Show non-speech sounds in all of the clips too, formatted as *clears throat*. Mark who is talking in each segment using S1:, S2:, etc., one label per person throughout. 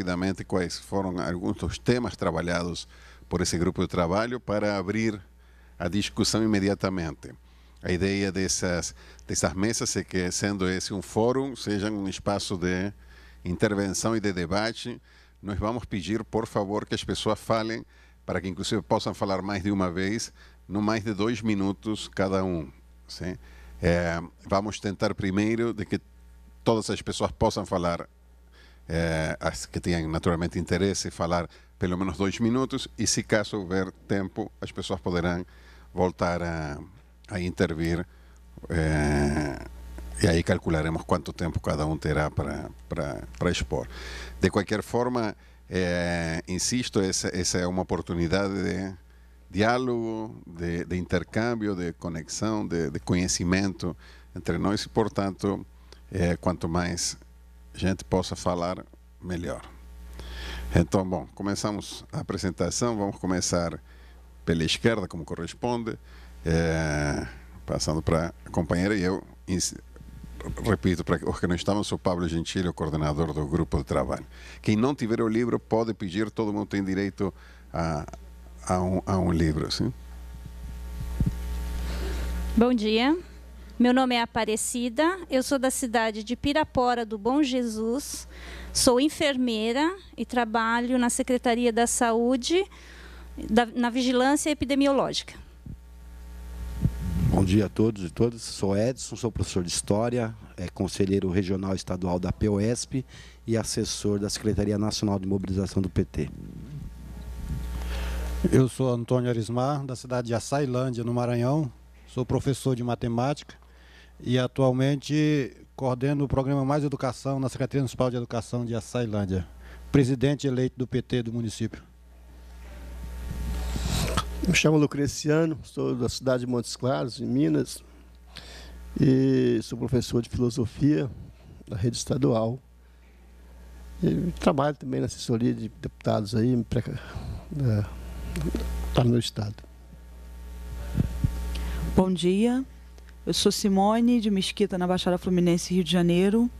S1: rapidamente quais foram alguns dos temas trabalhados por esse grupo de trabalho para abrir a discussão imediatamente. A ideia dessas, dessas mesas é que, sendo esse um fórum, seja um espaço de intervenção e de debate. Nós vamos pedir, por favor, que as pessoas falem, para que inclusive possam falar mais de uma vez, no mais de dois minutos cada um. Sim? É, vamos tentar primeiro de que todas as pessoas possam falar eh, as que tenham naturalmente interesse em falar pelo menos dois minutos e se caso houver tempo, as pessoas poderão voltar a, a intervir eh, e aí calcularemos quanto tempo cada um terá para, para, para expor. De qualquer forma, eh, insisto, essa, essa é uma oportunidade de diálogo, de, de intercâmbio, de conexão, de, de, conhecimento entre nós e, portanto, quanto mais gente possa falar melhor. Então, bom, começamos a apresentação. Vamos começar pela esquerda, como corresponde, é, passando para a companheira e eu. Repito, para os que não estamos, sou Pablo Gentili, o coordenador do grupo de trabalho. Quem não tiver o livro pode pedir, todo mundo tem direito a, a, um, a um livro. Sim?
S2: Bom dia, meu nome é Aparecida, eu sou da cidade de Pirapora do Bom Jesus, sou enfermeira e trabalho na Secretaria da Saúde, da, na Vigilância Epidemiológica.
S3: Bom dia a todos e todas. Sou Edson, sou professor de História, é conselheiro regional estadual da POSP e assessor da Secretaria Nacional de Mobilização do PT.
S4: Eu sou Antônio Arismar, da cidade de Açailândia, no Maranhão. Sou professor de matemática e atualmente coordeno o programa Mais Educação na Secretaria Municipal de Educação de Açailândia. Presidente eleito do PT do município.
S5: Me chamo Lucreciano, sou da cidade de Montes Claros, em Minas, e sou professor de filosofia da rede estadual. E trabalho também na assessoria de deputados aí, né, o meu estado. Bom dia. Eu sou Simone de
S6: Mesquita, na Baixada Fluminense, Rio de Janeiro.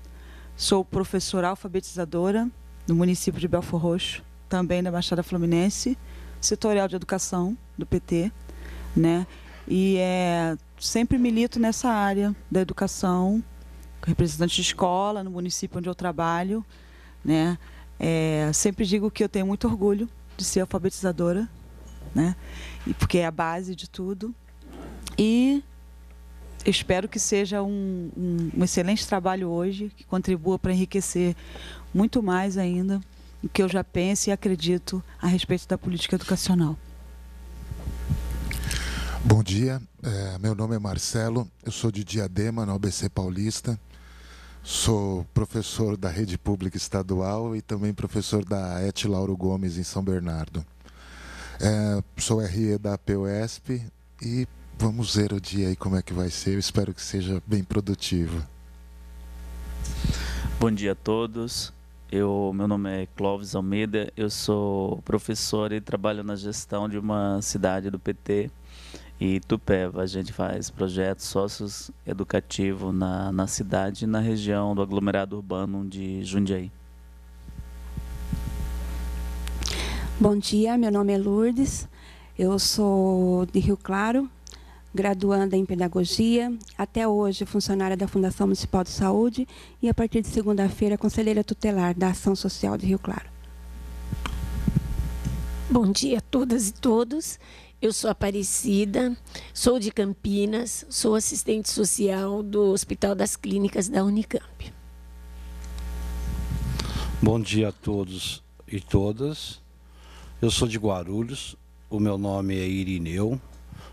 S6: Sou professora alfabetizadora no município de Belfor Roxo, também da Baixada Fluminense, setorial de educação do PT, né? E é, sempre milito nessa área da educação, representante de escola no município onde eu trabalho, né? É, sempre digo que eu tenho muito orgulho de ser alfabetizadora, né? E porque é a base de tudo. E espero que seja um, um, um excelente trabalho hoje, que contribua para enriquecer muito mais ainda o que eu já penso e acredito a respeito da política educacional.
S7: Bom dia, é, meu nome é Marcelo, eu sou de Diadema, na OBC Paulista, sou professor da Rede Pública Estadual e também professor da ET Lauro Gomes, em São Bernardo. É, sou RE da POSP e Vamos ver o dia aí como é que vai ser. Eu espero que seja bem produtivo.
S8: Bom dia a todos. Eu, meu nome é Clóvis Almeida, eu sou professor e trabalho na gestão de uma cidade do PT, e Itupeva. A gente faz projetos sócios educativos na, na cidade e na região do aglomerado urbano de Jundiaí.
S9: Bom dia, meu nome é Lourdes, eu
S6: sou de Rio Claro, graduanda em pedagogia, até hoje funcionária
S10: da Fundação Municipal de Saúde e a partir de segunda-feira conselheira tutelar da Ação Social de Rio Claro.
S2: Bom dia a todas e todos. Eu sou Aparecida, sou de Campinas, sou assistente social do Hospital das Clínicas da Unicamp.
S3: Bom dia a todos e todas. Eu sou de Guarulhos, o meu nome é Irineu,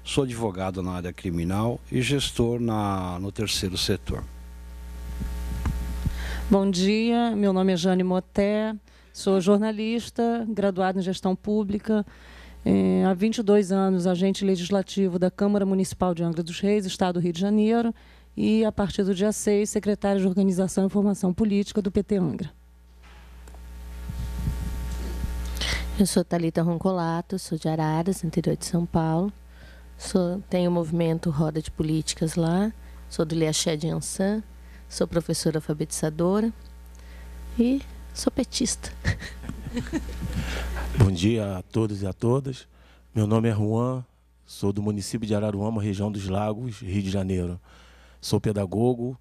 S3: Sou advogado na área criminal e gestor na, no terceiro setor.
S11: Bom dia, meu nome é Jane Moté, sou jornalista, graduada em gestão pública. É, há 22 anos, agente legislativo da Câmara Municipal de Angra dos Reis, Estado do Rio de Janeiro, e a
S2: partir do dia 6, secretária de Organização e Formação Política do PT Angra. Eu sou Talita Roncolato, sou de Araras, interior de São Paulo. Sou, tenho o movimento Roda de Políticas lá, sou do Liaxé de Ansan, sou professora alfabetizadora e sou petista.
S12: *laughs* Bom dia a todos e a todas. Meu nome é Juan, sou do município de Araruama, região dos Lagos, Rio de Janeiro. Sou pedagogo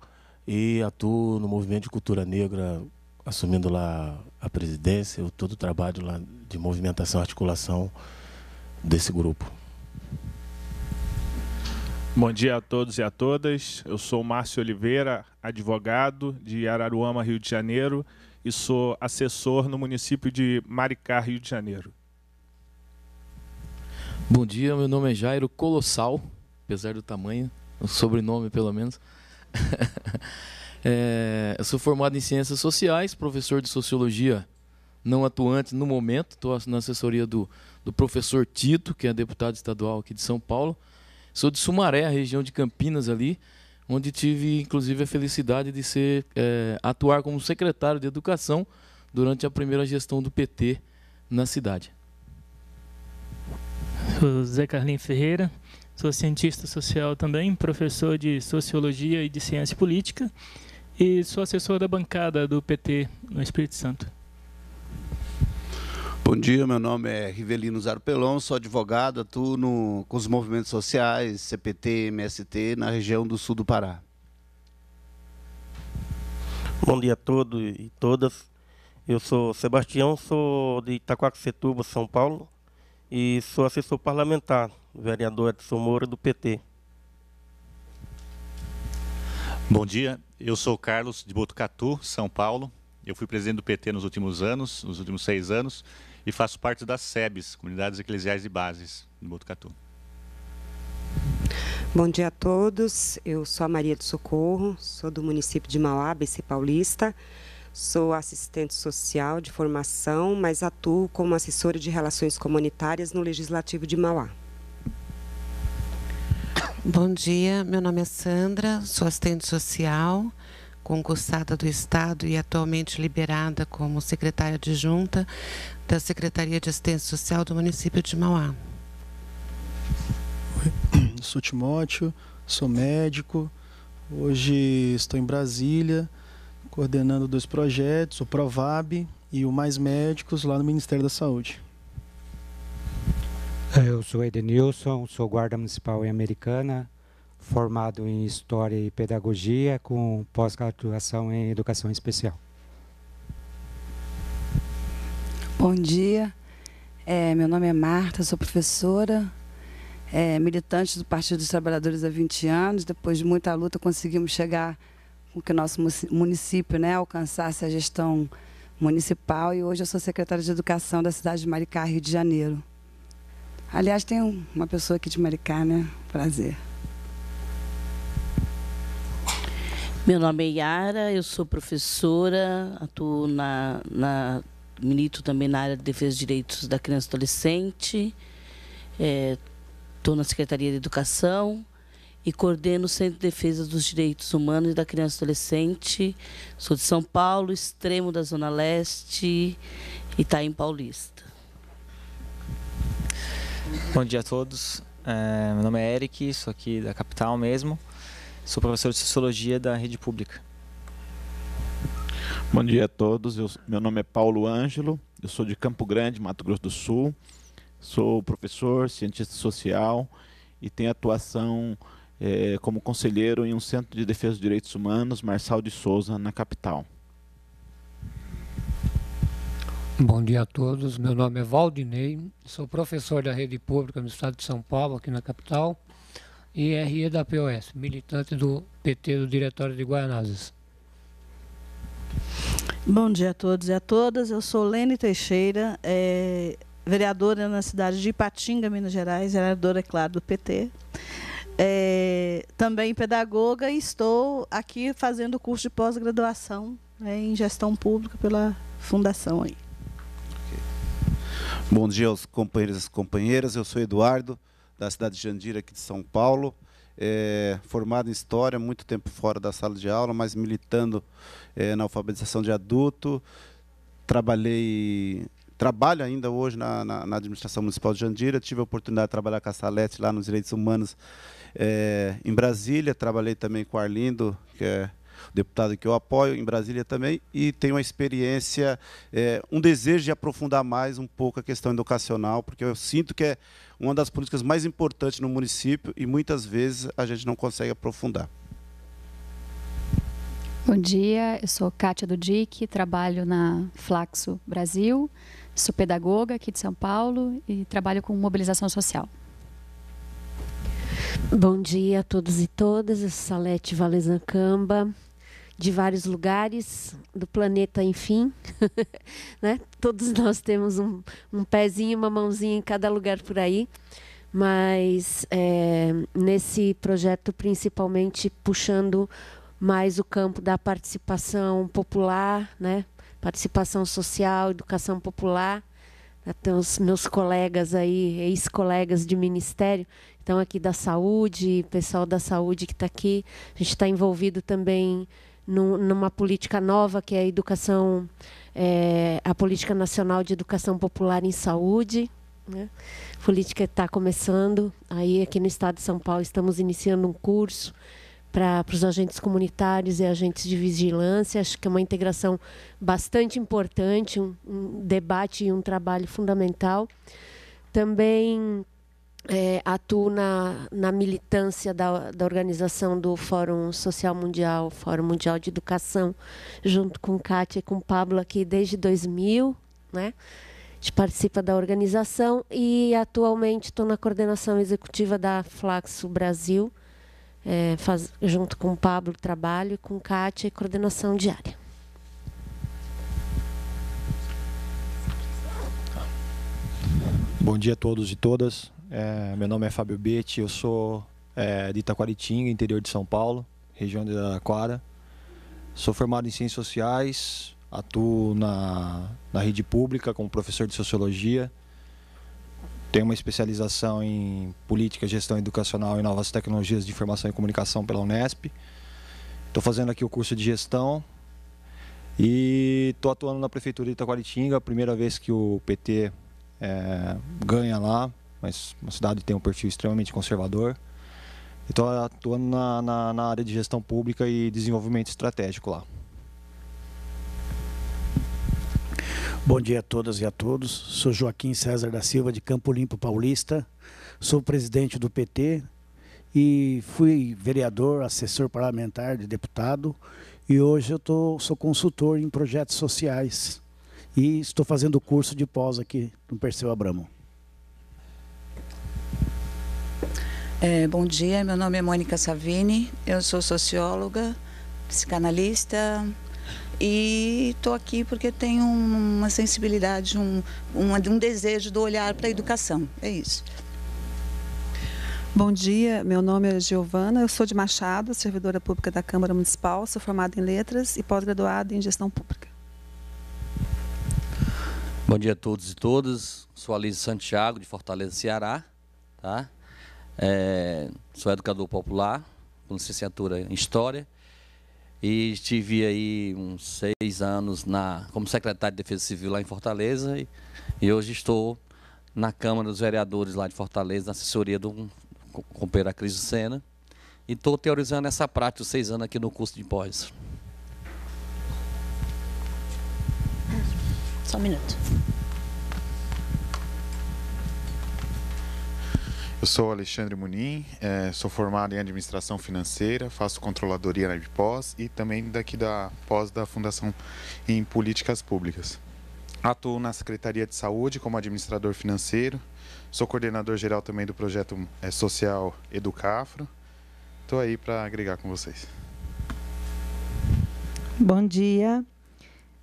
S12: e atuo no movimento de cultura negra, assumindo lá a presidência, todo o trabalho lá de movimentação e articulação desse grupo.
S13: Bom dia a todos e a todas. Eu sou Márcio Oliveira, advogado de Araruama, Rio de Janeiro, e sou assessor no município de Maricá, Rio de Janeiro.
S12: Bom dia, meu nome é Jairo Colossal, apesar do tamanho, o sobrenome pelo menos. *laughs* é, eu sou formado em Ciências Sociais, professor de Sociologia não atuante no momento, estou na assessoria do, do professor Tito, que é deputado estadual aqui de São Paulo. Sou de Sumaré, a região de Campinas ali, onde tive inclusive a felicidade de ser é, atuar como secretário de educação durante a primeira gestão do PT na cidade. Sou Zé
S14: Carlinhos Ferreira, sou cientista social também, professor de sociologia e de ciência política e sou assessor da bancada do PT no Espírito Santo.
S8: Bom dia, meu nome é Rivelino Zarpelon, sou advogado, atuo no, com os movimentos sociais, CPT, MST, na região do sul do Pará. Bom dia a todos e todas. Eu sou
S13: Sebastião, sou de Itaquaquecetuba, São Paulo, e sou assessor parlamentar, vereador Edson Moura, do PT. Bom dia, eu sou Carlos de Botucatu, São Paulo. Eu fui presidente do PT nos últimos anos, nos últimos seis anos, e faço parte das SEBs, Comunidades Eclesiais de Bases, de Botucatu.
S15: Bom dia a todos, eu sou a Maria do Socorro, sou do município de Mauá, BC Paulista, sou assistente social de formação, mas atuo como assessora de relações comunitárias no Legislativo de Mauá.
S16: Bom dia, meu nome é Sandra, sou assistente social, concursada do Estado e atualmente liberada como secretária adjunta da Secretaria de Assistência Social do município de Mauá.
S5: Oi, *clears throat* sou Timóteo, sou médico, hoje
S12: estou em Brasília coordenando dois projetos, o Provab e o Mais Médicos lá no Ministério da Saúde.
S17: É, eu sou Edenilson, sou guarda municipal em Americana, formado em História e Pedagogia, com pós-graduação em Educação Especial.
S6: Bom dia, é, meu nome é Marta, sou professora, é, militante do Partido dos Trabalhadores há 20 anos. Depois de muita luta, conseguimos chegar com que o nosso município né, alcançasse a gestão municipal e hoje eu sou secretária de Educação da cidade de Maricá, Rio de Janeiro. Aliás, tem
S11: uma pessoa aqui de Maricá, né? Prazer. Meu nome é Yara, eu sou professora, atuo na, na milito também na área de defesa dos direitos da criança e adolescente, estou é, na Secretaria de Educação e coordeno o Centro de Defesa dos Direitos Humanos e da Criança e Adolescente. Sou de São Paulo, extremo da Zona Leste, e está em Paulista.
S17: Bom dia a todos. É, meu nome é Eric, sou aqui da capital mesmo. Sou professor de Sociologia da Rede Pública. Bom dia a todos. Eu, meu nome é Paulo
S13: Ângelo, eu sou de Campo Grande, Mato Grosso do Sul. Sou professor, cientista social e tenho atuação é, como conselheiro em um centro de defesa dos direitos humanos, Marçal de Souza, na capital.
S18: Bom dia a todos. Meu nome é Valdinei, sou professor da rede pública no estado de São Paulo, aqui na capital, e RE da POS, militante do PT do Diretório
S19: de Guaianazes.
S10: Bom dia a todos e a todas. Eu sou Lene Teixeira, é, vereadora na cidade de Ipatinga, Minas Gerais, vereadora, é claro, do PT. É, também pedagoga e estou aqui fazendo curso de pós-graduação né, em gestão pública pela fundação aí.
S13: Bom dia aos companheiros e companheiras. Eu sou Eduardo, da cidade de Jandira, aqui de São Paulo é, formado em História, muito tempo fora da sala de aula, mas militando é, na alfabetização de adulto. Trabalhei trabalho ainda hoje na, na, na, administração municipal de Jandira. Tive a oportunidade de trabalhar com a Salete lá nos Direitos Humanos é, em Brasília. Trabalhei também com o Arlindo, que é deputado que eu apoio em Brasília também, e tem uma experiência, é, um desejo de aprofundar mais um pouco a questão educacional, porque eu sinto que é uma das políticas mais importantes no município e muitas vezes a gente não consegue aprofundar.
S20: Bom dia, eu sou Kátia do trabalho na Flaxo Brasil, sou pedagoga aqui de São Paulo e trabalho com mobilização social.
S9: Bom dia a todos e todas, eu sou Salete Valezancamba, de vários lugares, do planeta, enfim. *laughs* né? Todos nós temos um, um pezinho, uma mãozinha em cada lugar por aí. Mas é, nesse projeto, principalmente puxando mais o campo da participação popular, né? participação social, educação popular. Até os meus colegas aí, ex-colegas de ministério, então aqui da saúde, pessoal da saúde que está aqui. A gente está envolvido também numa política nova que é a educação, é, a política nacional de educação popular em saúde. Né? A política está começando. Aí aqui no Estado de São Paulo estamos iniciando um curso para os agentes comunitários e agentes de vigilância. Acho que é uma integração bastante importante, um, um debate e um trabalho fundamental. Também é, atuo na, na militância da, da organização do Fórum Social Mundial, Fórum Mundial de Educação, junto com Kátia e com Pablo aqui desde 2000, né? A gente participa da organização e atualmente estou na coordenação executiva da Flaxo Brasil, é, faz, junto com Pablo trabalho com Kátia e coordenação diária.
S17: Bom dia a todos e todas. É, meu nome é Fábio Betti, eu sou é, de Itaquaritinga, interior de São Paulo, região de Araraquara. Sou formado em Ciências Sociais, atuo na, na rede pública como professor de Sociologia. Tenho uma especialização em Política, Gestão Educacional e Novas Tecnologias de Informação e Comunicação pela Unesp. Estou fazendo aqui o curso de Gestão e estou atuando na Prefeitura de Itaquaritinga, primeira vez que o PT é, ganha lá, mas uma cidade tem um perfil extremamente conservador. Então, atuando na, na, na área de gestão pública e desenvolvimento estratégico lá.
S13: Bom dia a todas e a todos. Sou Joaquim César da Silva, de Campo Limpo Paulista. Sou presidente do PT e fui vereador, assessor parlamentar de deputado. E hoje eu tô, sou consultor em projetos sociais. E estou fazendo curso de pós aqui no Perseu Abramo.
S6: É, bom dia, meu nome é Mônica Savini, eu sou socióloga, psicanalista e estou aqui porque tenho uma sensibilidade, um, um desejo do olhar para a educação, é isso.
S10: Bom dia, meu nome é Giovana, eu sou de Machado, servidora pública da Câmara Municipal, sou formada em Letras e pós-graduada em Gestão Pública.
S12: Bom dia a todos e todas, sou Alice Santiago, de Fortaleza, Ceará, tá? É, sou educador popular, com licenciatura em História. E estive aí uns seis anos na, como secretário de Defesa Civil lá em Fortaleza. E, e hoje estou na Câmara dos Vereadores lá de Fortaleza, na assessoria do companheiro Cris Sena. E estou teorizando essa prática os seis anos aqui no curso de pós.
S11: Só um minuto.
S21: Eu sou Alexandre Munim, é, sou formado em administração financeira, faço controladoria na pós e também daqui da pós da Fundação em Políticas Públicas. Atuo na Secretaria de Saúde como administrador financeiro, sou coordenador geral também do projeto é, social Educafro. Estou aí para agregar com vocês.
S15: Bom dia,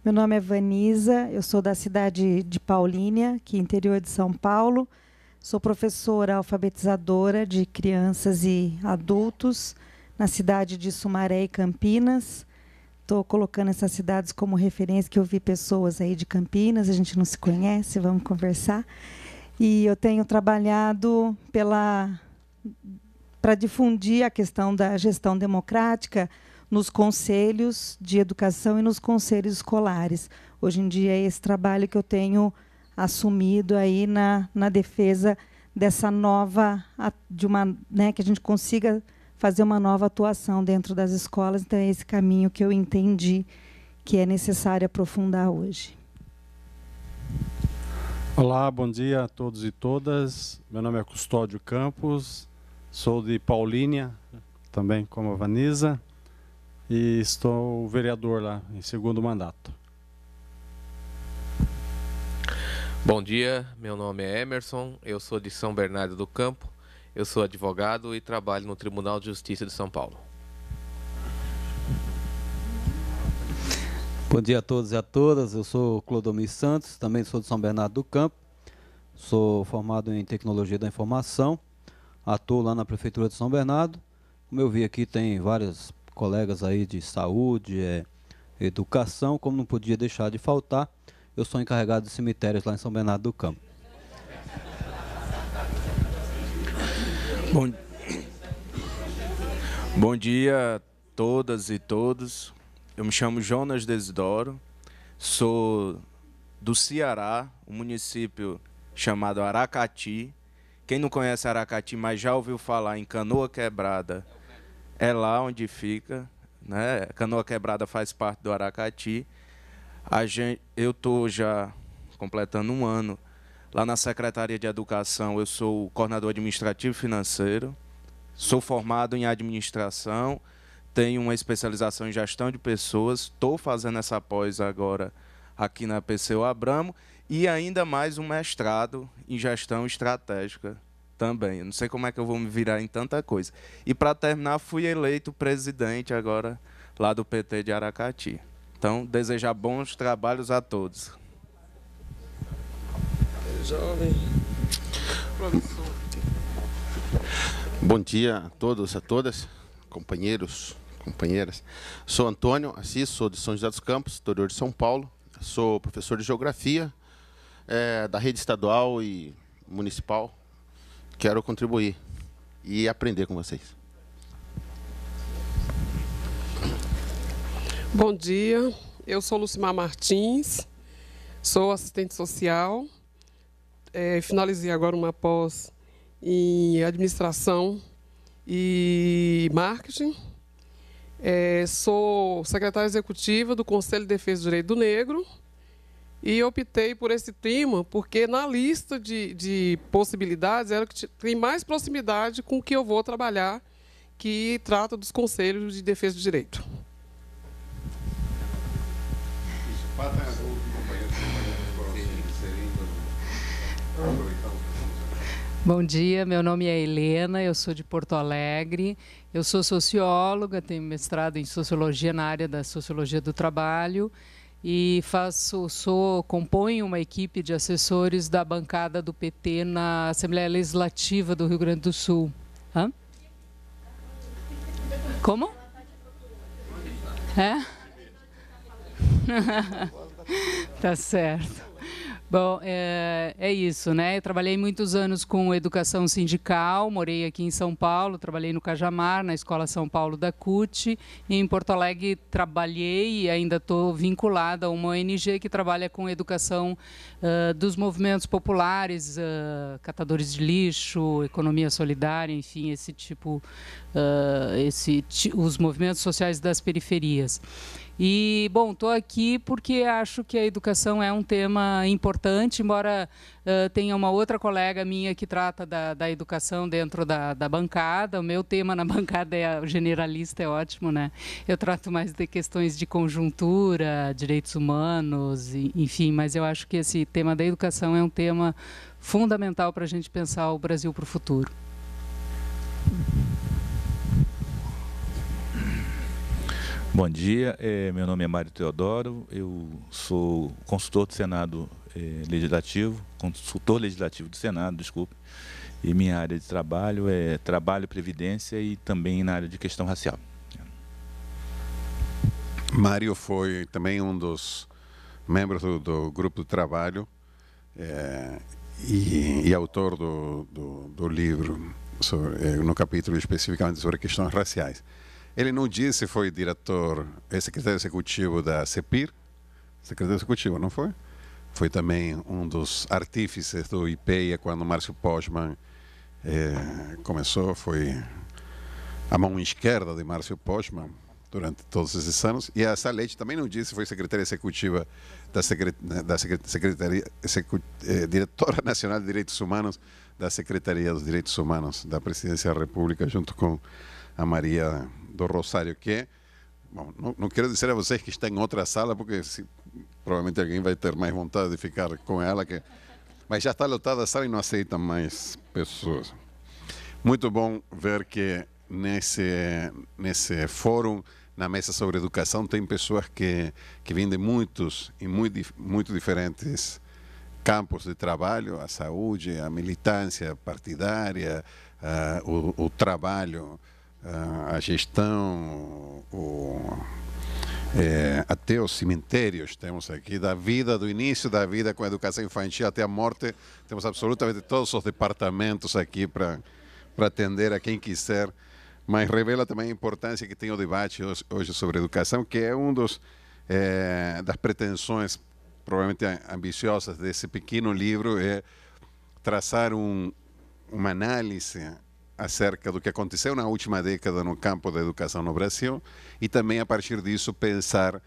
S15: meu nome é Vanisa, eu sou da cidade de Paulínia, que é interior de São Paulo. Sou professora alfabetizadora de crianças e adultos na cidade de Sumaré e Campinas. Estou colocando essas cidades como referência, que eu vi pessoas aí de Campinas, a gente não se conhece, vamos conversar. E eu tenho trabalhado pela para difundir a questão da gestão democrática nos conselhos de educação e nos conselhos escolares. Hoje em dia é esse trabalho que eu tenho assumido aí na, na defesa dessa nova de uma né, que a gente consiga fazer uma nova atuação dentro das escolas. Então é esse caminho que eu entendi que é necessário aprofundar hoje.
S22: Olá, bom dia a todos e todas. Meu nome é Custódio Campos, sou de Paulínia, também como a Vanisa, e estou vereador lá em segundo mandato.
S12: Bom dia, meu nome é Emerson, eu sou de São Bernardo do Campo, eu sou advogado e trabalho no Tribunal de Justiça de São Paulo.
S3: Bom dia a todos e a todas, eu sou Clodomir Santos, também sou de São Bernardo do Campo, sou formado em Tecnologia da Informação, atuo lá na Prefeitura de São Bernardo. Como eu vi aqui, tem vários colegas aí de saúde, é, educação, como não podia deixar de faltar, eu sou encarregado de cemitérios lá em São Bernardo do Campo. Bom,
S23: Bom dia a todas e todos. Eu me chamo Jonas Desidoro, sou do Ceará, um município chamado Aracati. Quem não conhece Aracati, mas já ouviu falar em Canoa Quebrada, é lá onde fica. Né? Canoa Quebrada faz parte do Aracati. A gente, eu estou já completando um ano lá na Secretaria de Educação. Eu sou coordenador administrativo financeiro, sou formado em administração, tenho uma especialização em gestão de pessoas, estou fazendo essa pós agora aqui na PCU Abramo e ainda mais um mestrado em gestão estratégica também. Eu não sei como é que eu vou me virar em tanta coisa. E para terminar, fui eleito presidente agora lá do PT de Aracati. Então, desejar bons trabalhos a todos.
S1: Bom dia a todos, a todas, companheiros, companheiras. Sou Antônio Assis, sou de São José dos Campos, interior de São Paulo. Sou professor de Geografia
S21: é, da rede estadual e municipal. Quero contribuir
S1: e aprender com vocês.
S16: Bom dia, eu sou Lucimar Martins, sou assistente social, é, finalizei agora uma pós em administração e marketing. É, sou secretária executiva do Conselho de Defesa do Direito do Negro e optei por esse tema porque na lista de, de possibilidades era o que tem mais proximidade com o que eu vou trabalhar, que trata dos conselhos de defesa do direito.
S18: Bom dia, meu nome é Helena, eu sou de Porto Alegre, eu sou socióloga, tenho mestrado em sociologia na área da sociologia do trabalho e faço, sou, componho uma equipe de assessores da bancada do PT na Assembleia Legislativa do Rio Grande do Sul. Hã? Como? É? *laughs* tá certo. Bom, é, é, isso, né? Eu trabalhei muitos anos com educação sindical, morei aqui em São Paulo, trabalhei no Cajamar, na Escola São Paulo da CUT, e em Porto Alegre trabalhei e ainda estou vinculada a uma ONG que trabalha com educação uh, dos movimentos populares, uh, catadores de lixo, economia solidária, enfim, esse tipo, uh, esse, os movimentos sociais das periferias. E, bom, estou aqui porque acho que a educação é um tema importante, embora uh, tenha uma outra colega minha que trata da, da educação dentro da, da, bancada. O meu tema na *laughs* bancada é generalista, é ótimo, né? Eu trato mais de questões de conjuntura, direitos humanos, e, enfim, mas eu acho que esse tema da educação é um tema fundamental para a gente pensar o Brasil para o futuro.
S14: Bom dia, é, meu nome é Mário Teodoro, eu sou consultor do Senado é, Legislativo, consultor legislativo do Senado, desculpe, e minha área de trabalho
S1: é trabalho, previdência e também na área de questão racial. Mário foi também um dos membros do, do grupo de trabalho é, e, e, autor do, do, do livro, sobre, é, no capítulo especificamente sobre questões raciais. Ele não disse foi diretor, é secretário executivo da CEPIR, secretário executivo, não foi? Foi também um dos artífices do IPEA quando Márcio Postman eh, começou, foi a mão esquerda de Márcio Postman durante todos esses anos. E a Salete também não disse foi secretária executiva da, secret, né, da secretaria, Execu, eh, diretora *laughs* nacional de direitos humanos da Secretaria dos Direitos Humanos da Presidência da República, junto com a Maria do Rosário, que é, bom, não, não quero dizer a vocês que está em outra sala, porque se, provavelmente alguém vai ter mais vontade de ficar com ela, que, mas já está lotada a sala e não aceita mais pessoas. Muito bom ver que nesse, nesse fórum, na mesa sobre educação, tem pessoas que, que vêm de muitos e muito, muito diferentes campos de trabalho, a saúde, a militância partidária, o, o trabalho ah, a gestão, o, é, até os cemitérios temos aqui, da vida, do início da vida com a educação infantil até a morte, temos absolutamente todos os departamentos aqui para atender a quem quiser, mas revela também a importância que tem o debate hoje sobre educação, que é um dos é, das pretensões provavelmente ambiciosas desse pequeno livro é traçar um, uma análise acerca do que aconteceu na última década no campo da educação no Brasil e também a partir disso pensar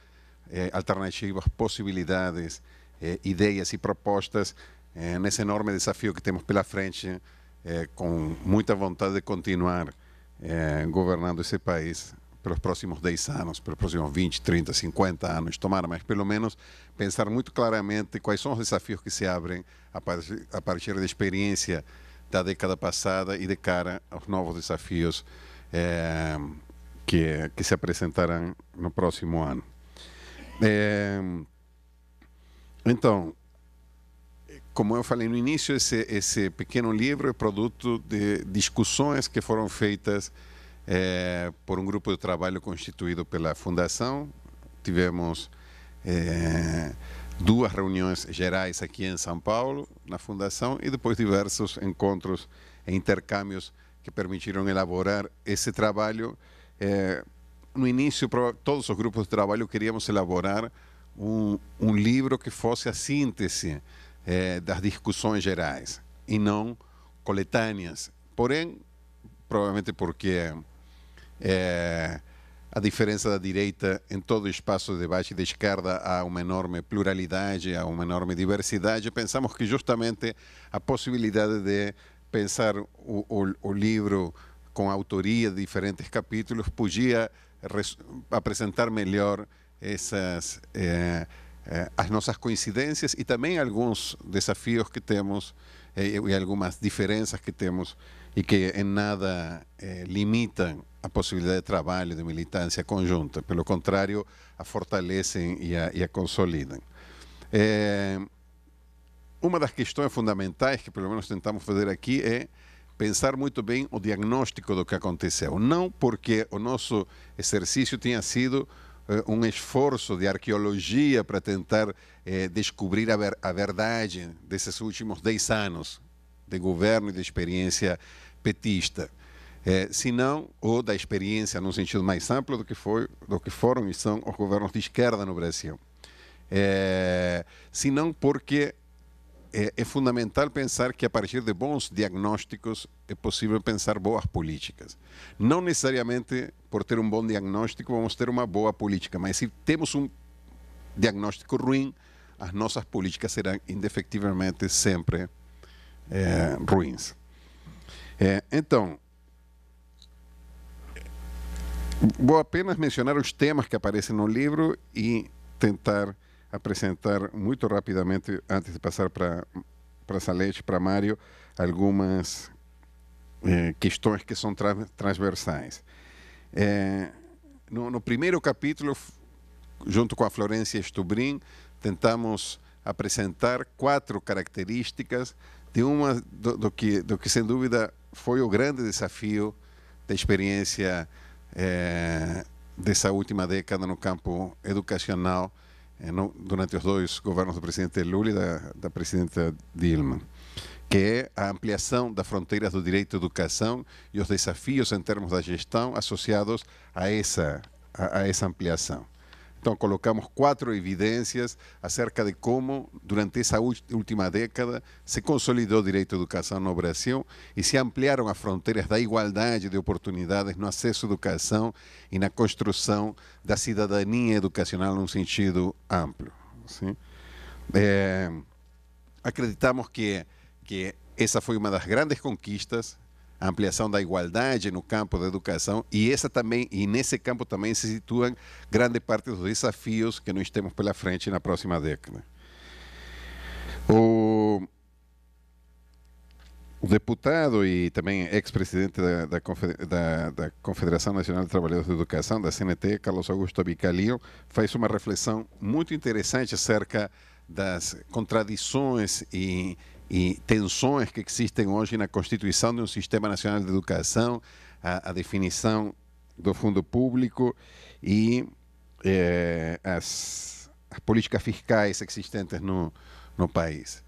S1: eh, alternativas, possibilidades, eh, ideias e propostas eh, nesse enorme desafio que temos pela frente, eh, com muita vontade de continuar eh, governando esse país pelos próximos 10 anos, pelos próximos 20, 30, 50 anos, tomar, mas pelo menos pensar muito claramente quais são os desafios que se abrem a partir, a partir da experiência da década passada e de cara aos novos desafios eh, que, que, se apresentarão no próximo ano. Eh, então, como eu falei no início, esse, esse pequeno livro é produto de discussões que foram feitas eh, por um grupo de trabalho constituído pela Fundação. Tivemos. É, duas reuniões gerais aqui em São Paulo, na Fundação, e depois diversos encontros e intercâmbios que permitiram elaborar esse trabalho. É, no início, todos os grupos de trabalho queríamos elaborar um, um livro que fosse a síntese é, das discussões gerais e não coletâneas. Porém, provavelmente porque é, a diferença da direita em todo o espaço de baixo e da esquerda há uma enorme pluralidade, há uma enorme diversidade. Pensamos que justamente a possibilidade de pensar o, o, o livro com autoria de diferentes capítulos podia res, apresentar melhor essas eh, eh, as nossas coincidências e também alguns desafios que temos eh, e algumas diferenças que temos e que em nada eh, limitam a possibilidade de trabalho, de militância conjunta. Pelo contrário, a fortalecem e a, e a consolidam. É, eh, uma das questões fundamentais que, pelo menos, tentamos fazer aqui é pensar muito bem o diagnóstico do que aconteceu. Não porque o nosso exercício tenha sido eh, um esforço de arqueologia para tentar eh, descobrir a, ver, a verdade desses últimos 10 anos de governo e de experiência petista, é, se não, ou da experiência num sentido mais amplo do que, foi, do que foram e são os governos de esquerda no Brasil. É, se não porque é, é, fundamental pensar que a partir de bons diagnósticos é possível pensar boas políticas. Não necessariamente por ter um bom diagnóstico vamos ter uma boa política, mas se temos um diagnóstico ruim, as nossas políticas serão indefectivelmente sempre é, ruins. É, então, vou apenas mencionar os temas que aparecem no livro e tentar apresentar muito rapidamente, antes de passar para para Salete, para Mário, algumas é, questões que são tra transversais. É, no, no, primeiro capítulo, junto com a Florência Stubrin, tentamos apresentar quatro características de uma do, do, que do que sem dúvida foi o grande desafio da experiência é, dessa última década no campo educacional é, no, durante os dois governos do presidente Lula e da, da presidenta Dilma que é a ampliação das fronteiras do direito à educação e os desafios em termos da gestão associados a essa, a, a essa ampliação. Então, colocamos cuatro evidencias acerca de cómo durante esa última década se consolidou o direito à educação no Brasil e se ampliaram as fronteiras da igualdade de oportunidades no acesso à educação e na construção da cidadania educacional num sentido amplo. É, acreditamos que, que essa foi uma das grandes conquistas a ampliação da igualdade no campo da educação e essa também e nesse campo também se situam grande parte dos desafios que nós temos pela frente na próxima década. O, o deputado e também ex-presidente da, da, da, Confederação Nacional de Trabalhadores da Educação, da CNT, Carlos Augusto Abicalio, faz uma reflexão muito interessante acerca das contradições e e tensões que existem hoje na constituição de um sistema nacional de educação, a, a definição do fundo público e eh, as, as, políticas fiscais existentes no, no país.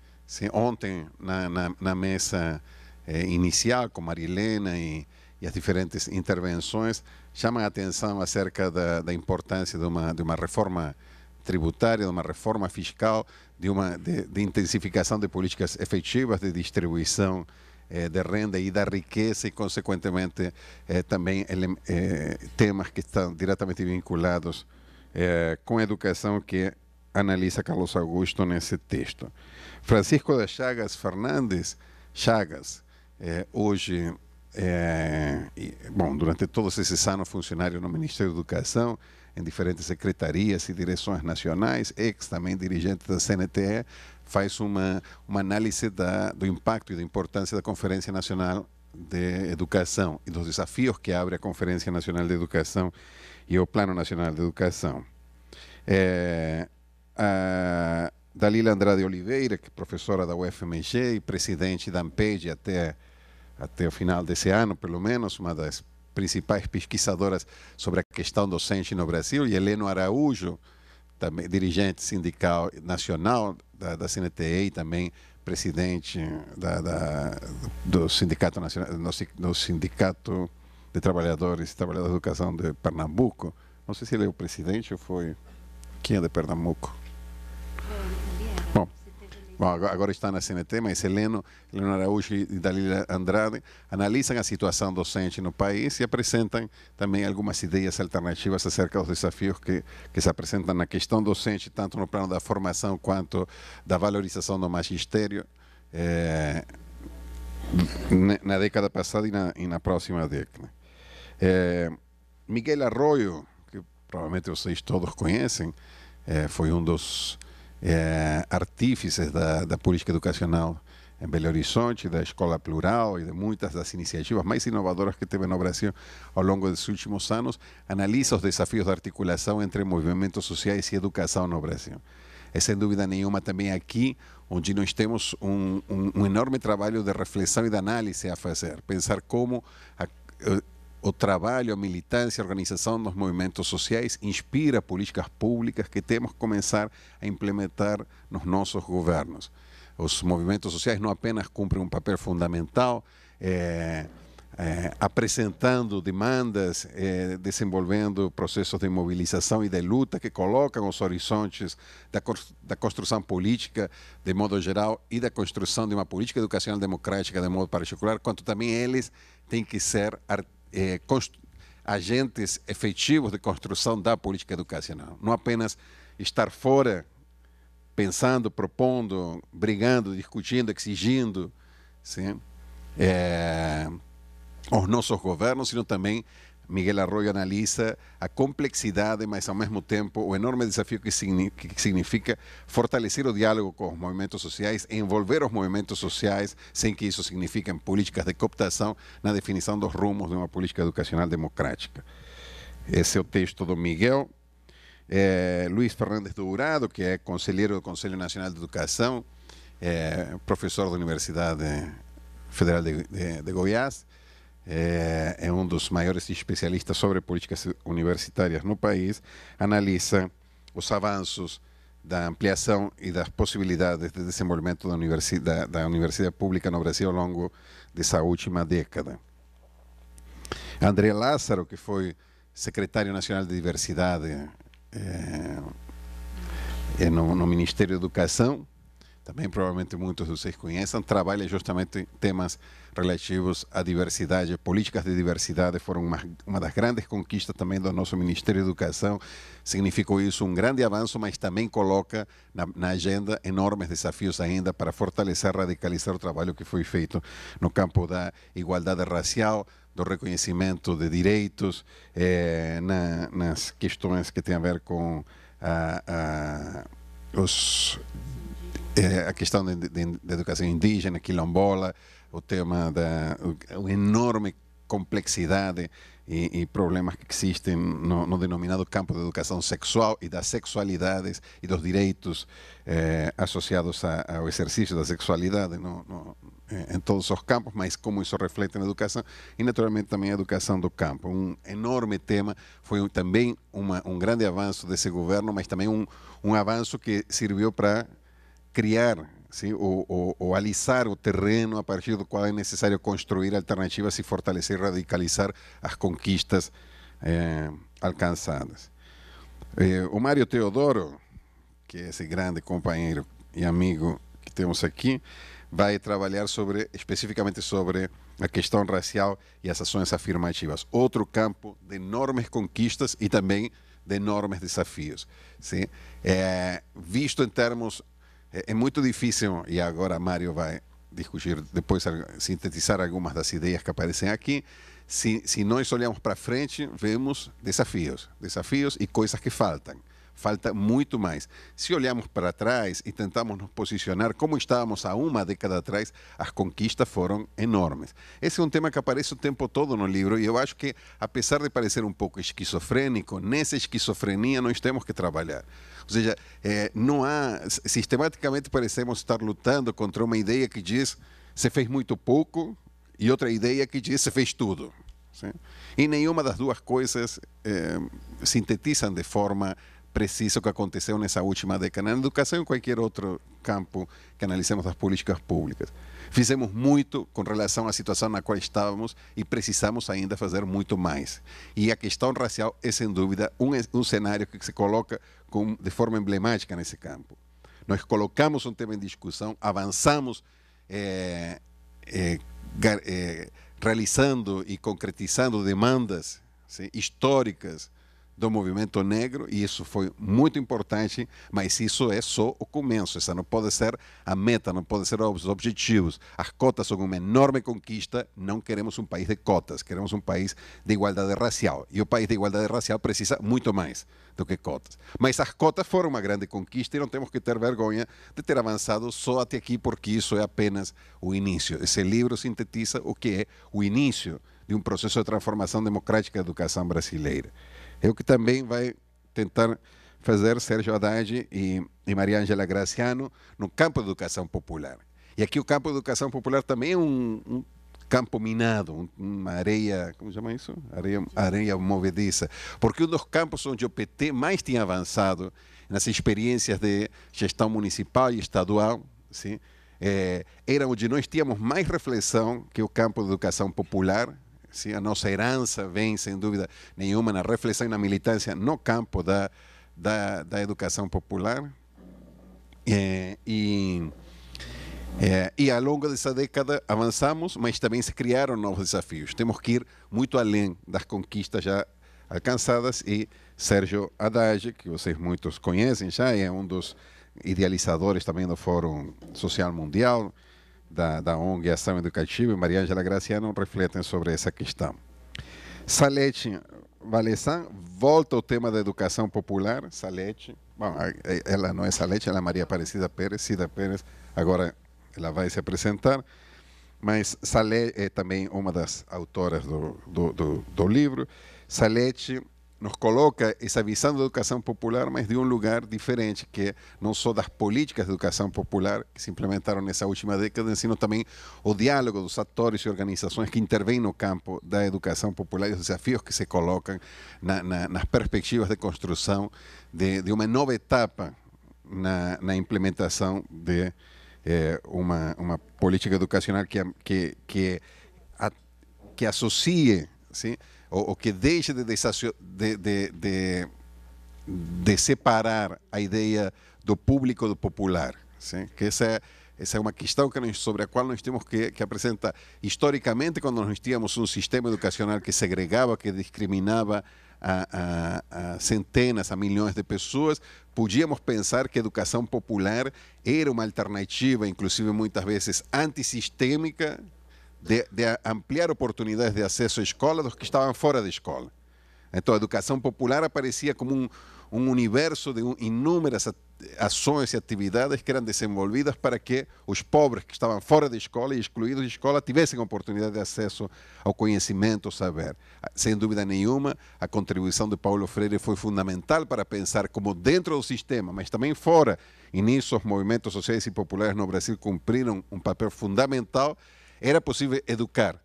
S1: ontem, na, na, na mesa eh, inicial, com Marilena e, e as diferentes intervenções, chamam a atenção acerca da, da importância de uma, de uma reforma tributária, de uma reforma fiscal, de uma de, de intensificação de políticas efetivas de distribuição eh, de renda e da riqueza e, consequentemente, eh, também ele, eh, temas que estão diretamente vinculados eh, com a educação que analisa Carlos Augusto nesse texto. Francisco das Chagas Fernandes, Chagas, eh, hoje, eh, bom, durante todos esses anos funcionário no Ministério da Educação, em diferentes secretarias e direções nacionais, ex também dirigente da CNTE, faz uma, uma análise da, do impacto e da importância da Conferência Nacional de Educação e dos desafios que abre a Conferência Nacional de Educação e o Plano Nacional de Educação. É, a Dalila Andrade Oliveira, que é professora da UFMG e presidente da AMPEG até, até o final desse ano, pelo menos, uma das principais pesquisadoras sobre a questão docente no Brasil, e Heleno Araújo, também dirigente sindical nacional da, da CNTE e também presidente da, da, do Sindicato Nacional, no, Sindicato de Trabalhadores e Trabalhadoras da Educação de Pernambuco. Não sei se ele é o presidente ou foi... Quem é de Pernambuco? Bom, agora está na CNT, mas Heleno, Heleno Araújo e Dalila Andrade analisam a situação docente no país e apresentam também algumas ideias alternativas acerca dos desafios que, que se apresentam na questão docente, tanto no plano da formação quanto da valorização do magistério é, na década passada e na, e na próxima década. É, Miguel Arroyo, que provavelmente vocês todos conhecem, é, foi um dos é, artífices da, da política educacional em Belo Horizonte, da Escola Plural e de muitas das iniciativas mais inovadoras que teve no Brasil ao longo dos últimos anos, analisa os desafios da articulação entre movimentos sociais e educação no Brasil. É sem dúvida nenhuma também aqui onde nós temos um, um, um enorme trabalho de reflexão e de análise a fazer, pensar como a, eh, o trabalho, a militância, a organização dos movimentos sociais inspira políticas públicas que temos que começar a implementar nos nossos governos. Os movimentos sociais não apenas cumprem um papel fundamental, é, é, apresentando demandas, é, desenvolvendo processos de mobilização e de luta que colocam os horizontes da, da construção política de modo geral e da construção de uma política educacional democrática de modo particular, quanto também eles têm que ser articulados é, agentes efetivos de construção da política educacional. Não apenas estar fora, pensando, propondo, brigando, discutindo, exigindo sim, é, os nossos governos, sino também Miguel Arroyo analiza a complexidade, mas ao mesmo tempo o enorme desafio que, significa fortalecer o diálogo com os movimentos sociais, envolver os movimentos sociais, sem que isso signifique políticas de cooptação na definição dos rumos de uma política educacional democrática. Esse é o texto do Miguel. É, Luiz Fernandes Dourado, que é conselheiro do Conselho Nacional de Educação, é, professor da Universidade Federal de, de, de Goiás, é, é um dos maiores especialistas sobre políticas universitárias no país, analisa os avanços da ampliação e das possibilidades de desenvolvimento da universidade, da universidade pública no Brasil ao longo dessa última década. André Lázaro, que foi secretário nacional de diversidade eh, é, é no, no, Ministério da Educação, também provavelmente muitos de vocês conhecem trabalha justamente temas relativos à diversidade. Políticas de diversidade foram uma, uma, das grandes conquistas também do nosso Ministério da Educação. Significou isso um grande avanço, mas também coloca na, na agenda enormes desafios ainda para fortalecer, radicalizar o trabalho que foi feito no campo da igualdade racial, do reconhecimento de direitos, eh, na, nas questões que têm a ver com os eh, a questão da educação indígena, quilombola, o tema da o, enorme complexidade e, e, problemas que existem no, no, denominado campo de educação sexual e das sexualidades e dos direitos eh, associados a, ao exercício da sexualidade no, no, eh, em todos os campos, mas como isso reflete na educação e naturalmente também a educação do campo. Um enorme tema, foi também uma, um grande avanço desse governo, mas também um, um avanço que serviu para criar sim, ou, ou, ou, alisar o terreno a partir do qual é necessário construir alternativas e fortalecer e radicalizar as conquistas é, eh, alcançadas. É, eh, o Mário Teodoro, que é esse grande companheiro e amigo que temos aqui, vai trabalhar sobre especificamente sobre a questão racial e as ações afirmativas. Outro campo de enormes conquistas e também de enormes desafios. Sim? É, eh, visto em termos é, é muito difícil, e agora Mário vai discutir depois, sintetizar algumas das ideias que aparecem aqui. Se, se nós olharmos para frente, vemos desafios, desafios e coisas que faltam. Falta muito mais. Se olharmos para trás e tentamos nos posicionar como estávamos há uma década atrás, as conquistas foram enormes. Esse é um tema que aparece o tempo todo no livro e eu acho que, apesar de parecer um pouco esquizofrênico, nessa esquizofrenia nós temos que trabalhar. Ou seja, é, não há. Sistematicamente parecemos estar lutando contra uma ideia que diz se fez muito pouco e outra ideia que diz se fez tudo. Sim? E nenhuma das duas coisas é, sintetizam de forma precisa o que aconteceu nessa última década na educação e em qualquer outro campo que analisemos as políticas públicas. Fizemos muito com relação à situação na qual estávamos e precisamos ainda fazer muito mais. E a questão racial é, sem dúvida, um, um cenário que se coloca com, de forma emblemática nesse campo. Nós colocamos um tema em discussão, avançamos é, é, é, realizando e concretizando demandas sim, históricas do movimento negro e isso foi muito importante, mas isso é só o começo. Essa não pode ser a meta, não pode ser os objetivos. As cotas são uma enorme conquista. Não queremos um país de cotas, queremos um país de igualdade racial. E o país de igualdade racial precisa muito mais do que cotas. Mas as cotas foram uma grande conquista e não temos que ter vergonha de ter avançado só até aqui, porque isso é apenas o início. Esse livro sintetiza o que é o início de um processo de transformação democrática da educação brasileira. É o que também vai tentar fazer Sérgio Haddad e, e Maria Ângela Graciano no campo da educação popular. E aqui o campo da educação popular também é um, um campo minado, uma areia, como chama isso? Areia, areia movediça. Porque um dos campos onde o PT mais tinha avançado nas experiências de gestão municipal e estadual, sim, é, era onde nós tínhamos mais reflexão que o campo da educação popular, Sim, a nossa herança vem, sem dúvida nenhuma, na reflexão e na militância no campo da, da, da educação popular. É, e, é, e ao longo dessa década avançamos, mas também se criaram novos desafios. Temos que ir muito além das conquistas já alcançadas e Sérgio Haddad, que vocês muitos conhecem já, é um dos idealizadores também do Fórum Social Mundial, da, da ONG Ação Educativa e Maria Angela Graciano refletem sobre essa questão. Salete Valessan volta ao tema da educação popular. Salete, bom, ela não é Salete, ela é Maria Aparecida Pérez, Cida Pérez, agora ela vai se apresentar. Mas Salete é também uma das autoras do, do, do, do livro. Salete nos coloca essa visão da educação popular, mas de um lugar diferente, que não só das políticas de educação popular que se implementaram nessa última década, sino também o diálogo dos atores e organizações que intervêm no campo da educação popular e os desafios que se colocam na, na, nas perspectivas de construção de, de uma nova etapa na, na implementação de eh, uma, uma política educacional que, que, que, a, que associe... Sim? ou, ou que deixe de, de, de, de, separar a ideia do público do popular. Sim? Que essa, essa é uma questão que nós, sobre a qual nós temos que, que, apresentar. Historicamente, quando nós tínhamos um sistema educacional que segregava, que discriminava a, a, a centenas, a milhões de pessoas, podíamos pensar que a educação popular era uma alternativa, inclusive muitas vezes antissistêmica, de, de ampliar oportunidades de acesso à escola dos que estavam fora da escola. Então, a educação popular aparecia como um, um universo de inúmeras ações e atividades que eram desenvolvidas para que os pobres que estavam fora da escola e excluídos da escola tivessem oportunidade de acesso ao conhecimento, ao saber. Sem dúvida nenhuma, a contribuição de Paulo Freire foi fundamental para pensar como dentro do sistema, mas também fora. E nisso os movimentos sociais e populares no Brasil cumpriram um papel fundamental era possível educar.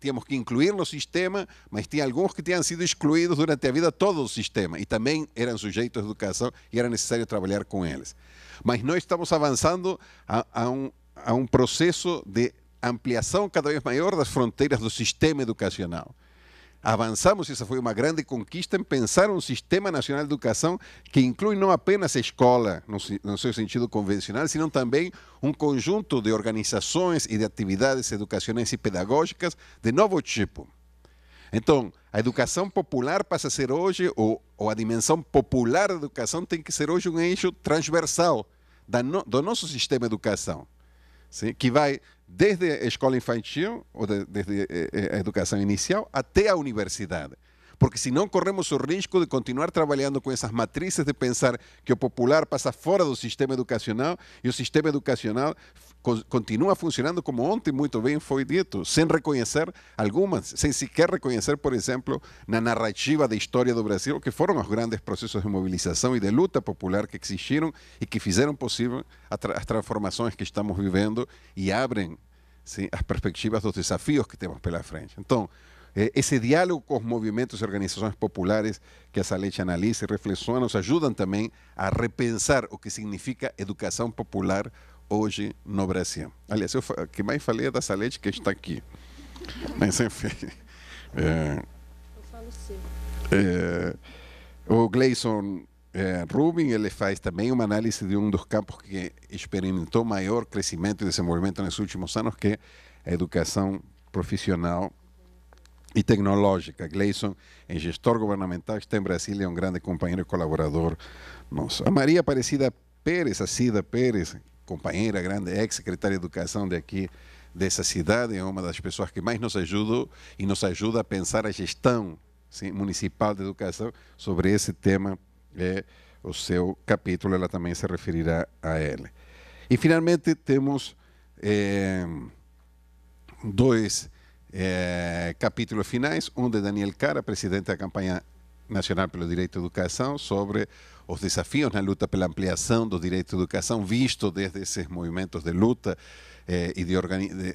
S1: Tínhamos que incluir no sistema, mas tinha alguns que tinham sido excluídos durante a vida todo o sistema e também eram sujeitos à educação e era necessário trabalhar com eles. Mas nós estamos avançando a, a, um, a um processo de ampliação cada vez maior das fronteiras do sistema educacional avançamos, essa foi uma grande conquista, em pensar um sistema nacional de educação que inclui não apenas a escola, no, no seu sentido convencional, senão também um conjunto de organizações e de atividades educacionais e pedagógicas de novo tipo. Então, a educação popular passa a ser hoje, ou, ou a dimensão popular da educação tem que ser hoje um eixo transversal da no, do nosso sistema de educação, sim? que vai desde a escola infantil, ou de, desde eh, eh, a educação inicial, até a universidade. Porque senão corremos o risco de continuar trabalhando com essas matrizes de pensar que o popular passa fora do sistema educacional e o sistema educacional continua funcionando como ontem muito bem foi dito, sem reconhecer algumas, sem sequer reconhecer, por exemplo, na narrativa da história do Brasil, que foram os grandes processos de mobilização e de luta popular que existiram e que fizeram possível as transformações que estamos vivendo e abrem sim, as perspectivas dos desafios que temos pela frente. Então, esse diálogo com os movimentos e organizações populares que essa Salecha analisa e reflexiona nos ajudam também a repensar o que significa educação popular hoje no Brasil. Aliás, eu, o que mais falei é da Salete que está aqui. *laughs* Mas, enfim. *laughs* É, é, o Gleison é, Rubin ele faz também uma análise de um dos campos que experimentou maior crescimento e desenvolvimento nos últimos anos, que é a educação profissional e tecnológica. Gleison é gestor governamental, está em Brasília, é um grande companheiro e colaborador nosso. A Maria Aparecida Pérez, a Cida Pérez, companheira, grande ex-secretária de Educação de aqui dessa cidade, é uma das pessoas que mais nos ajudou e nos ajuda a pensar a gestão sim, municipal de educação sobre esse tema. É, o seu capítulo, ela também se referirá a ele. E, finalmente, temos é, dois é, capítulos finais, um de Daniel Cara, presidente da campanha nacional pelo direito à educação, sobre os desafios na né? luta pela ampliação do direito à educação, visto desde esses movimentos de luta eh, e de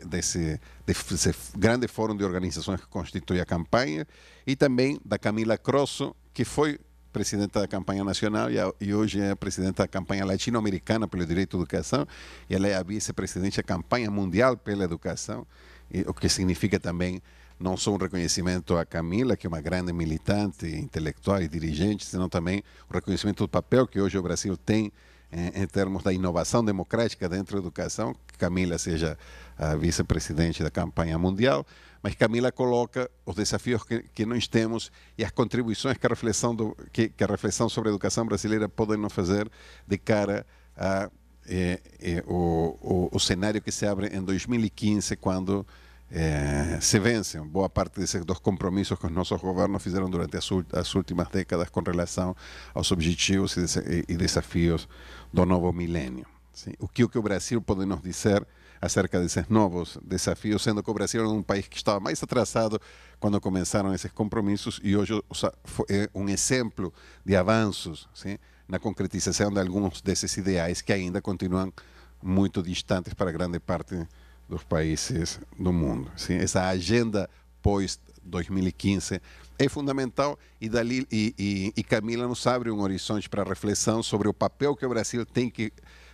S1: desse, desse, grande fórum de organizações que constitui a campanha, e também da Camila Crosso, que foi presidenta da campanha nacional e, a, e hoje é presidenta da campanha latino-americana pelo direito à educação, e ela é a vice-presidente da campanha mundial pela educação, e, o que significa também não só um reconhecimento à Camila, que é uma grande militante, intelectual e dirigente, senão também o reconhecimento do papel que hoje o Brasil tem em, eh, em termos da inovação democrática dentro da educação, que Camila seja a vice-presidente da campanha mundial, mas Camila coloca os desafios que, que nós temos e as contribuições que a, reflexão do, que, que a reflexão sobre a educação brasileira pode nos fazer de cara a é, é, o, o, o, cenário que se abre em 2015, quando
S24: eh,
S1: se vencem boa parte desses dos compromissos que os nossos governos fizeram durante as, as últimas décadas com relação aos objetivos e, e desafios do novo milênio. Sim. O que o, que o Brasil pode nos dizer acerca desses novos desafios, sendo que o Brasil era um país que estava mais atrasado quando começaram esses compromissos e hoje é eh, um exemplo de avanços sim, na concretização de alguns desses ideais que ainda continuam muito distantes para grande parte dos países do mundo. Sim? Essa agenda pós-2015 é fundamental e, dali, e, e, e Camila nos abre um horizonte para reflexão sobre o papel que o Brasil tem que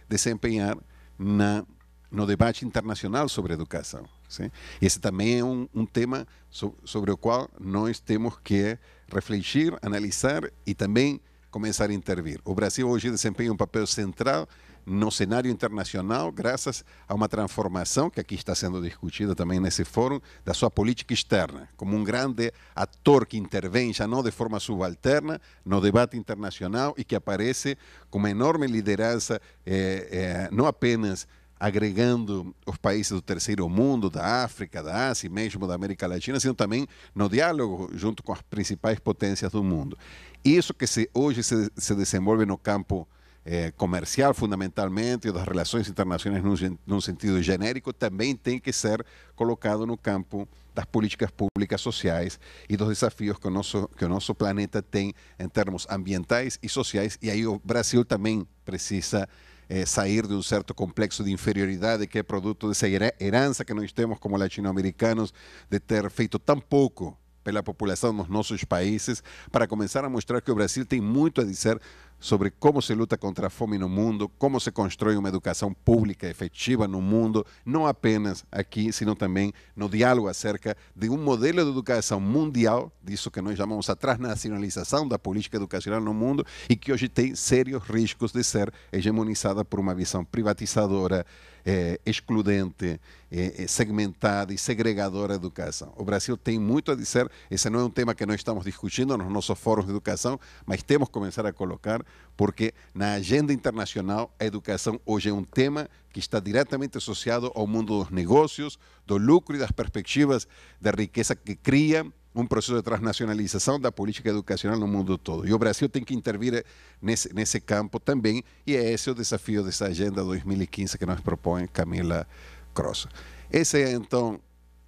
S1: desempenhar na, no debate internacional sobre educação. Sim? Esse também é um, um tema so, sobre o qual nós temos que refletir, analisar e também começar a intervir. O Brasil hoje desempenha um papel central no cenário internacional, graças a uma transformação que aqui está sendo discutida também nesse fórum, da sua política externa, como um grande ator que intervém, já não de forma subalterna, no debate internacional e que aparece com uma enorme liderança, eh, eh, não apenas agregando os países do terceiro mundo, da África, da Ásia e mesmo da América Latina, sino também no diálogo junto com as principais potências do mundo. Isso que se, hoje se, se desenvolve no campo eh, comercial fundamentalmente, das relações internacionais num, num, sentido genérico, também tem que ser colocado no campo das políticas públicas sociais e dos desafios que o nosso, que o nosso planeta tem em termos ambientais e sociais. E aí o Brasil também precisa eh, sair de um certo complexo de inferioridade que é produto dessa herança que nós temos como latino-americanos de ter feito tão pouco pela população nos nossos países, para começar a mostrar que o Brasil tem muito a dizer sobre como se luta contra a fome no mundo, como se constrói uma educação pública efetiva no mundo, não apenas aqui, sino também no diálogo acerca de um modelo de educação mundial, disso que nós chamamos a transnacionalização da política educacional no mundo e que hoje tem sérios riscos de ser hegemonizada por uma visão privatizadora, eh, excludente, eh, eh, segmentada e segregadora da educação. O Brasil tem muito a dizer, esse não é um tema que nós estamos discutindo nos nossos fóruns de educação, mas temos que começar a colocar porque na agenda internacional a educação hoje é um tema que está diretamente associado ao mundo dos negócios, do lucro e das perspectivas de riqueza que cria um processo de transnacionalização da política educacional no mundo todo. E o Brasil tem que intervir eh, nesse, nesse campo também, e é esse o desafio dessa Agenda 2015 que nos propõe Camila Cross. Essa é, então,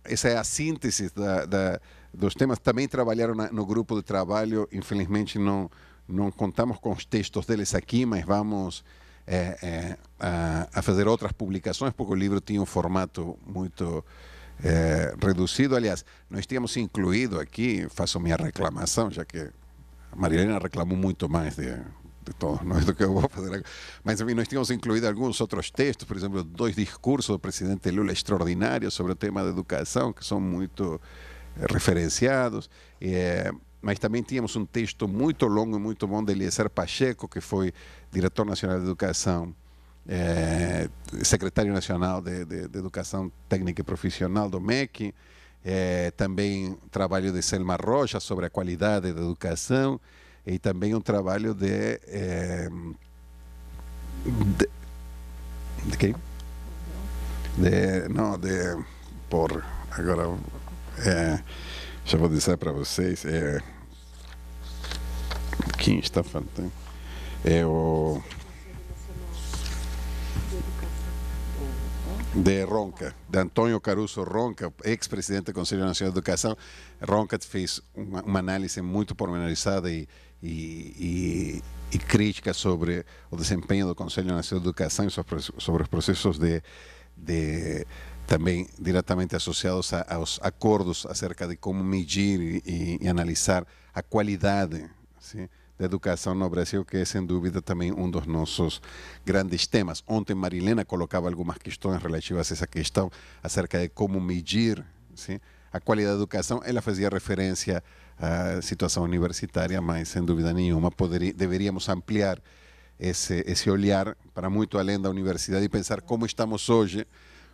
S1: essa é a síntese da, da, dos temas. Também trabalharam na, no grupo de trabalho, infelizmente não não contamos com os textos deles aqui, mas vamos é, é, a, a, fazer outras publicações, porque o livro tinha um formato muito é, reduzido. Aliás, nós tínhamos incluído aqui, faço minha reclamação, já que a Marilena reclamou muito mais de, de todos nós do que eu vou fazer agora. Mas enfim, nós tínhamos incluído alguns outros textos, por exemplo, dois discursos do presidente Lula extraordinários sobre o tema da educação, que são muito referenciados. É, mas também tínhamos um texto muito longo e muito bom de Eliezer Pacheco, que foi diretor nacional de educação, é, secretário nacional de, de, de, educação técnica e profissional do MEC, é, eh, também trabalho de Selma Rocha sobre a qualidade da educação e também um trabalho de, é, de de quem? De, não, de. Por. Agora. É, já vou dizer para vocês. É, quem está faltando é o. de Ronca, de Antônio Caruso Ronca, ex-presidente do Conselho Nacional de Educação. Ronca fez uma, uma análise muito pormenorizada e, e, e, e, crítica sobre o desempenho do Conselho Nacional de Educação e sobre, sobre os processos de, de também diretamente associados a, aos acordos acerca de como medir e, e analisar a qualidade Sim, da educação no Brasil, que é sem dúvida também um dos nossos grandes temas. Ontem Marilena colocava algumas questões relativas a essa questão acerca de como medir sim, a qualidade da educação. Ela fazia referência à situação universitária, mas sem dúvida nenhuma poderia, deveríamos ampliar esse, esse olhar para muito além da universidade e pensar como estamos hoje,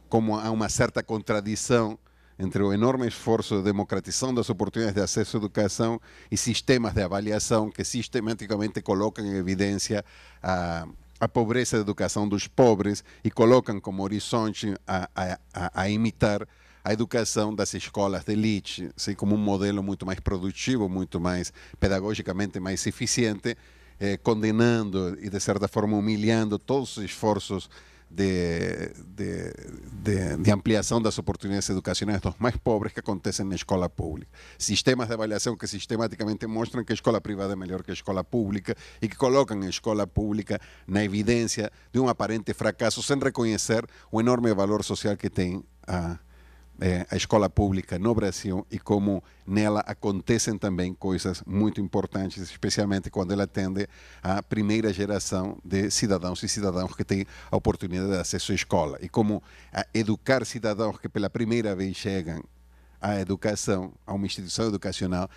S1: como há uma certa contradição entre o enorme esforço de democratização das oportunidades de acesso à educação e sistemas de avaliação que sistematicamente colocam em evidência a, a pobreza da educação dos pobres e colocam como horizonte a, a, a imitar a educação das escolas de elite, assim, como um modelo muito mais produtivo, muito mais pedagogicamente mais eficiente, eh, condenando e, de certa forma, humilhando todos os esforços de, de, de, de, ampliação das oportunidades educacionais dos mais pobres que acontecem na escola pública. Sistemas de avaliação que sistematicamente mostram que a escola privada é melhor que a escola pública e que colocam a escola pública na evidência de um aparente fracasso sem reconhecer o enorme valor social que tem a escola é, a escola pública no Brasil e como nela acontecem também coisas muito importantes, especialmente quando ela atende à primeira geração de cidadãos e cidadãos que têm a oportunidade de acesso à escola e como eh, educar cidadãos que pela primeira vez chegam à educação, a uma instituição educacional,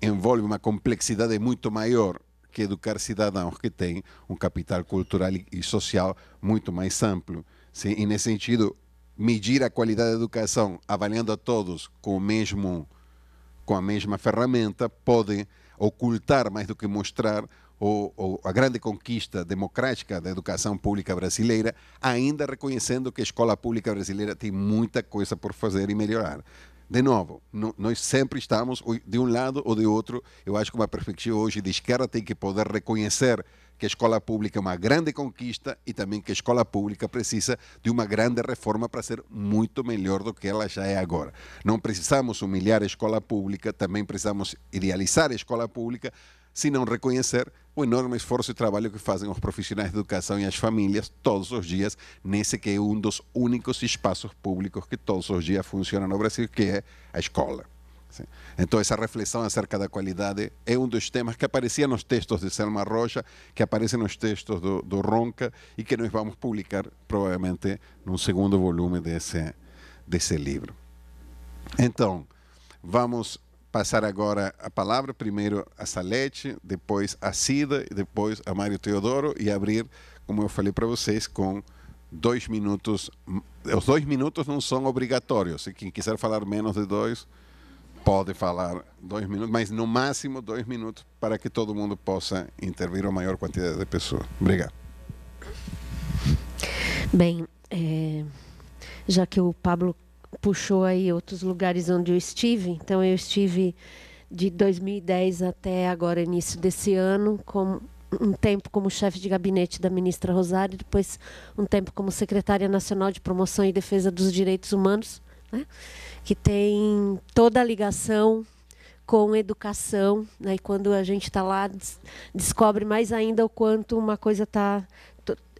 S1: envolve uma complexidade muito maior que educar cidadãos que têm um capital cultural e social muito mais amplo. Sim, e nesse sentido, medir a qualidade da educação avaliando a todos com o mesmo com a mesma ferramenta pode ocultar mais do que mostrar o, o, a grande conquista democrática da educação pública brasileira, ainda reconhecendo que a escola pública brasileira tem muita coisa por fazer e melhorar. De novo, no, nós sempre estamos de um lado ou de outro. Eu acho que uma perspectiva hoje de esquerda tem que poder reconhecer que a escola pública é uma grande conquista e também que a escola pública precisa de uma grande reforma para ser muito melhor do que ela já é agora. Não precisamos humilhar a escola pública, também precisamos idealizar a escola pública, se não reconhecer o enorme esforço e trabalho que fazem os profissionais de educação e as famílias todos os dias nesse que é um dos únicos espaços públicos que todos os dias funciona no Brasil, que é a escola. Sim. Então, essa reflexão acerca da qualidade é um dos temas que aparecia nos textos de Selma Rocha, que aparece nos textos do, do Ronca e que nós vamos publicar, provavelmente, num segundo volume desse, desse livro. Então, vamos passar agora a palavra, primeiro a Salete, depois a Cida, depois a Mário Teodoro e abrir, como eu falei para vocês, com dois minutos. Os dois minutos não são obrigatórios, e quem quiser falar menos de dois pode falar dois minutos, mas no máximo dois minutos para que todo mundo possa intervir a maior quantidade de pessoas. Obrigado.
S9: Bem, é, já que o Pablo puxou aí outros lugares onde eu estive, então eu estive de 2010 até agora, início desse ano, com um tempo como chefe de gabinete da ministra Rosário, depois um tempo como secretária nacional de promoção e defesa dos direitos humanos né? que tem toda a ligação com educação, né? e quando a gente está lá, des descobre mais ainda o quanto uma coisa está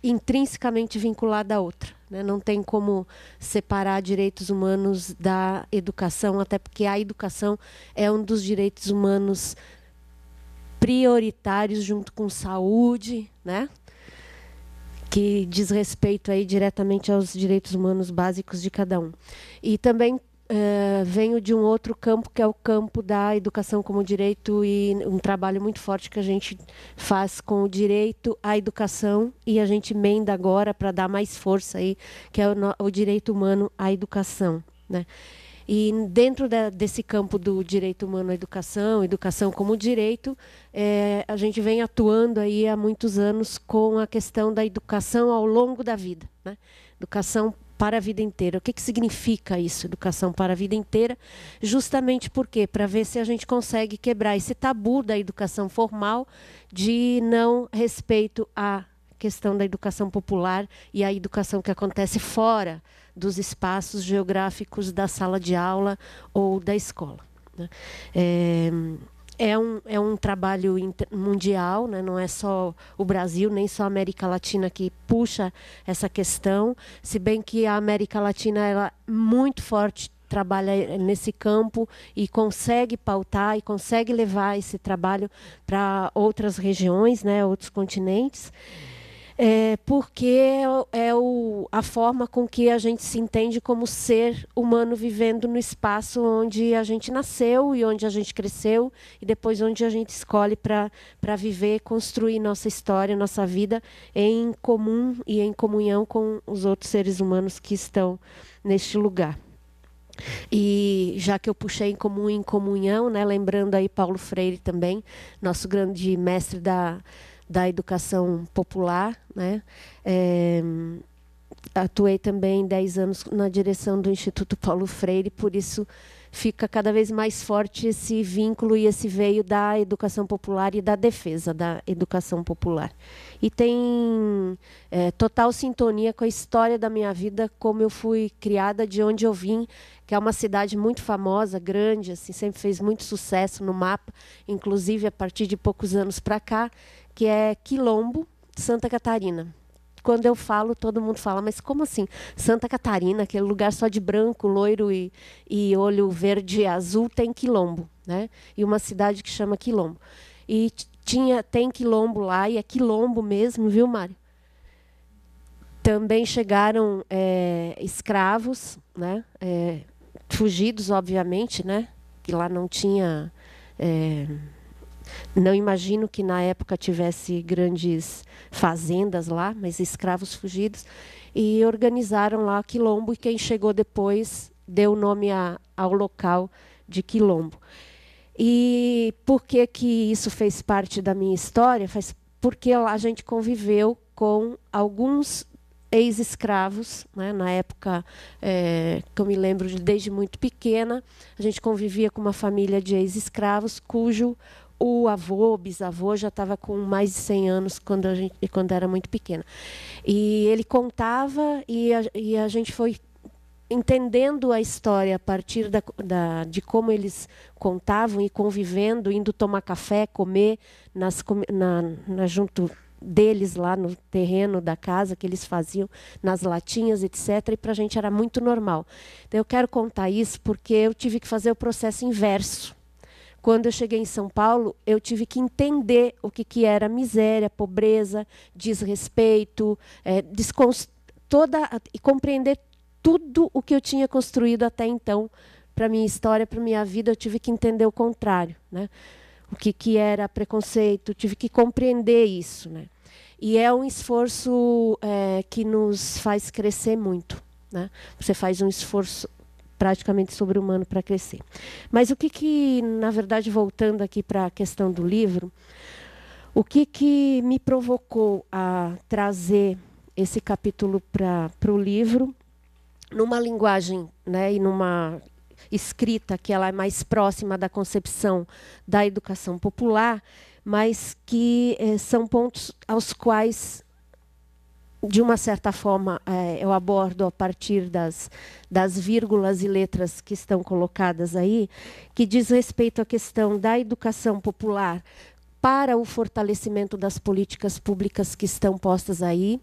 S9: intrinsecamente vinculada à outra. Né? Não tem como separar direitos humanos da educação, até porque a educação é um dos direitos humanos prioritários junto com saúde, né? que diz respeito aí diretamente aos direitos humanos básicos de cada um. E também Uh, venho de um outro campo que é o campo da educação como direito e um trabalho muito forte que a gente faz com o direito à educação e a gente emenda agora para dar mais força aí que é o, o direito humano à educação, né? E dentro da, desse campo do direito humano à educação, educação como direito, é, a gente vem atuando aí há muitos anos com a questão da educação ao longo da vida, né? educação para a vida inteira. O que, que significa isso, educação para a vida inteira? Justamente porque para ver se a gente consegue quebrar esse tabu da educação formal de não respeito à questão da educação popular e a educação que acontece fora dos espaços geográficos da sala de aula ou da escola. Né? É, é um, é um trabalho mundial, né? não é só o Brasil, nem só a América Latina que puxa essa questão, se bem que a América Latina ela é muito forte, trabalha nesse campo e consegue pautar e consegue levar esse trabalho para outras regiões, né? outros continentes é, porque é, é, o, a forma com que a gente se entende como ser humano vivendo no espaço onde a gente nasceu e onde a gente cresceu e depois onde a gente escolhe para viver, construir nossa história, nossa vida em comum e em comunhão com os outros seres humanos que estão neste lugar. E já que eu puxei em comum em comunhão, né, lembrando aí Paulo Freire também, nosso grande mestre da da educação popular, né? É, atuei também 10 anos na direção do Instituto Paulo Freire, por isso fica cada vez mais forte esse vínculo e esse veio da educação popular e da defesa da educação popular. E tem é, total sintonia com a história da minha vida, como eu fui criada, de onde eu vim, que é uma cidade muito famosa, grande, assim, sempre fez muito sucesso no mapa, inclusive a partir de poucos anos para cá que é Quilombo, Santa Catarina. Quando eu falo, todo mundo fala, mas como assim? Santa Catarina, aquele lugar só de branco, loiro e, e olho verde e azul, tem quilombo, né? E uma cidade que chama Quilombo. E tinha, tem quilombo lá, e é quilombo mesmo, viu, Mário? Também chegaram é, escravos, né? É, fugidos, obviamente, né? Que lá não tinha. É, não imagino que na época tivesse grandes fazendas lá, mas escravos fugidos. E organizaram lá Quilombo, e quem chegou depois deu nome a, ao local de Quilombo. E por que, que isso fez parte da minha história? porque lá a gente conviveu com alguns ex-escravos, né? na época é, que eu me lembro de, desde muito pequena, a gente convivia com uma família de ex-escravos cujo o avô, bisavô, já estava com mais de 100 anos quando, a gente, quando era muito pequena. E ele contava e a, e a gente foi entendendo a história a partir da, da, de como eles contavam e convivendo, indo tomar café, comer nas, na, na, junto deles lá no terreno da casa que eles faziam, nas latinhas, etc. E para a gente era muito normal. Então, eu quero contar isso porque eu tive que fazer o processo inverso quando eu cheguei em São Paulo, eu tive que entender o que, que era miséria, pobreza, desrespeito, é, toda e compreender tudo o que eu tinha construído até então para minha história, para minha vida. Eu tive que entender o contrário, né? O que, que era preconceito, tive que compreender isso, né? E é um esforço é, que nos faz crescer muito. Né? Você faz um esforço praticamente sobre-humano para crescer. Mas o que, que, na verdade, voltando aqui para a questão do livro, o que, que me provocou a trazer esse capítulo para o livro, numa linguagem né, e numa escrita que ela é mais próxima da concepção da educação popular, mas que eh, são pontos aos quais de uma certa forma, é, eu abordo a partir das, das vírgulas e letras que estão colocadas aí, que diz respeito à questão da educação popular para o fortalecimento das políticas públicas que estão postas aí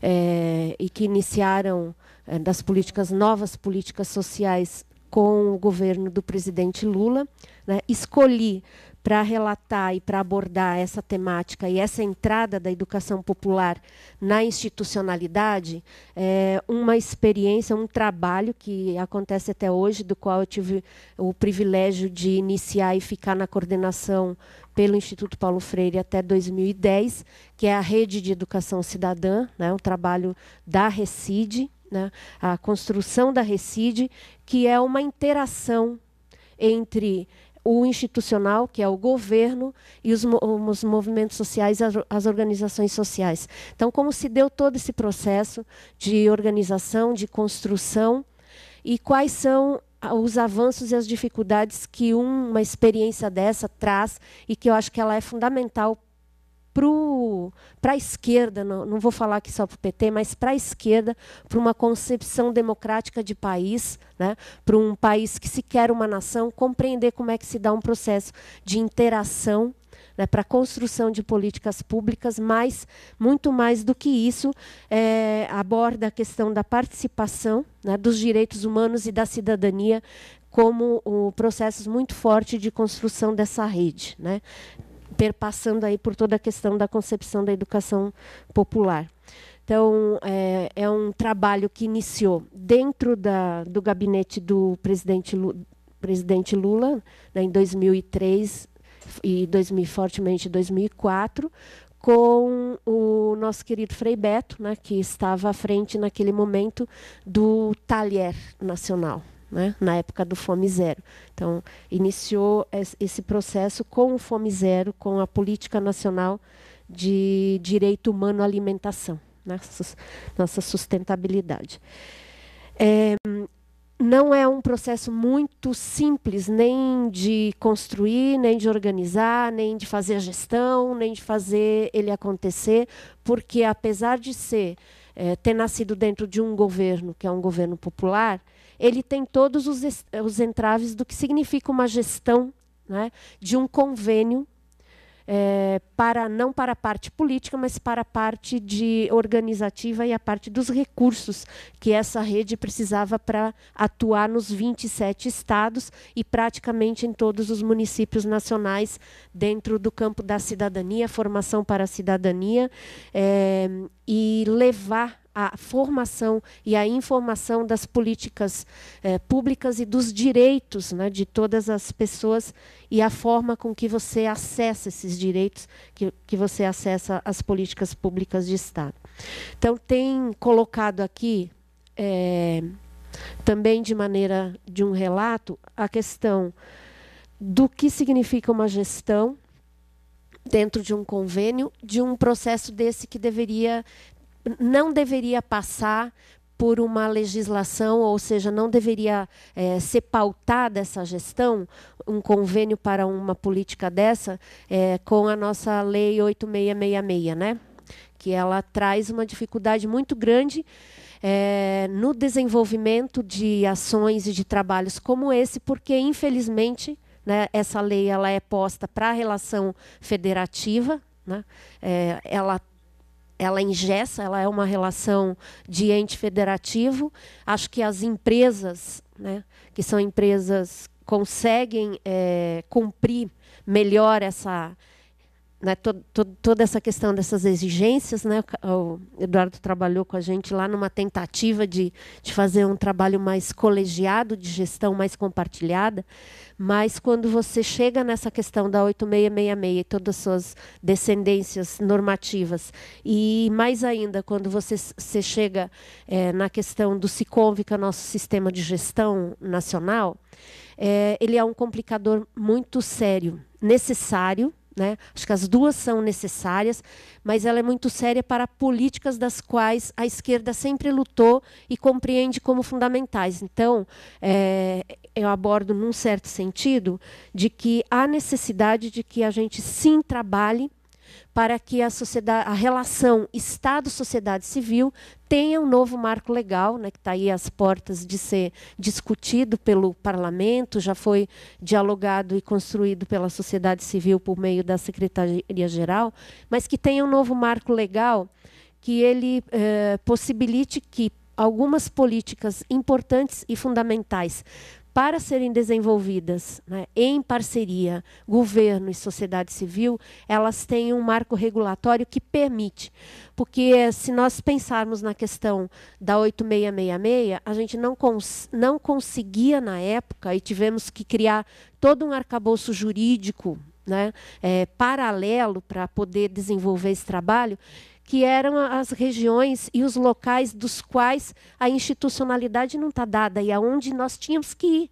S9: é, e que iniciaram é, das políticas novas políticas sociais com o governo do presidente Lula. Né? Escolhi para relatar e para abordar essa temática e essa entrada da educação popular na institucionalidade, é uma experiência, um trabalho que acontece até hoje, do qual eu tive o privilégio de iniciar e ficar na coordenação pelo Instituto Paulo Freire até 2010, que é a Rede de Educação Cidadã, né, um trabalho da RECID, né, a construção da RECID, que é uma interação entre o institucional, que é o governo, e os, os movimentos sociais, as, as, organizações sociais. Então, como se deu todo esse processo de organização, de construção, e quais são os avanços e as dificuldades que uma experiência dessa traz, e que eu acho que ela é fundamental para a esquerda, não, não, vou falar aqui só para o PT, mas para a esquerda, para uma concepção democrática de país, né, para um país que se quer uma nação, compreender como é que se dá um processo de interação né, para a construção de políticas públicas, mas, muito mais do que isso, é, aborda a questão da participação, né, dos direitos humanos e da cidadania como um, uh, processos muito fortes de construção dessa rede. Né? perpassando aí por toda a questão da concepção da educação popular. Então, é, é um trabalho que iniciou dentro da, do gabinete do presidente, Lula, presidente Lula, né, em 2003 e 2000, fortemente 2004, com o nosso querido Frei Beto, né, que estava à frente naquele momento do Talher Nacional né, na época do Fome Zero. Então, iniciou esse processo com o Fome Zero, com a Política Nacional de Direito Humano à Alimentação, né, nossa sustentabilidade. É, não é um processo muito simples, nem de construir, nem de organizar, nem de fazer a gestão, nem de fazer ele acontecer, porque apesar de ser é, ter nascido dentro de um governo que é um governo popular, ele tem todos os, os entraves do que significa uma gestão né, de um convênio é, para não para a parte política, mas para a parte de organizativa e a parte dos recursos que essa rede precisava para atuar nos 27 estados e praticamente em todos os municípios nacionais dentro do campo da cidadania, formação para a cidadania é, e levar a formação e a informação das políticas eh, públicas e dos direitos né, de todas as pessoas e a forma com que você acessa esses direitos, que, que você acessa as políticas públicas de Estado. Então, tem colocado aqui, eh, também de maneira de um relato, a questão do que significa uma gestão dentro de um convênio, de um processo desse que deveria não deveria passar por uma legislação, ou seja, não deveria é, ser pautada essa gestão, um convênio para uma política dessa, é, com a nossa Lei 8666, né? que ela traz uma dificuldade muito grande é, no desenvolvimento de ações e de trabalhos como esse, porque, infelizmente, né, essa lei ela é posta para a relação federativa, né? É, ela ela engessa, ela é uma relação de ente federativo. Acho que as empresas, né, que são empresas conseguem é, cumprir melhor essa né, to, to, toda essa questão dessas exigências. Né, o Eduardo trabalhou com a gente lá numa tentativa de, de fazer um trabalho mais colegiado, de gestão mais compartilhada, mas quando você chega nessa questão da 8666 e todas as suas descendências normativas, e mais ainda, quando você, você chega é, na questão do SICOMV, que é o nosso sistema de gestão nacional, é, ele é um complicador muito sério, necessário, né? Acho que as duas são necessárias, mas ela é muito séria para políticas das quais a esquerda sempre lutou e compreende como fundamentais. Então, é, eu abordo num certo sentido de que há necessidade de que a gente sim trabalhe para que a, sociedade, a relação Estado-sociedade civil tenha um novo marco legal, né, que está aí às portas de ser discutido pelo parlamento, já foi dialogado e construído pela sociedade civil por meio da Secretaria-Geral, mas que tenha um novo marco legal que ele eh, possibilite que algumas políticas importantes e fundamentais para serem desenvolvidas né, em parceria, governo e sociedade civil, elas têm um marco regulatório que permite. Porque se nós pensarmos na questão da 8666, a gente não, cons não conseguia na época, e tivemos que criar todo um arcabouço jurídico né, é, paralelo para poder desenvolver esse trabalho que eram as regiões e os locais dos quais a institucionalidade não está dada e aonde nós tínhamos que ir.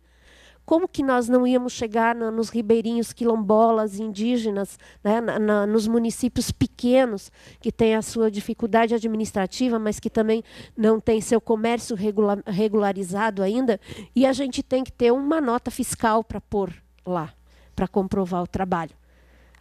S9: Como que nós não íamos chegar nos ribeirinhos quilombolas, indígenas, né, na, na, nos municípios pequenos, que têm a sua dificuldade administrativa, mas que também não tem seu comércio regula regularizado ainda, e a gente tem que ter uma nota fiscal para pôr lá, para comprovar o trabalho.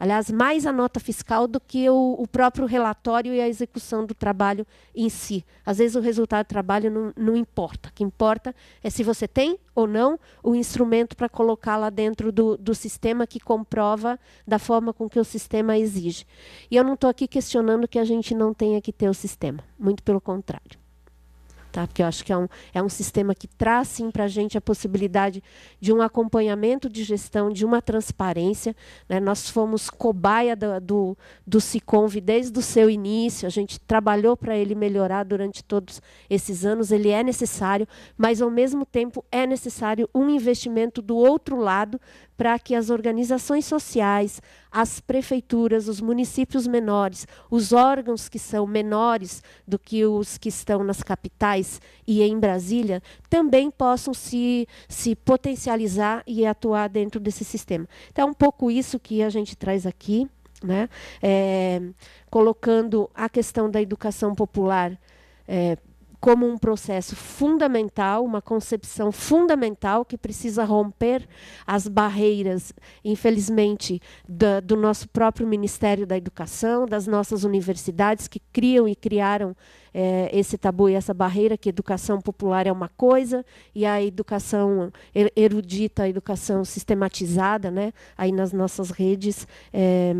S9: Aliás, mais a nota fiscal do que o, o próprio relatório e a execução do trabalho em si. Às vezes o resultado do trabalho não, não importa. O que importa é se você tem ou não o instrumento para colocar lá dentro do, do sistema que comprova da forma com que o sistema exige. E eu não estou aqui questionando que a gente não tenha que ter o sistema. Muito pelo contrário. Tá? Porque eu acho que é um, é um sistema que traz sim para a gente a possibilidade de um acompanhamento de gestão, de uma transparência. Né? Nós fomos cobaia do, do, do Ciconv desde o seu início, a gente trabalhou para ele melhorar durante todos esses anos, ele é necessário, mas ao mesmo tempo é necessário um investimento do outro lado para que as organizações sociais, as prefeituras, os municípios menores, os órgãos que são menores do que os que estão nas capitais e em Brasília, também possam se, se potencializar e atuar dentro desse sistema. Então, é um pouco isso que a gente traz aqui, né? É, colocando a questão da educação popular. É, como um processo fundamental, uma concepção fundamental que precisa romper as barreiras, infelizmente, da, do nosso próprio Ministério da Educação, das nossas universidades que criam e criaram é, esse tabu e essa barreira que educação popular é uma coisa e a educação er-, erudita, a educação sistematizada, né, aí nas nossas redes é,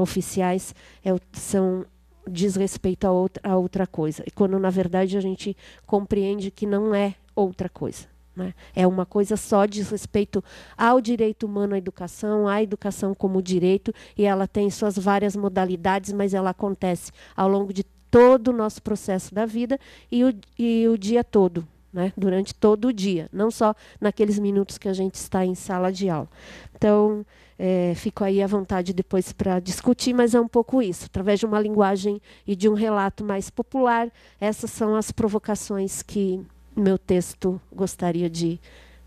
S9: oficiais é, são diz respeito a outra, a outra coisa. E quando, na verdade, a gente compreende que não é outra coisa. Né? É uma coisa só, diz respeito ao direito humano à educação, à educação como direito, e ela tem suas várias modalidades, mas ela acontece ao longo de todo o nosso processo da vida e o, e o dia todo. Né? durante todo o dia, não só naqueles minutos que a gente está em sala de aula. Então, é, fico aí à vontade depois para discutir, mas é um pouco isso. Através de uma linguagem e de um relato mais popular, essas são as provocações que meu texto gostaria de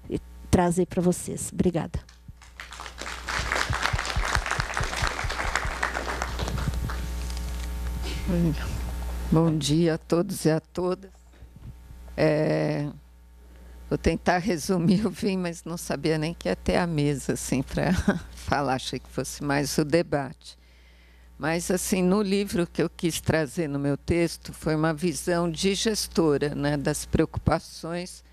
S9: eh, trazer para vocês. Obrigada.
S25: Bom dia a todos e a todas. É, vou tentar resumir, eu *laughs* vim, mas não sabia nem que ia ter a mesa assim para *laughs* falar, achei que fosse mais o debate. Mas assim, no livro que eu quis trazer no meu texto foi uma visão de gestora, né, das preocupações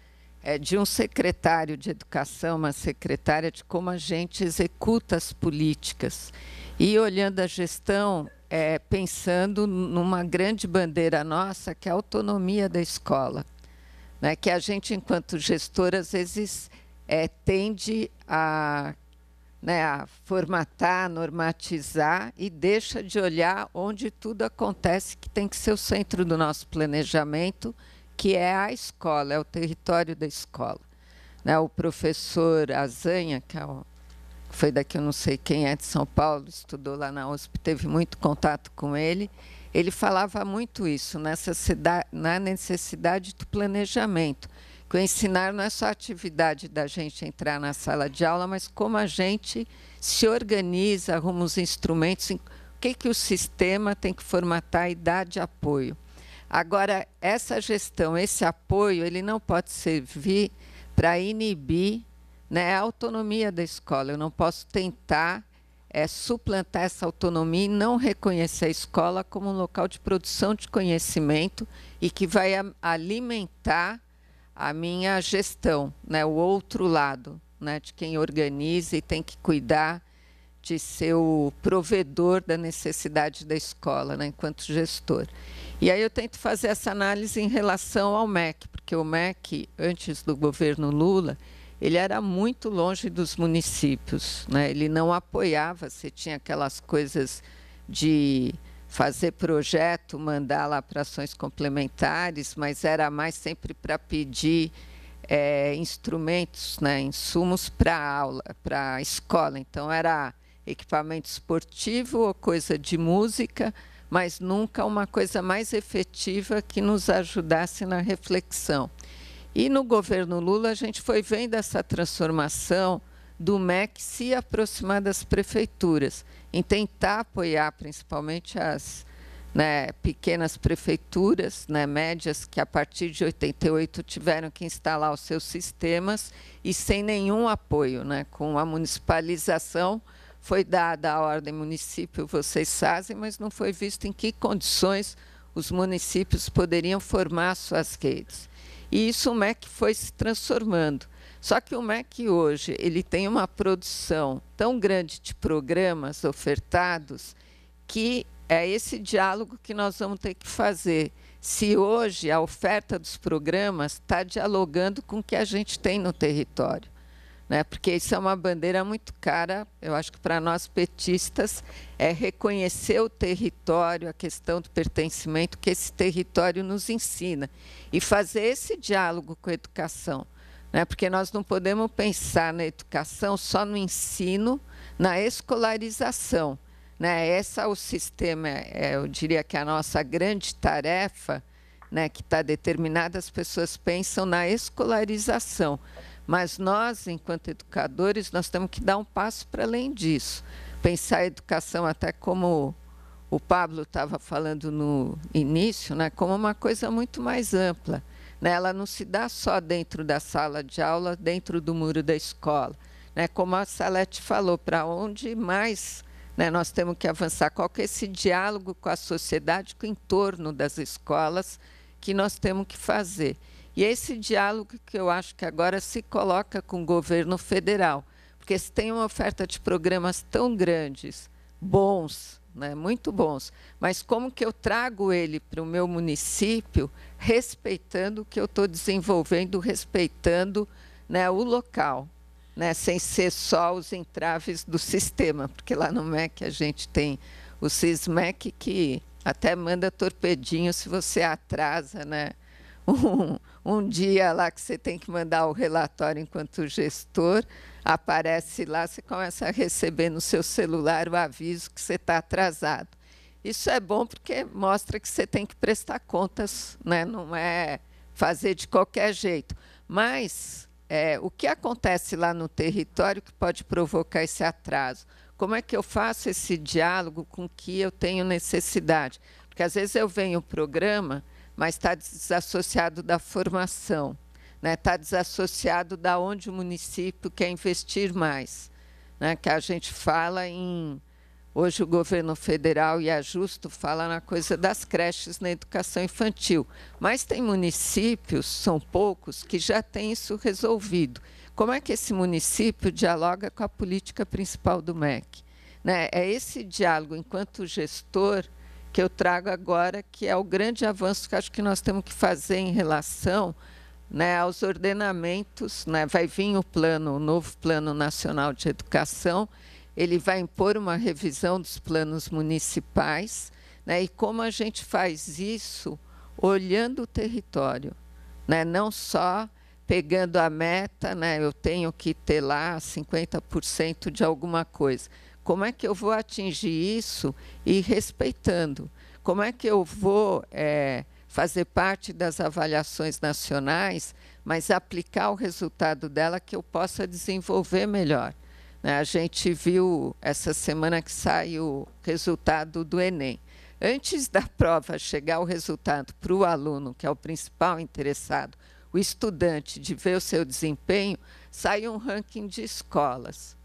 S25: é, de um secretário de educação, uma secretária de como a gente executa as políticas e olhando a gestão, é, pensando numa grande bandeira nossa que é a autonomia da escola né, que a gente, enquanto gestor, às vezes é, tende a, né, a formatar, normatizar e deixa de olhar onde tudo acontece, que tem que ser o centro do nosso planejamento, que é a escola, é o território da escola. Né, o professor Azanha, que é o, foi daqui, eu não sei quem é, de São Paulo, estudou lá na USP, teve muito contato com ele, ele falava muito isso, nessa cidade, na necessidade do planejamento. Que o ensinar não é só a atividade da gente entrar na sala de aula, mas como a gente se organiza, arruma os instrumentos, o que, que o sistema tem que formatar e dar de apoio. Agora, essa gestão, esse apoio, ele não pode servir para inibir né, a autonomia da escola. Eu não posso tentar é suplantar essa autonomia e não reconhecer a escola como um local de produção de conhecimento e que vai alimentar a minha gestão, né, o outro lado, né, de quem organiza e tem que cuidar de ser o provedor da necessidade da escola, né, enquanto gestor. E aí eu tento fazer essa análise em relação ao MEC, porque o MEC, antes do governo Lula, ele era muito longe dos municípios, né? ele não apoiava, você tinha aquelas coisas de fazer projeto, mandar lá para ações complementares, mas era mais sempre para pedir é, instrumentos, né, insumos para aula, para a escola. Então era equipamento esportivo ou coisa de música, mas nunca uma coisa mais efetiva que nos ajudasse na reflexão. E no governo Lula, a gente foi vendo essa transformação do MEC se aproximar das prefeituras, em tentar apoiar principalmente as né, pequenas prefeituras, né, médias, que a partir de 88 tiveram que instalar os seus sistemas e sem nenhum apoio. Né, com a municipalização, foi dada a ordem município, vocês fazem, mas não foi visto em que condições os municípios poderiam formar suas redes. E isso o MEC foi se transformando. Só que o MEC hoje ele tem uma produção tão grande de programas ofertados que é esse diálogo que nós vamos ter que fazer. Se hoje a oferta dos programas está dialogando com o que a gente tem no território né? porque isso é uma bandeira muito cara, eu acho que para nós petistas, é reconhecer o território, a questão do pertencimento que esse território nos ensina, e fazer esse diálogo com a educação, né? porque nós não podemos pensar na educação só no ensino, na escolarização. Né? Esse é o sistema, é, eu diria que a nossa grande tarefa, né, que está determinada, as pessoas pensam na escolarização. Mas nós, enquanto educadores, nós temos que dar um passo para além disso. Pensar a educação até como o Pablo estava falando no início, né, como uma coisa muito mais ampla. Né? Ela não se dá só dentro da sala de aula, dentro do muro da escola. Né? Como a Salete falou, para onde mais né, nós temos que avançar? Qual que é esse diálogo com a sociedade, com o entorno das escolas que nós temos que fazer? E esse diálogo que eu acho que agora se coloca com o governo federal, porque se tem uma oferta de programas tão grandes, bons, né, muito bons, mas como que eu trago ele para o meu município, respeitando o que eu estou desenvolvendo, respeitando né, o local, né, sem ser só os entraves do sistema, porque lá no MEC a gente tem o SISMEC que até manda torpedinho se você atrasa né, *laughs* um, um dia lá que você tem que mandar o relatório enquanto gestor, aparece lá, você começa a receber no seu celular o aviso que você está atrasado. Isso é bom porque mostra que você tem que prestar contas, né? não é fazer de qualquer jeito. Mas é, o que acontece lá no território que pode provocar esse atraso? Como é que eu faço esse diálogo com que eu tenho necessidade? Porque às vezes eu venho o programa mas está desassociado da formação, está né? Tá desassociado da onde o município quer investir mais. Né? Que a gente fala em. Hoje o governo federal, e a é justo, fala na coisa das creches na educação infantil. Mas tem municípios, são poucos, que já têm isso resolvido. Como é que esse município dialoga com a política principal do MEC? Né? É esse diálogo, enquanto gestor, que eu trago agora, que é o grande avanço que acho que nós temos que fazer em relação né, aos ordenamentos. Né? Vai vir o plano, o novo Plano Nacional de Educação, ele vai impor uma revisão dos planos municipais. Né? E como a gente faz isso olhando o território, né? não só pegando a meta, né? eu tenho que ter lá 50% de alguma coisa como é que eu vou atingir isso e respeitando? Como é que eu vou é, fazer parte das avaliações nacionais, mas aplicar o resultado dela que eu possa desenvolver melhor? Né? A gente viu essa semana que sai o resultado do Enem. Antes da prova chegar o resultado para o aluno, que é o principal interessado, o estudante, de ver o seu desempenho, sai um ranking de escolas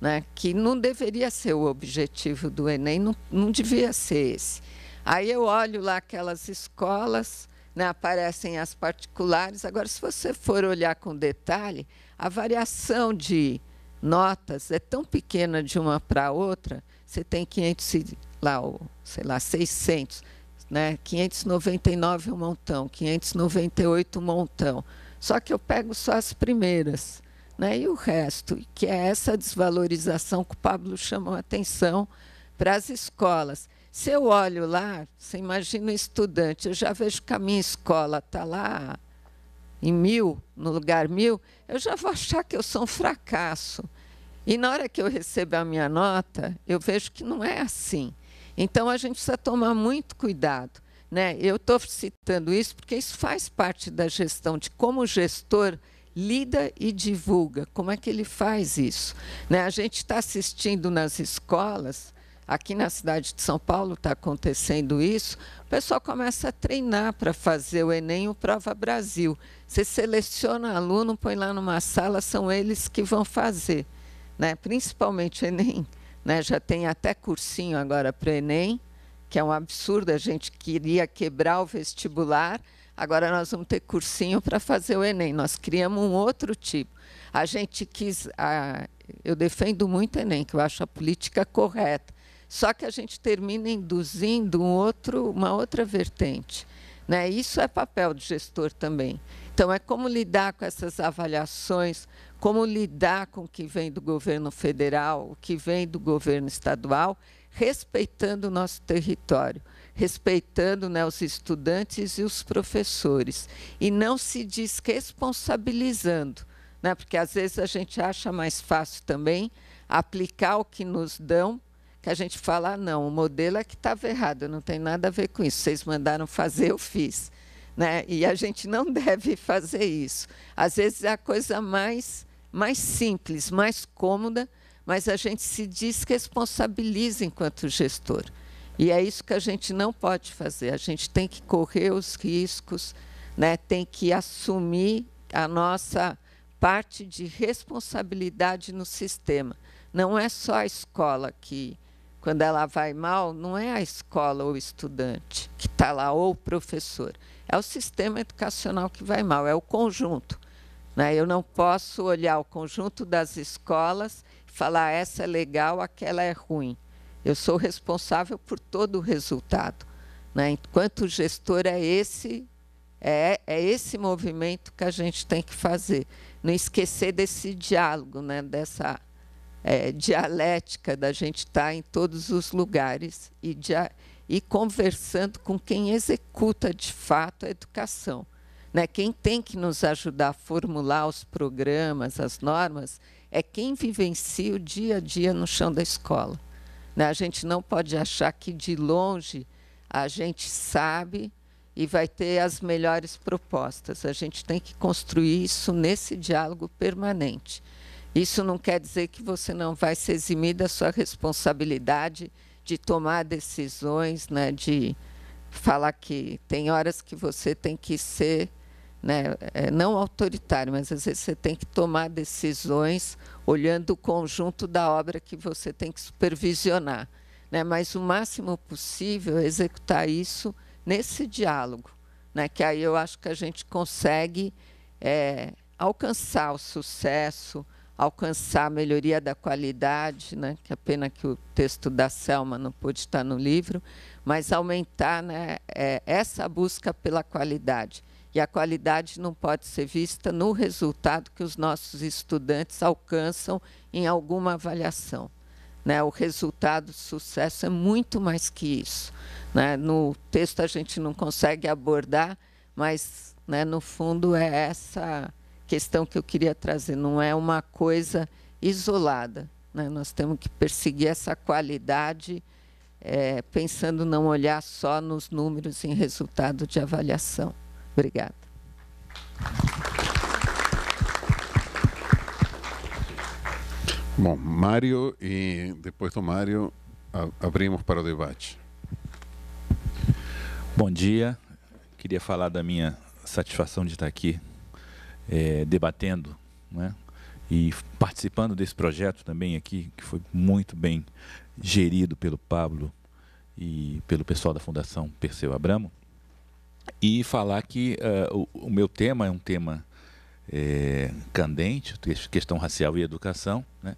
S25: né, que não deveria ser o objetivo do Enem, não, não devia ser esse. Aí eu olho lá aquelas escolas, né, aparecem as particulares. Agora, se você for olhar com detalhe, a variação de notas é tão pequena de uma para outra, você tem 500, lá, sei lá, 600, né, 599 um montão, 598 um montão. Só que eu pego só as primeiras. Né? E o resto, que é essa desvalorização que o Pablo chamou a atenção para as escolas. Se eu olho lá, você imagina um estudante, eu já vejo que a minha escola está lá em mil, no lugar mil, eu já vou achar que eu sou um fracasso. E na hora que eu recebo a minha nota, eu vejo que não é assim. Então a gente precisa tomar muito cuidado. Né? Eu estou citando isso porque isso faz parte da gestão, de como o gestor lida e divulga. Como é que ele faz isso? Né? A gente está assistindo nas escolas, aqui na cidade de São Paulo está acontecendo isso, o pessoal começa a treinar para fazer o Enem o Prova Brasil. Você seleciona aluno, põe lá numa sala, são eles que vão fazer. Né? Principalmente o Enem. Né? Já tem até cursinho agora para o Enem, que é um absurdo, a gente queria quebrar o vestibular Agora nós vamos ter cursinho para fazer o Enem. Nós criamos um outro tipo. A gente quis. A, eu defendo muito o Enem, que eu acho a política correta. Só que a gente termina induzindo um outro, uma outra vertente. Né? Isso é papel do gestor também. Então, é como lidar com essas avaliações, como lidar com o que vem do governo federal, o que vem do governo estadual, respeitando o nosso território respeitando né, os estudantes e os professores, e não se diz responsabilizando, né, porque às vezes a gente acha mais fácil também aplicar o que nos dão, que a gente fala, ah, não, o modelo é que estava errado, não tem nada a ver com isso, vocês mandaram fazer, eu fiz. Né? E a gente não *laughs* deve fazer isso. Às vezes é a coisa mais, mais simples, mais cômoda, mas a gente se desresponsabiliza enquanto gestor. E é isso que a gente não pode fazer. A gente tem que correr os riscos, né? tem que assumir a nossa parte de responsabilidade no sistema. Não é só a escola que, quando ela vai mal, não é a escola ou o estudante que está lá, ou o professor. É o sistema educacional que vai mal, é o conjunto. Né? Eu não posso olhar o conjunto das escolas e falar essa é legal, aquela é ruim. Eu sou responsável por todo o resultado. Né? Enquanto gestor é esse é, é esse movimento que a gente tem que fazer. Não esquecer desse diálogo, né? dessa é, dialética da gente estar tá em todos os lugares e, dia, e conversando com quem executa de fato a educação. Né? Quem tem que nos ajudar a formular os programas, as normas, é quem vivencia o dia a dia no chão da escola. Né? A gente não pode achar que de longe a gente sabe e vai ter as melhores propostas. A gente tem que construir isso nesse diálogo permanente. Isso não quer dizer que você não vai se eximir da sua responsabilidade de tomar decisões, né, de falar que tem horas que você tem que ser né, é, não autoritário, mas às vezes você tem que tomar decisões olhando o conjunto da obra que você tem que supervisionar. Né? Mas o máximo possível é executar isso nesse diálogo, né? que aí eu acho que a gente consegue é, alcançar o sucesso, alcançar a melhoria da qualidade, né? que é pena que o texto da Selma não pôde estar no livro, mas aumentar né, é, essa busca pela qualidade. E a qualidade não pode ser vista no resultado que os nossos estudantes alcançam em alguma avaliação. Né? O resultado de sucesso é muito mais que isso. Né? No texto a gente não consegue abordar, mas né, no fundo é essa questão que eu queria trazer. Não é uma coisa isolada. Né? Nós temos que perseguir essa qualidade. É, pensando não olhar só nos números em resultado de avaliação. Obrigada.
S1: Bom, Mário e depois do Mário abrimos para o debate. Bom dia.
S14: Queria falar da minha satisfação de estar aqui é, debatendo né, e participando desse projeto também aqui, que foi muito bem gerido pelo Pablo e pelo pessoal da Fundação Perseu Abramo e falar que uh, o, o, meu tema é um tema é, candente, questão racial e educação, né?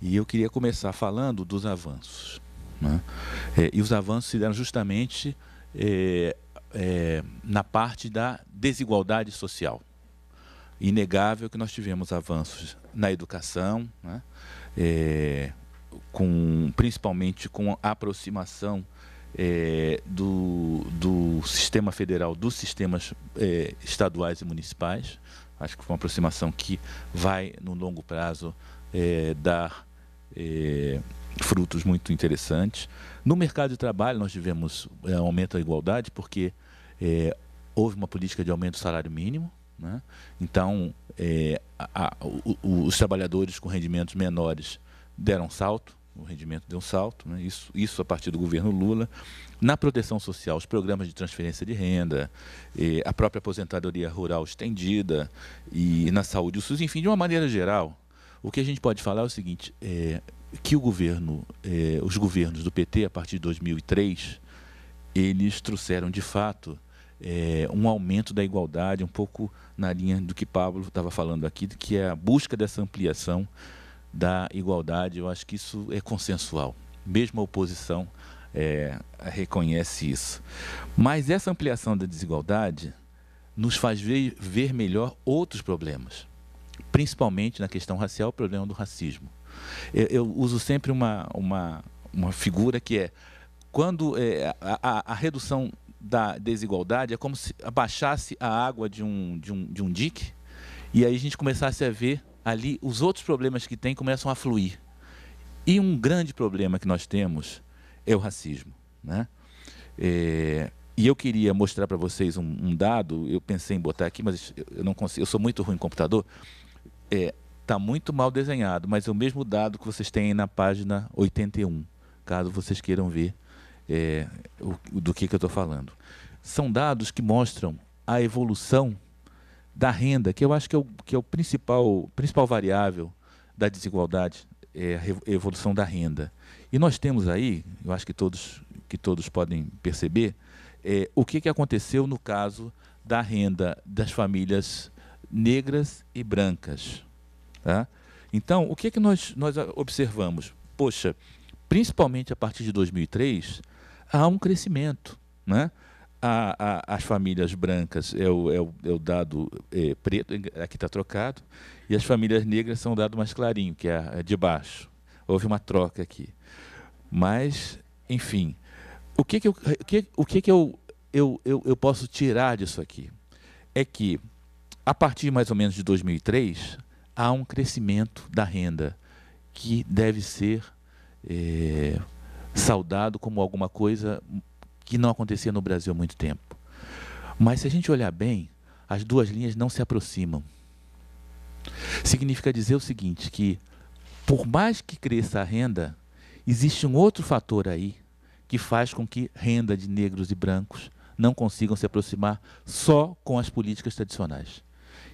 S14: e eu queria começar falando dos avanços. Né? É, e os avanços se deram justamente é, na parte da desigualdade social. Inegável que nós tivemos avanços na educação, né? com, principalmente com a aproximação é, do, do sistema federal, dos sistemas é, estaduais e municipais. Acho que foi uma aproximação que vai, no longo prazo, é, dar é, frutos muito interessantes. No mercado de trabalho, nós tivemos é, aumento da igualdade, porque é, houve uma política de aumento do salário mínimo. Né? Então, a, a, o, os trabalhadores com rendimentos menores deram um salto o rendimento deu um salto, né? isso, isso a partir do governo Lula. Na proteção social, os programas de transferência de renda, eh, a própria aposentadoria rural estendida e na saúde, o SUS, enfim, de uma maneira geral, o que a gente pode falar é o seguinte, é, que o governo, é, os governos do PT a partir de 2003, eles trouxeram de fato é, um aumento da igualdade, um pouco na linha do que Pablo estava falando aqui, que é a busca dessa ampliação da igualdade. Eu acho que isso é consensual. Mesmo a oposição é, reconhece isso. Mas essa ampliação da desigualdade nos faz ver, ver melhor outros problemas, principalmente na questão racial, o problema do racismo. Eu, eu uso sempre uma, uma, uma figura que é quando é, a, a, a redução da desigualdade é como se abaixasse a água de um, de um, de um dique e aí a gente começasse a ver ali os outros problemas que tem começam a fluir. E um grande problema que nós temos é o racismo. Né? É, e eu queria mostrar para vocês um, um, dado, eu pensei em botar aqui, mas eu não consigo, eu sou muito ruim em computador. Está é, tá muito mal desenhado, mas é o mesmo dado que vocês têm na página 81, caso vocês queiram ver é, o, do que, que eu estou falando. São dados que mostram a evolução da renda, que eu acho que é o, que é o principal, principal variável da desigualdade, é a evolução da renda. E nós temos aí, eu acho que todos, que todos podem perceber, é, o que, que aconteceu no caso da renda das famílias negras e brancas. Tá? Então, o que, que nós, nós observamos? Poxa, principalmente a partir de 2003, há um crescimento. Né? a, a, as famílias brancas é o, é o, é o dado é, preto, é, aqui está trocado, e as famílias negras são o dado mais clarinho, que é, é, de baixo. Houve uma troca aqui. Mas, enfim, o que, que, eu, que, o que, que eu, eu, eu, eu posso tirar disso aqui? É que, a partir mais ou menos de 2003, há um crescimento da renda que deve ser é, saudado como alguma coisa que não acontecia no Brasil há muito tempo. Mas se a gente olhar bem, as duas linhas não se aproximam. Significa dizer o seguinte, que por mais que cresça a renda, existe um outro fator aí que faz com que renda de negros e brancos não consigam se aproximar só com as políticas tradicionais.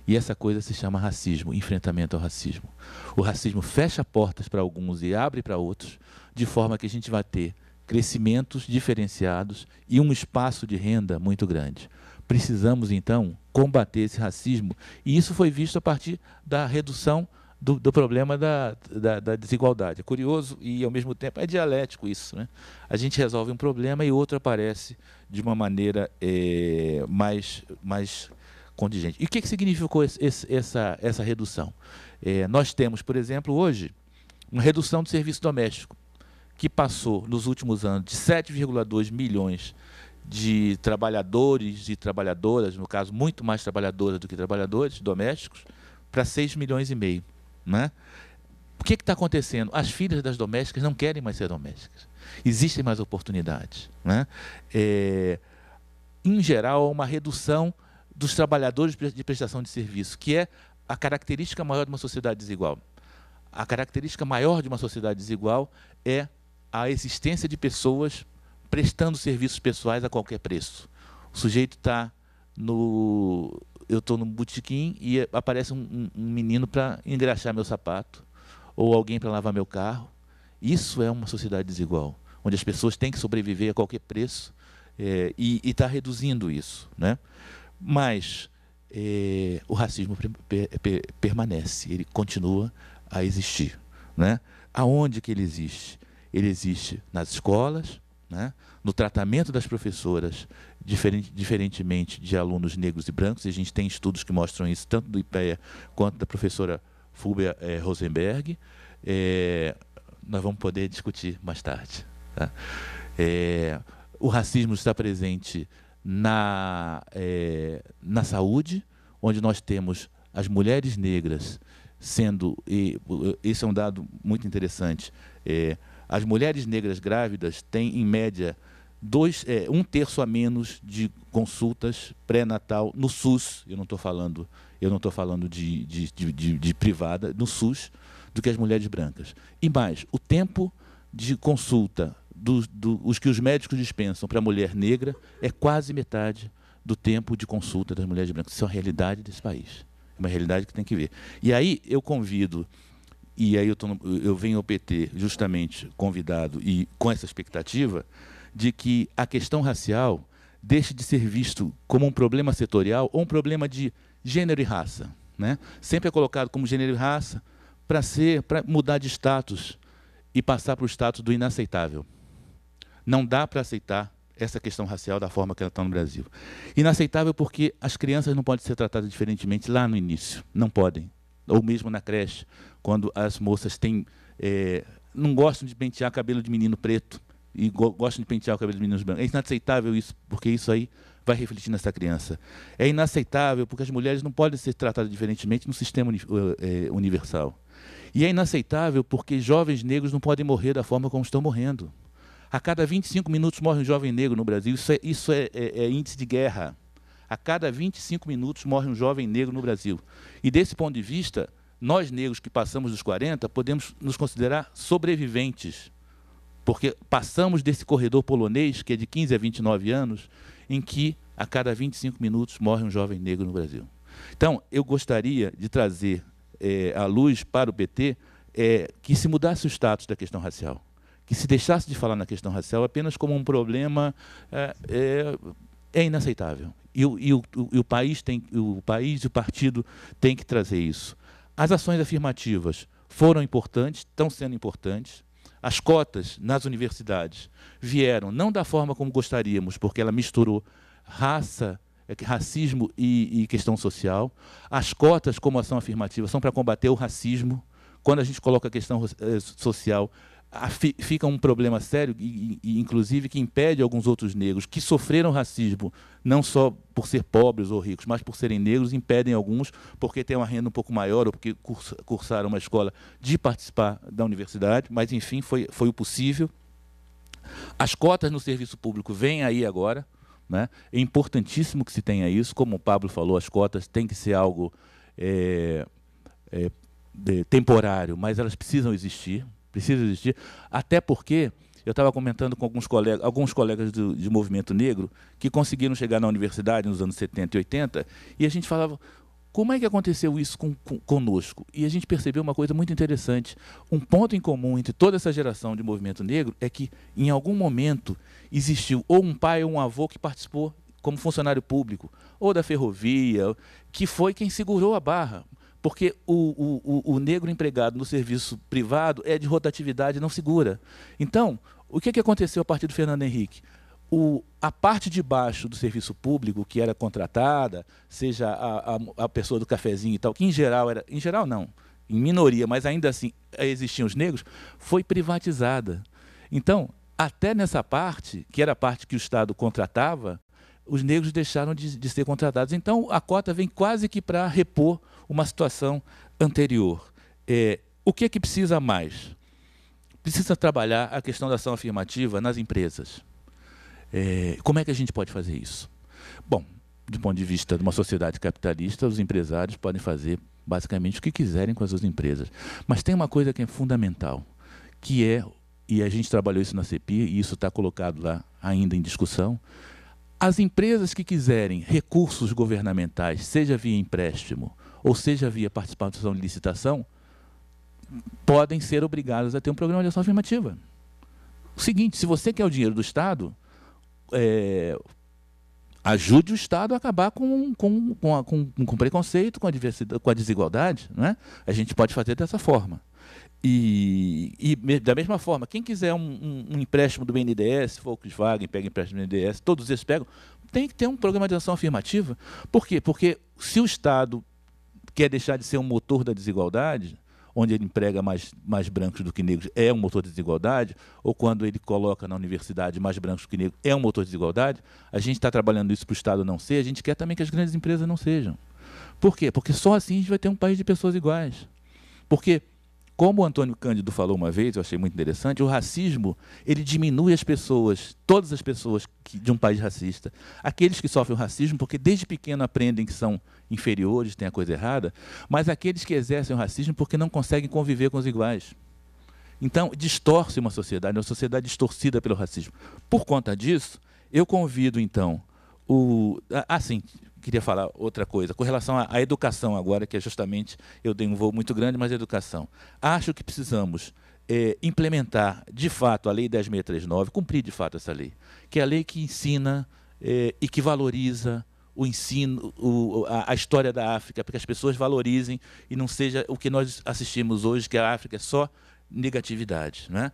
S14: E essa coisa se chama racismo, enfrentamento ao racismo. O racismo fecha portas para alguns e abre para outros, de forma que a gente vai ter crescimentos diferenciados e um espaço de renda muito grande. Precisamos, então, combater esse racismo, e isso foi visto a partir da redução do, do problema da, da, da, desigualdade. É curioso e, ao mesmo tempo, é dialético isso. Né? A gente resolve um problema e outro aparece de uma maneira é, mais, mais contingente. E o que, que significou esse, esse, essa, essa redução? É, nós temos, por exemplo, hoje, uma redução do serviço doméstico que passou nos últimos anos de 7,2 milhões de trabalhadores e trabalhadoras, no caso, muito mais trabalhadoras do que trabalhadores domésticos, para 6 milhões e meio. Né? O que está acontecendo? As filhas das domésticas não querem mais ser domésticas. Existem mais oportunidades. Né? É, em geral, uma redução dos trabalhadores de prestação de serviço, que é a característica maior de uma sociedade desigual. A característica maior de uma sociedade desigual é a existência de pessoas prestando serviços pessoais a qualquer preço. O sujeito está no. Eu estou no botequim e aparece um, um menino para engraxar meu sapato, ou alguém para lavar meu carro. Isso é uma sociedade desigual, onde as pessoas têm que sobreviver a qualquer preço é, e está reduzindo isso. Né? Mas é, o racismo per, per, permanece, ele continua a existir. Né? Aonde que ele existe? ele existe nas escolas, né? no tratamento das professoras, diferente, diferentemente de alunos negros e brancos, e a gente tem estudos que mostram isso, tanto do IPEA quanto da professora Fulvia eh, Rosenberg. Eh, nós vamos poder discutir mais tarde. Tá? Eh, o racismo está presente na, na saúde, onde nós temos as mulheres negras sendo, e esse é um dado muito interessante, as mulheres negras grávidas têm, em média, dois, é, um terço a menos de consultas pré-natal no SUS. Eu não estou falando, eu não falando de, de, de, de privada, no SUS, do que as mulheres brancas. E mais, o tempo de consulta dos, do, que os médicos dispensam para a mulher negra é quase metade do tempo de consulta das mulheres brancas. Isso é uma realidade desse país. É uma realidade que tem que ver. E aí eu convido e aí eu, tô, eu venho ao PT justamente convidado e com essa expectativa de que a questão racial deixe de ser visto como um problema setorial ou um problema de gênero e raça. Né? Sempre é colocado como gênero e raça para ser, para mudar de status e passar para o status do inaceitável. Não dá para aceitar essa questão racial da forma que ela está no Brasil. Inaceitável porque as crianças não podem ser tratadas diferentemente lá no início. Não podem ou mesmo na creche, quando as moças têm, é, não gostam de pentear cabelo de menino preto e go gostam de pentear o cabelo de meninos brancos. É inaceitável isso, porque isso aí vai refletir nessa criança. É inaceitável porque as mulheres não podem ser tratadas diferentemente no sistema uni é, universal. E é inaceitável porque jovens negros não podem morrer da forma como estão morrendo. A cada 25 minutos morre um jovem negro no Brasil. Isso é, isso é, é, é índice de guerra a cada 25 minutos morre um jovem negro no Brasil. E desse ponto de vista, nós negros que passamos dos 40 podemos nos considerar sobreviventes, porque passamos desse corredor polonês, que é de 15 a 29 anos, em que a cada 25 minutos morre um jovem negro no Brasil. Então, eu gostaria de trazer é, à luz para o PT é, eh, que se mudasse o status da questão racial, que se deixasse de falar na questão racial apenas como um problema é, é inaceitável. E o, e o, e o país tem, o país e o partido têm que trazer isso. As ações afirmativas foram importantes, estão sendo importantes. As cotas nas universidades vieram não da forma como gostaríamos, porque ela misturou raça, é racismo e, e questão social. As cotas como ação afirmativa são para combater o racismo. Quando a gente coloca a questão eh, social, fica um problema sério, e, e, inclusive que impede alguns outros negros que sofreram racismo, não só por ser pobres ou ricos, mas por serem negros, impedem alguns porque têm uma renda um pouco maior ou porque cursaram uma escola de participar da universidade, mas enfim, foi, foi o possível. As cotas no serviço público vêm aí agora, né? é importantíssimo que se tenha isso, como o Pablo falou, as cotas têm que ser algo é, é, é temporário, mas elas precisam existir, precisa existir, até porque eu estava comentando com alguns colegas, alguns colegas do, de movimento negro que conseguiram chegar na universidade nos anos 70 e 80, e a gente falava, como é que aconteceu isso com, com, conosco? E a gente percebeu uma coisa muito interessante. Um ponto em comum entre toda essa geração de movimento negro é que, em algum momento, existiu ou um pai ou um avô que participou como funcionário público, ou da ferrovia, que foi quem segurou a barra. Porque o, o, o negro empregado no serviço privado é de rotatividade não segura. Então, o que, é que aconteceu a partir do Fernando Henrique? O, a parte de baixo do serviço público que era contratada, seja a, a, a, pessoa do cafezinho e tal, que em geral era, em geral não, em minoria, mas ainda assim eh, existiam os negros, foi privatizada. Então, até nessa parte, que era a parte que o Estado contratava, os negros deixaram de, de ser contratados. Então, a cota vem quase que para repor uma situação anterior. É, o que é que precisa mais? Precisa trabalhar a questão da ação afirmativa nas empresas. É, como é que a gente pode fazer isso? Bom, do ponto de vista de uma sociedade capitalista, os empresários podem fazer basicamente o que quiserem com as suas empresas. Mas tem uma coisa que é fundamental, que é, e a gente trabalhou isso na CEPI, e isso está colocado lá ainda em discussão, as empresas que quiserem recursos governamentais, seja via empréstimo, ou seja via participação de licitação, podem ser obrigados a ter um programa de ação afirmativa. O seguinte, se você quer o dinheiro do Estado, é, ajude o Estado a acabar com, com, com, a, com, com preconceito, com a, diversidade, com a desigualdade. Né? A gente pode fazer dessa forma. E, e da mesma forma, quem quiser um, um, um empréstimo do BNDES, Volkswagen pega empréstimo do BNDES, todos eles pegam, tem que ter um programa de ação afirmativa. Por quê? Porque se o Estado quer deixar de ser um motor da desigualdade, onde ele emprega mais, mais brancos do que negros, é um motor de desigualdade, ou quando ele coloca na universidade mais brancos do que negros, é um motor de desigualdade, a gente está trabalhando isso para o Estado não ser, a gente quer também que as grandes empresas não sejam. Por quê? Porque só assim a gente vai ter um país de pessoas iguais. Porque como o Antônio Cândido falou uma vez, eu achei muito interessante, o racismo ele diminui as pessoas, todas as pessoas que, de um país racista. Aqueles que sofrem o racismo, porque desde pequeno aprendem que são inferiores, têm a coisa errada, mas aqueles que exercem o racismo porque não conseguem conviver com os iguais. Então, distorce uma sociedade, é uma sociedade distorcida pelo racismo. Por conta disso, eu convido, então, o. Assim, queria falar outra coisa, com relação à educação agora, que é justamente, eu dei um voo muito grande, mas educação. Acho que precisamos é, implementar, de fato, a Lei 10.639, cumprir, de fato, essa lei, que é a lei que ensina é, e que valoriza o ensino, o, a, a, história da África, para que as pessoas valorizem e não seja o que nós assistimos hoje, que a África é só negatividade. Né?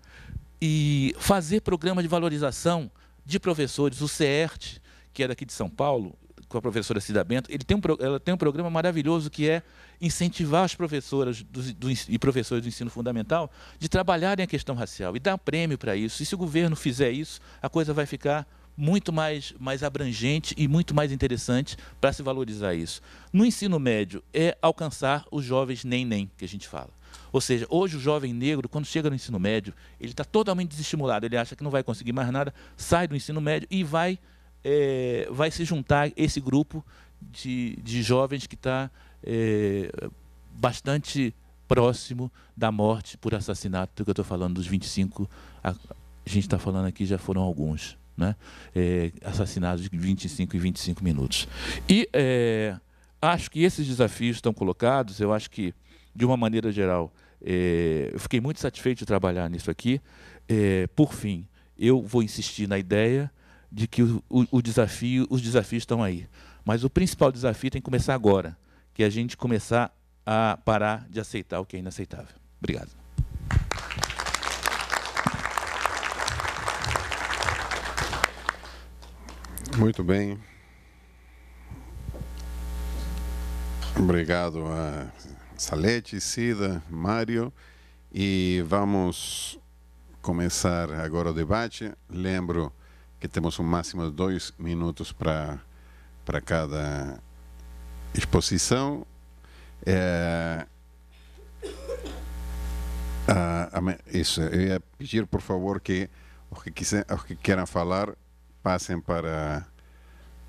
S14: E fazer programa de valorização de professores, o CERT, que é daqui de São Paulo, com a professora Cida Bento, ele tem um, ela tem um programa maravilhoso que é incentivar as professoras do, do, e professores do ensino fundamental de trabalharem a questão racial e dar prêmio para isso. E se o governo fizer isso, a coisa vai ficar muito mais, mais abrangente e muito mais interessante para se valorizar isso. No ensino médio, é alcançar os jovens nem-nem, que a gente fala. Ou seja, hoje o jovem negro, quando chega no ensino médio, ele está totalmente desestimulado, ele acha que não vai conseguir mais nada, sai do ensino médio e vai é, vai se juntar esse grupo de, de jovens que está é, bastante próximo da morte por assassinato, que eu estou falando dos 25, a, a gente está falando aqui já foram alguns, né? É, assassinados de 25 e 25 minutos. E é, acho que esses desafios estão colocados, eu acho que, de uma maneira geral, é, eu fiquei muito satisfeito de trabalhar nisso aqui. É, por fim, eu vou insistir na ideia de que o, o, o desafio, os desafios estão aí. Mas o principal desafio tem que começar agora, que é a gente começar a parar de aceitar o que é inaceitável.
S1: Obrigado. Muito bem. Obrigado a Salete, Cida, Mário. E vamos começar agora o debate. Lembro que temos um máximo de dois minutos para para cada exposição. É, a, a, isso, eu ia pedir, por favor, que os que, quiser, os que queiram falar passem para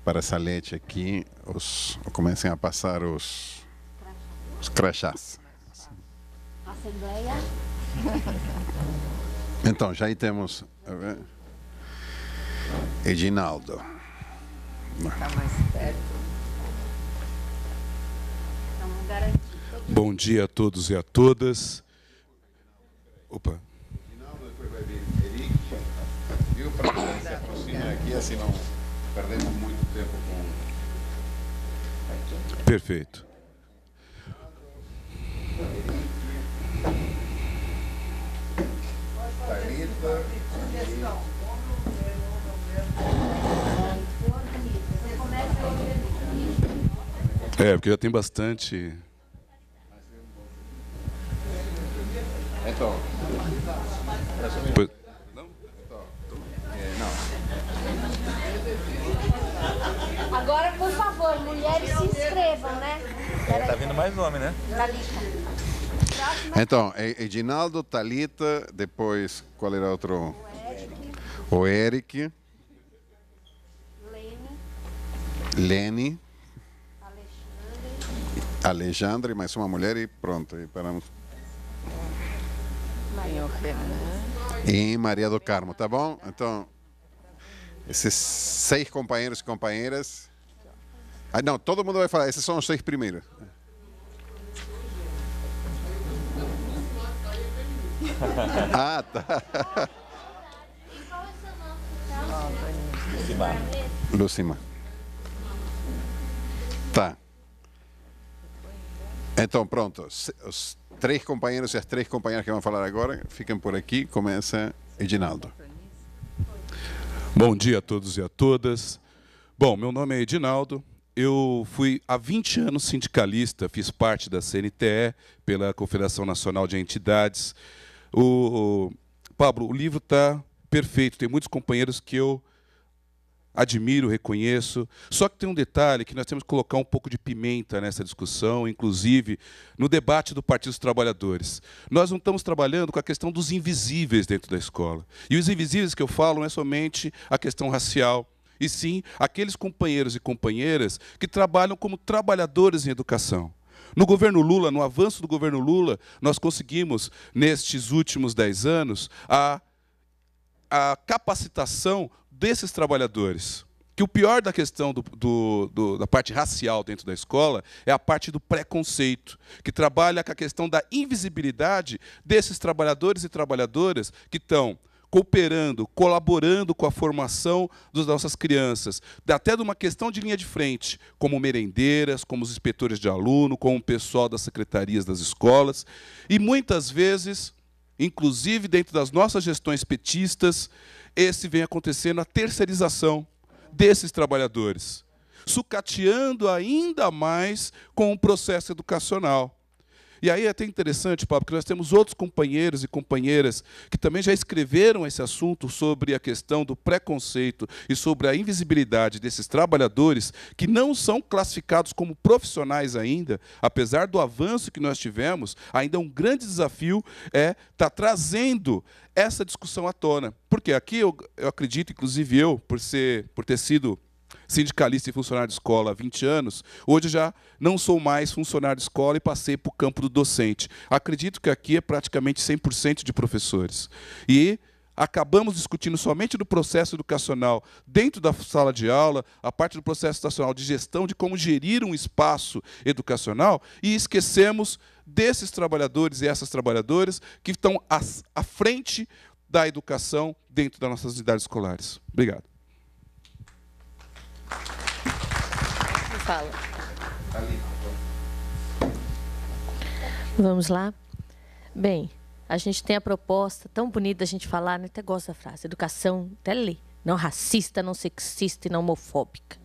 S1: para a salete aqui, os, comecem a passar os, os crachás.
S19: Assembleia.
S1: Então, já aí temos... Edinaldo. Tá
S25: mais perto.
S26: Então, Bom dia a todos e a todas. Opa. Edinaldo depois
S1: vai vir Eric. Viu para aqui, assim não perdemos muito tempo com.
S26: Perfeito. É, porque já tem bastante.
S1: Então. Pois... Não?
S14: É,
S9: não. Agora, por favor, mulheres se inscrevam, né?
S14: É, tá vindo mais nome, né?
S9: Talita.
S1: Então, Edinaldo, Talita, depois, qual era outro? O Eric. O Eric. Lene. Alexandre. Alexandre, mais uma mulher e pronto. E paramos. Maria e Maria do Carmo, tá bom? Então, esses seis companheiros e companheiras. Ah, não, todo mundo vai falar, esses são os seis primeiros. *laughs* ah, tá. Lucimar. É Lucimar. Tá. Então, pronto. Os três companheiros e as três companheiras que vão falar agora ficam por aqui. Começa Edinaldo. Bom dia a todos e a todas. Bom, meu nome é Edinaldo.
S26: Eu fui há 20 anos sindicalista, fiz parte da CNTE, pela Confederação Nacional de Entidades. O, o Pablo, o livro está perfeito. Tem muitos companheiros que eu admiro, reconheço. Só que tem um detalhe que nós temos que colocar um pouco de pimenta nessa discussão, inclusive no debate do Partido dos Trabalhadores. Nós não estamos trabalhando com a questão dos invisíveis dentro da escola. E os invisíveis que eu falo não é somente a questão racial, e sim aqueles companheiros e companheiras que trabalham como trabalhadores em educação. No governo Lula, no avanço do governo Lula, nós conseguimos, nestes últimos dez anos, a a capacitação desses trabalhadores. Que o pior da questão do, do, do, da parte racial dentro da escola é a parte do preconceito, que trabalha com a questão da invisibilidade desses trabalhadores e trabalhadoras que estão cooperando, colaborando com a formação das nossas crianças, até de uma questão de linha de frente, como merendeiras, como os inspetores de aluno, como o pessoal das secretarias das escolas. E muitas vezes inclusive dentro das nossas gestões petistas, esse vem acontecendo a terceirização desses trabalhadores, sucateando ainda mais com o processo educacional. E aí é até interessante, Paulo, porque nós temos outros companheiros e companheiras que também já escreveram esse assunto sobre a questão do preconceito e sobre a invisibilidade desses trabalhadores que não são classificados como profissionais ainda, apesar do avanço que nós tivemos, ainda um grande desafio é estar tá trazendo essa discussão à tona. Porque aqui eu, eu acredito, inclusive eu, por ser por ter sido sindicalista e funcionário de escola há 20 anos, hoje já não sou mais funcionário de escola e passei para o campo do docente. Acredito que aqui é praticamente 100% de professores. E acabamos discutindo somente do processo educacional dentro da sala de aula, a parte do processo educacional de gestão, de como gerir um espaço educacional, e esquecemos desses trabalhadores e essas trabalhadoras que estão à frente da educação dentro das nossas unidades escolares. Obrigado.
S25: fala.
S2: Vamos lá? Bem, a gente tem a proposta tão bonita a gente falar, né? até gosto da frase, educação, até lê, não racista, não sexista e não homofóbica.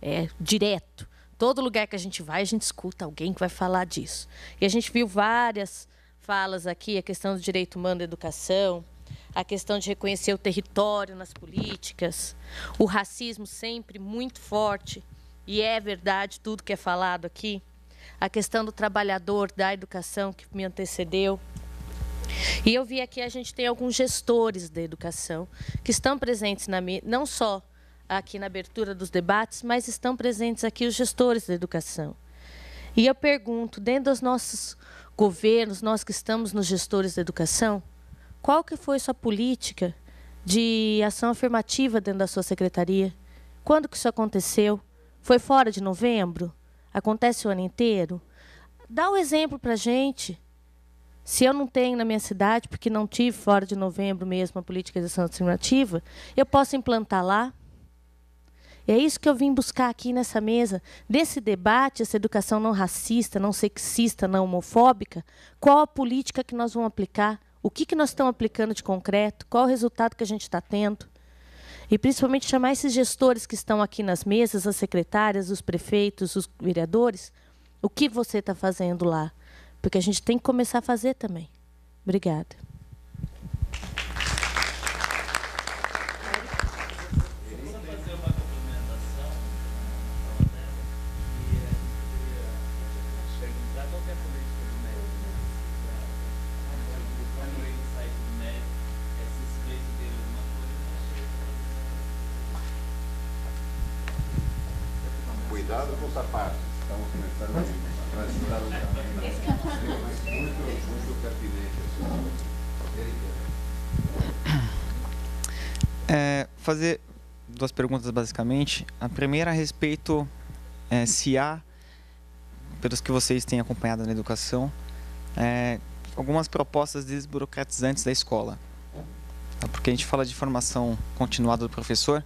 S2: É direto. Todo lugar que a gente vai, a gente escuta alguém que vai falar disso. E a gente viu várias falas aqui, a questão do direito humano da educação, a questão de reconhecer o território nas políticas, o racismo sempre muito forte e é verdade tudo que é falado aqui, a questão do trabalhador da educação que me antecedeu. E eu vi aqui a gente tem alguns gestores da educação que estão presentes na não só aqui na abertura dos debates, mas estão presentes aqui os gestores da educação. E eu pergunto, dentro dos nossos governos, nós que estamos nos gestores da educação, qual que foi sua política de ação afirmativa dentro da sua secretaria? Quando que isso aconteceu? Foi fora de novembro? Acontece o ano inteiro? Dá o um exemplo para gente. Se eu não tenho na minha cidade, porque não tive fora de novembro mesmo a política de ação alternativa, eu posso implantar lá. E é isso que eu vim buscar aqui nessa mesa, desse debate, essa educação não racista, não sexista, não homofóbica, qual a política que nós vamos aplicar, o que, que nós estamos aplicando de concreto, qual o resultado que a gente está tendo. E principalmente chamar esses gestores que estão aqui nas mesas, as secretárias, os prefeitos, os vereadores, o que você está fazendo lá? Porque a gente tem que começar a fazer também. Obrigada.
S17: fazer duas perguntas basicamente. A primeira a respeito é, se há, pelos que vocês têm acompanhado na educação, é, algumas propostas desburocratizantes da escola. Tá? Porque a gente fala de formação continuada do professor,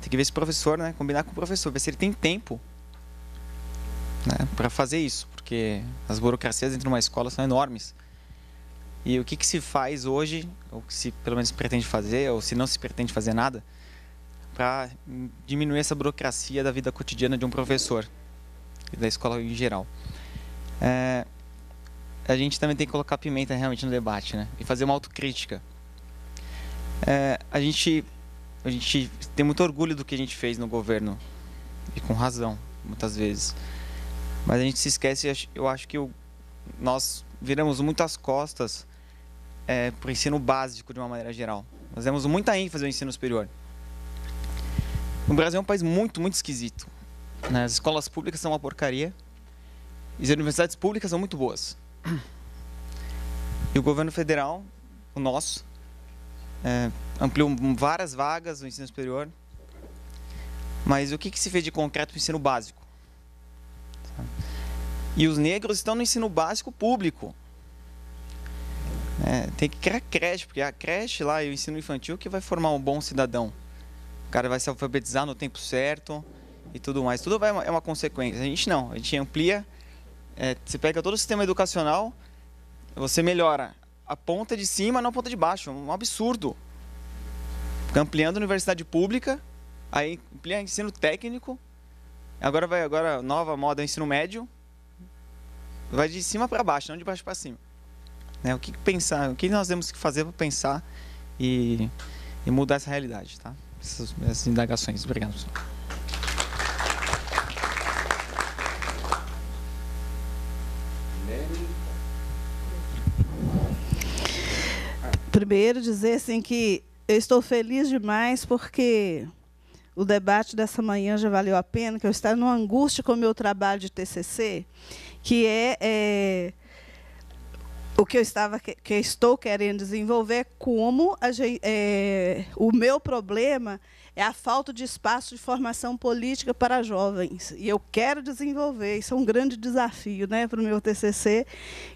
S17: tem que ver se o professor, né, combinar com o professor, ver se ele tem tempo né, para fazer isso, porque as burocracias dentro de uma escola são enormes. E o que, que se faz hoje, ou se pelo menos pretende fazer, ou se não se pretende fazer nada, para diminuir essa burocracia da vida cotidiana de um professor e da escola em geral. É, a gente também tem que colocar pimenta realmente no debate, né? E fazer uma autocrítica. É, a gente a gente tem muito orgulho do que a gente fez no governo e com razão muitas vezes, mas a gente se esquece. Eu acho que o, nós viramos muitas costas é, para o ensino básico de uma maneira geral. Nós temos muita ênfase no ensino superior. O Brasil é um país muito, muito esquisito. Né? As escolas públicas são uma porcaria e as universidades públicas são muito boas. E o governo federal, o nosso, é, ampliou várias vagas no ensino superior. Mas o que, que se fez de concreto no ensino básico? E os negros estão no ensino básico público. É, tem que criar creche, porque a creche lá e o ensino infantil que vai formar um bom cidadão. O cara vai se alfabetizar no tempo certo e tudo mais. Tudo vai, é uma consequência. A gente não, a gente amplia. É, você pega todo o sistema educacional, você melhora a ponta de cima, não a ponta de baixo. É um absurdo. ampliando a universidade pública, aí amplia ensino técnico. Agora vai agora nova moda é ensino médio. Vai de cima para baixo, não de baixo para cima. Né? O que pensar, o que nós temos que fazer para pensar e, e, mudar essa realidade, tá? Essas, essas indagações. Obrigado,
S10: Primeiro dizer assim que eu estou feliz demais porque o debate dessa manhã já valeu a pena, que eu estava numa angústia com o meu trabalho de TCC, que é, é o que eu estava que, eu estou querendo desenvolver é como a, é, o meu problema é a falta de espaço de formação política para jovens e eu quero desenvolver isso é um grande desafio né para o meu TCC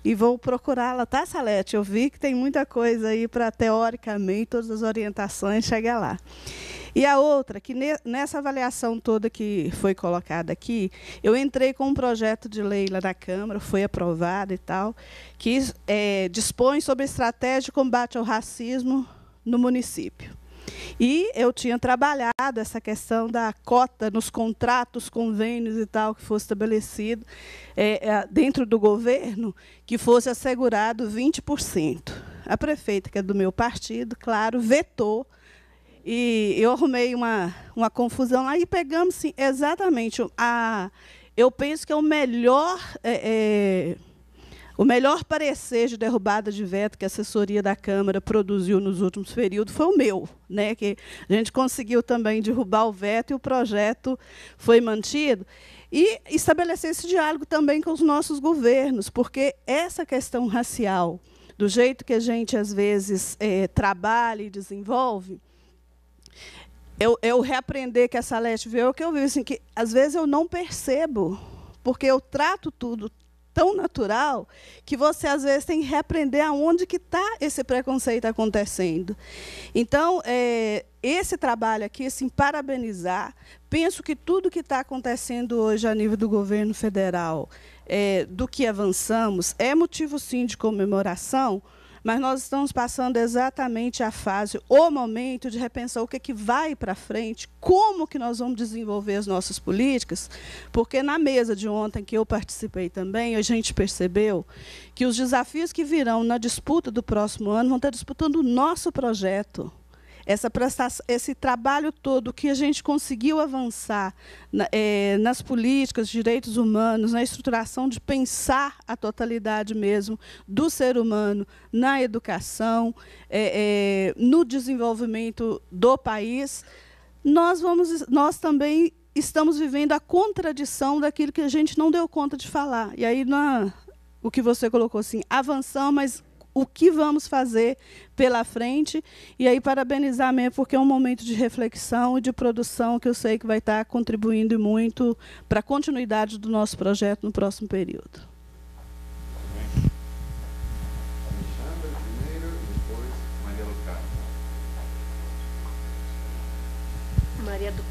S10: e vou procurá-la tá Salete eu vi que tem muita coisa aí para teoricamente todas as orientações chegar lá e a outra, que nessa avaliação toda que foi colocada aqui, eu entrei com um projeto de lei lá na Câmara, foi aprovado e tal, que é, dispõe sobre estratégia de combate ao racismo no município. E eu tinha trabalhado essa questão da cota nos contratos, convênios e tal, que fosse estabelecido é, é, dentro do governo, que fosse assegurado 20%. A prefeita, que é do meu partido, claro, vetou e eu arrumei uma, uma confusão lá e pegamos sim, exatamente a. Eu penso que é o melhor. É, é, o melhor parecer de derrubada de veto que a assessoria da Câmara produziu nos últimos períodos foi o meu, né? Que a gente conseguiu também derrubar o veto e o projeto foi mantido. E estabelecer esse diálogo também com os nossos governos, porque essa questão racial, do jeito que a gente às vezes é, trabalha e desenvolve, eu, eu reaprender que essa Salete veio, o que eu vi, assim, que às vezes eu não percebo, porque eu trato tudo tão natural que você às vezes tem que repreender aonde que está esse preconceito acontecendo. Então, é, esse trabalho aqui, assim, parabenizar, penso que tudo que está acontecendo hoje a nível do governo federal, é, do que avançamos, é motivo sim de comemoração, mas nós estamos passando exatamente a fase, o momento de repensar o que, é que vai para frente, como que nós vamos desenvolver as nossas políticas, porque na mesa de ontem que eu participei também, a gente percebeu que os desafios que virão na disputa do próximo ano vão estar disputando o nosso projeto essa prestação, esse trabalho todo que a gente conseguiu avançar na, é, nas políticas, direitos humanos, na estruturação de pensar a totalidade mesmo do ser humano na educação, é, é, no desenvolvimento do país, nós, vamos, nós também estamos vivendo a contradição daquilo que a gente não deu conta de falar. E aí, na, o que você colocou assim, avançamos, mas o que vamos fazer pela frente. E aí, parabenizar mesmo, porque é um momento de reflexão e de produção que eu sei que vai estar contribuindo muito para a continuidade do nosso projeto no próximo período.
S9: Maria do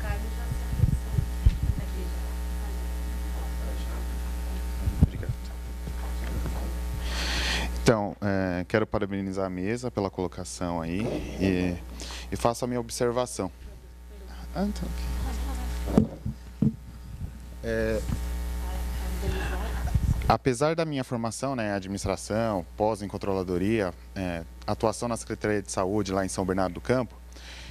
S21: Então, é, quero parabenizar a mesa pela colocação aí e, e faço a minha observação. Ah, então, é, apesar da minha formação, né, administração, pós em controladoria, é, atuação na Secretaria de Saúde lá em São Bernardo do Campo,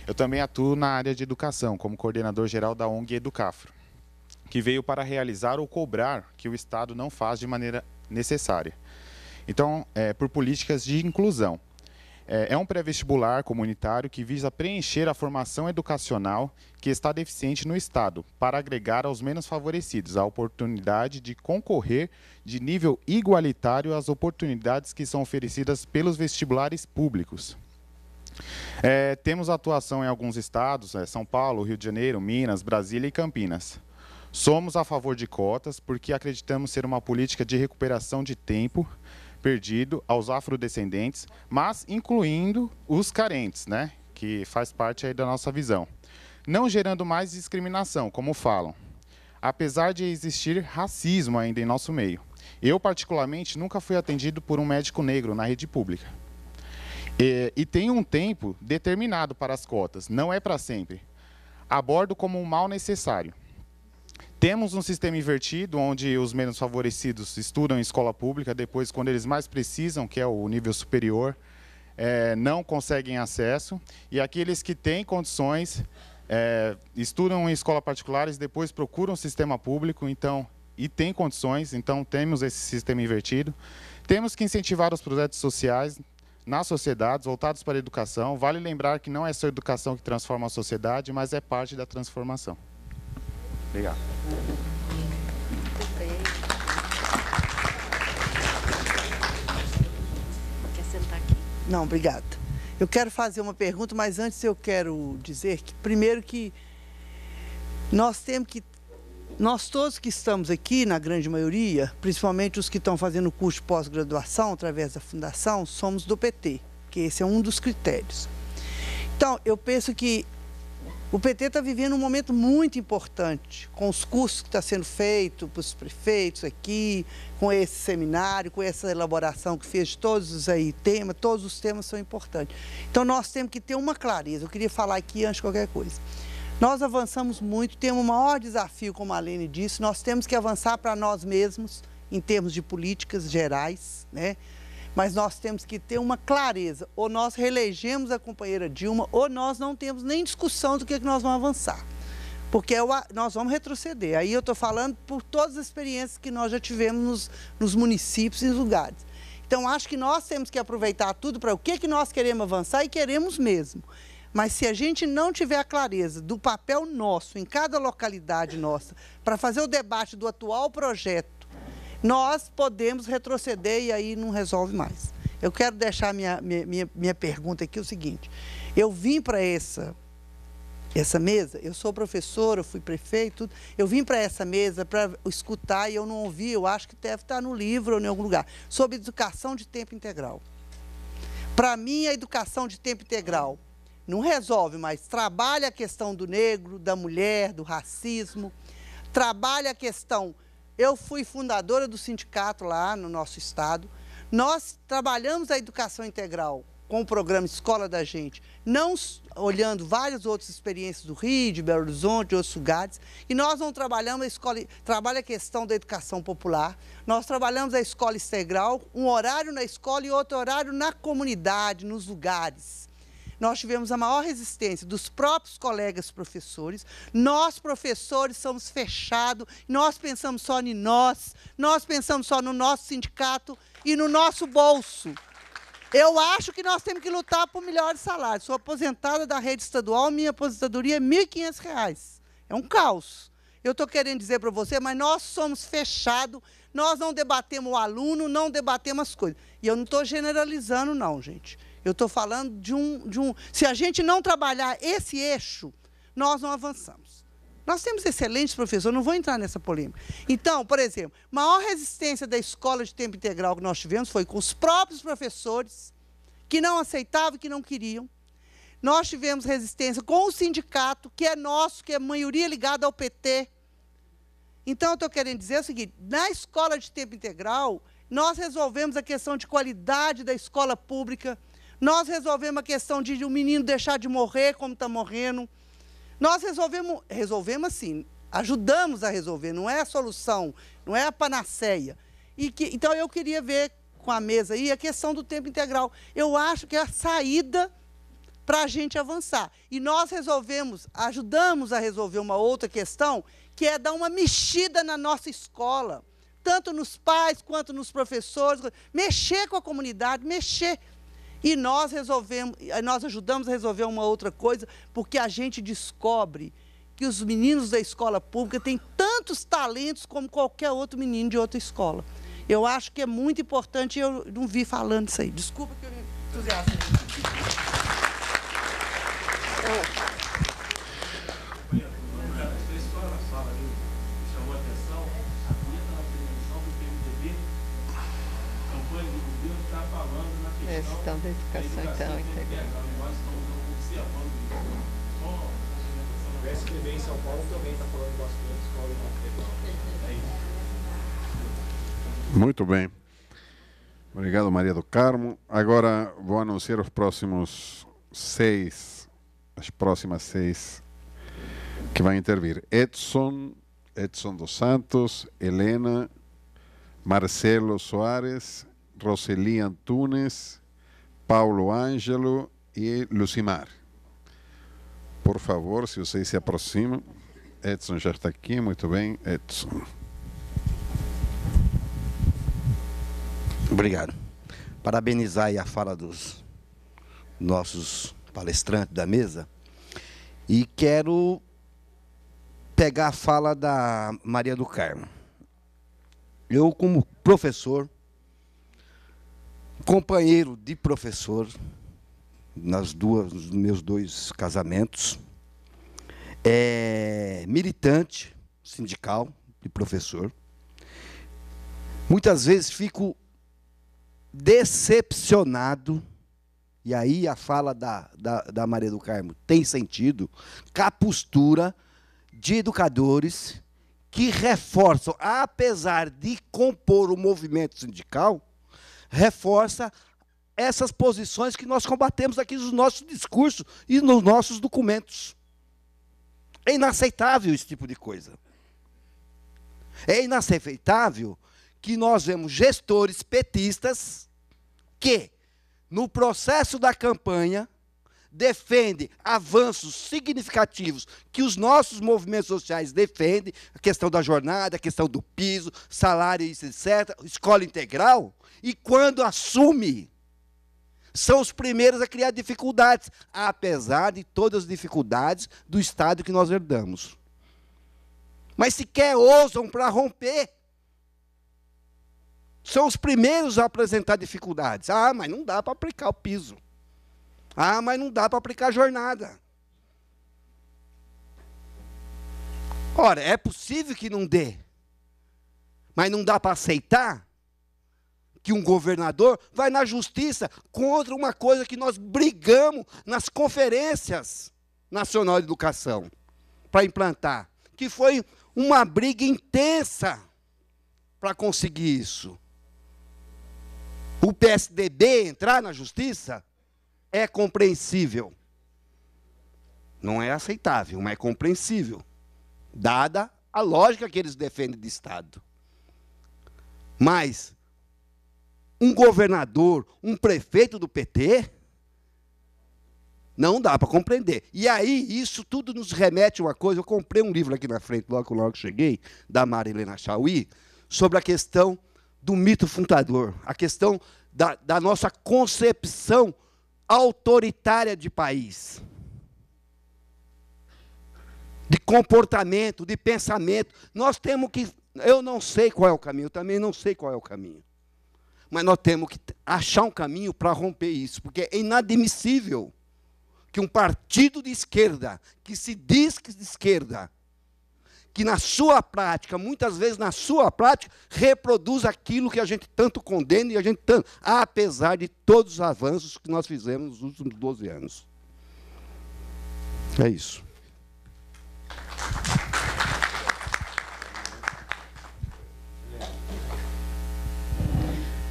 S21: eu também atuo na área de educação, como coordenador geral da ONG Educafro, que veio para realizar ou cobrar que o Estado não faz de maneira necessária. Então, é, por políticas de inclusão. É, é um pré-vestibular comunitário que visa preencher a formação educacional que está deficiente no Estado, para agregar aos menos favorecidos a oportunidade de concorrer de nível igualitário às oportunidades que são oferecidas pelos vestibulares públicos. É, temos atuação em alguns estados, é, São Paulo, Rio de Janeiro, Minas, Brasília e Campinas. Somos a favor de cotas porque acreditamos ser uma política de recuperação de tempo perdido aos afrodescendentes, mas incluindo os carentes, né? Que faz parte aí da nossa visão. Não gerando mais discriminação, como falam. Apesar de existir racismo ainda em nosso meio. Eu, particularmente, nunca fui atendido por um médico negro na rede pública. E, e tem um tempo determinado para as cotas, não é para sempre. Abordo como um mal necessário temos um sistema invertido, onde os menos favorecidos estudam em escola pública, depois, quando eles mais precisam, que é o nível superior, é, não conseguem acesso. E aqueles que têm condições é, estudam em escola particulares, depois procuram sistema público, então e têm condições, então temos esse sistema invertido. Temos que incentivar os projetos sociais nas sociedades, voltados para a educação. Vale lembrar que não é só a educação que transforma a sociedade, mas é parte da transformação. Obrigado.
S9: Muito bem. Quer sentar aqui?
S27: Não, obrigado. Eu quero fazer uma pergunta, mas antes eu quero dizer que, primeiro, que nós temos que nós todos que estamos aqui, na grande maioria, principalmente os que estão fazendo curso de pós-graduação através da fundação, somos do PT, que esse é um dos critérios. Então, eu penso que o PT está vivendo um momento muito importante, com os cursos que está sendo feito para os prefeitos aqui, com esse seminário, com essa elaboração que fez todos os aí temas, todos os temas são importantes. Então nós temos que ter uma clareza. Eu queria falar aqui antes de qualquer coisa. Nós avançamos muito, temos o maior desafio, como a Alene disse, nós temos que avançar para nós mesmos em termos de políticas gerais, né? Mas nós temos que ter uma clareza. Ou nós reelegemos a companheira Dilma, ou nós não temos nem discussão do que, é que nós vamos avançar. Porque é nós vamos retroceder. Aí eu estou falando por todas as experiências que nós já tivemos nos, nos municípios e nos lugares. Então, acho que nós temos que aproveitar tudo para o que, é que nós queremos avançar e queremos mesmo. Mas se a gente não tiver a clareza do papel nosso em cada localidade nossa para fazer o debate do atual projeto nós podemos retroceder e aí não resolve mais. Eu quero deixar minha, minha, minha pergunta aqui o seguinte: eu vim para essa essa mesa, eu sou professora, eu fui prefeito, eu vim para essa mesa para escutar e eu não ouvi, eu acho que deve estar tá no livro ou em algum lugar, sobre educação de tempo integral. Para mim, a educação de tempo integral não resolve, mas trabalha a questão do negro, da mulher, do racismo, trabalha a questão eu fui fundadora do sindicato lá no nosso estado. Nós trabalhamos a educação integral com o programa Escola da Gente, não olhando várias outras experiências do Rio, de Belo Horizonte, de outros lugares, e nós não trabalhamos a escola, trabalha a questão da educação popular, nós trabalhamos a escola integral, um horário na escola e outro horário na comunidade, nos lugares. Nós tivemos a maior resistência dos próprios colegas professores. Nós, professores, somos fechados, nós pensamos só em nós, nós pensamos só no nosso sindicato e no nosso bolso. Eu acho que nós temos que lutar por melhores salários. Sou aposentada da rede estadual, minha aposentadoria é R$ 1.500. É um caos. Eu estou querendo dizer para você, mas nós somos fechados, nós não debatemos o aluno, não debatemos as coisas. E eu não estou generalizando, não, gente. Eu estou falando de um, de um. Se a gente não trabalhar esse eixo, nós não avançamos. Nós temos excelentes professores, não vou entrar nessa polêmica. Então, por exemplo, a maior resistência da escola de tempo integral que nós tivemos foi com os próprios professores que não aceitavam, que não queriam. Nós tivemos resistência com o sindicato, que é nosso, que é a maioria ligada ao PT. Então, eu estou querendo dizer o seguinte: na escola de tempo integral, nós resolvemos a questão de qualidade da escola pública nós resolvemos a questão de um menino deixar de morrer como está morrendo. Nós resolvemos, resolvemos assim, ajudamos a resolver, não é a solução, não é a panaceia. E que, então eu queria ver com a mesa aí a questão do tempo integral. Eu acho que é a saída para a gente avançar. E nós resolvemos, ajudamos a resolver uma outra questão, que é dar uma mexida na nossa escola, tanto nos pais quanto nos professores, mexer com a comunidade, mexer e nós resolvemos, nós ajudamos a resolver uma outra coisa, porque a gente descobre que os meninos da escola pública têm tantos talentos como qualquer outro menino de outra escola. Eu acho que é muito importante, eu não vi falando isso aí. Desculpa que eu me entusiasmo. É.
S17: questão da educação então é integral.
S1: Muito bem. Obrigado, Maria do Carmo. Agora vou anunciar os próximos seis, as próximas seis que vão intervir. Edson, Edson dos Santos, Helena, Marcelo Soares, Roseli Antunes, Paulo Ângelo e Lucimar. Por favor, se vocês se aproximam. Edson já está aqui, muito bem, Edson. Obrigado.
S3: Parabenizar a fala dos nossos palestrantes da mesa. E quero pegar a fala da Maria do Carmo. Eu, como professor, companheiro de professor nas duas, nos meus dois casamentos, é militante sindical de professor. Muitas vezes fico decepcionado, e aí a fala da, da, da Maria do Carmo tem sentido, com a postura de educadores que reforçam, apesar de compor o movimento sindical, reforça essas posições que nós combatemos aqui nos nossos discursos e nos nossos documentos. É inaceitável esse tipo de coisa. É inaceitável que nós vemos gestores petistas que, no processo da campanha, defende avanços significativos que os nossos movimentos sociais defendem, a questão da jornada, a questão do piso, salário, etc., escola integral, e quando assume, são os primeiros a criar dificuldades, apesar de todas as dificuldades do Estado que nós herdamos. Mas sequer ousam para romper. São os primeiros a apresentar dificuldades. Ah, mas não dá para aplicar o piso. Ah, mas não dá para aplicar jornada. Ora, é possível que não dê, mas não dá para aceitar que um governador vai na justiça contra uma coisa que nós brigamos nas conferências nacional de educação para implantar, que foi uma briga intensa para conseguir isso. O PSDB entrar na justiça é compreensível. Não é aceitável, mas é compreensível, dada a lógica que eles defendem de Estado. Mas um governador, um prefeito do PT, não dá para compreender. E aí, isso tudo nos remete a uma coisa. Eu comprei um livro aqui na frente, logo, logo que cheguei, da Marilena Chauí, sobre a questão do mito fundador, a questão da, da nossa concepção autoritária de país, de comportamento, de pensamento. Nós temos que. Eu não sei qual é o caminho, eu também não sei qual é o caminho. Mas nós temos que achar um caminho para romper isso, porque é inadmissível que um partido de esquerda, que se diz que de esquerda, que na sua prática, muitas vezes na sua prática, reproduz aquilo que a gente tanto condena e a gente tanto, apesar de todos os avanços que nós fizemos nos últimos 12 anos. É
S18: isso.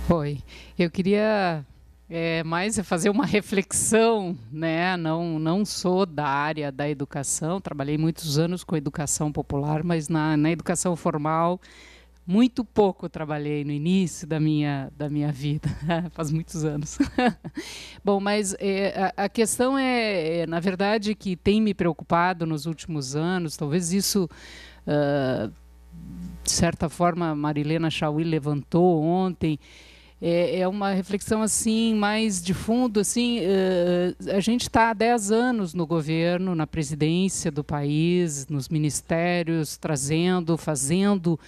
S18: Oi, eu queria é, mais é fazer uma reflexão, né? Não, não sou da área da educação, trabalhei muitos anos com educação popular, mas na, na educação formal muito pouco trabalhei no início da minha, da minha vida, *laughs* faz muitos anos. *laughs* Bom, mas é, a, a, questão é, é, na verdade, que tem me preocupado nos últimos anos, talvez isso. Uh, de certa forma, Marilena Chauí levantou ontem, é, é uma reflexão assim mais de fundo. Assim, uh, a gente está há 10 anos no governo, na presidência do país, nos ministérios, trazendo, fazendo.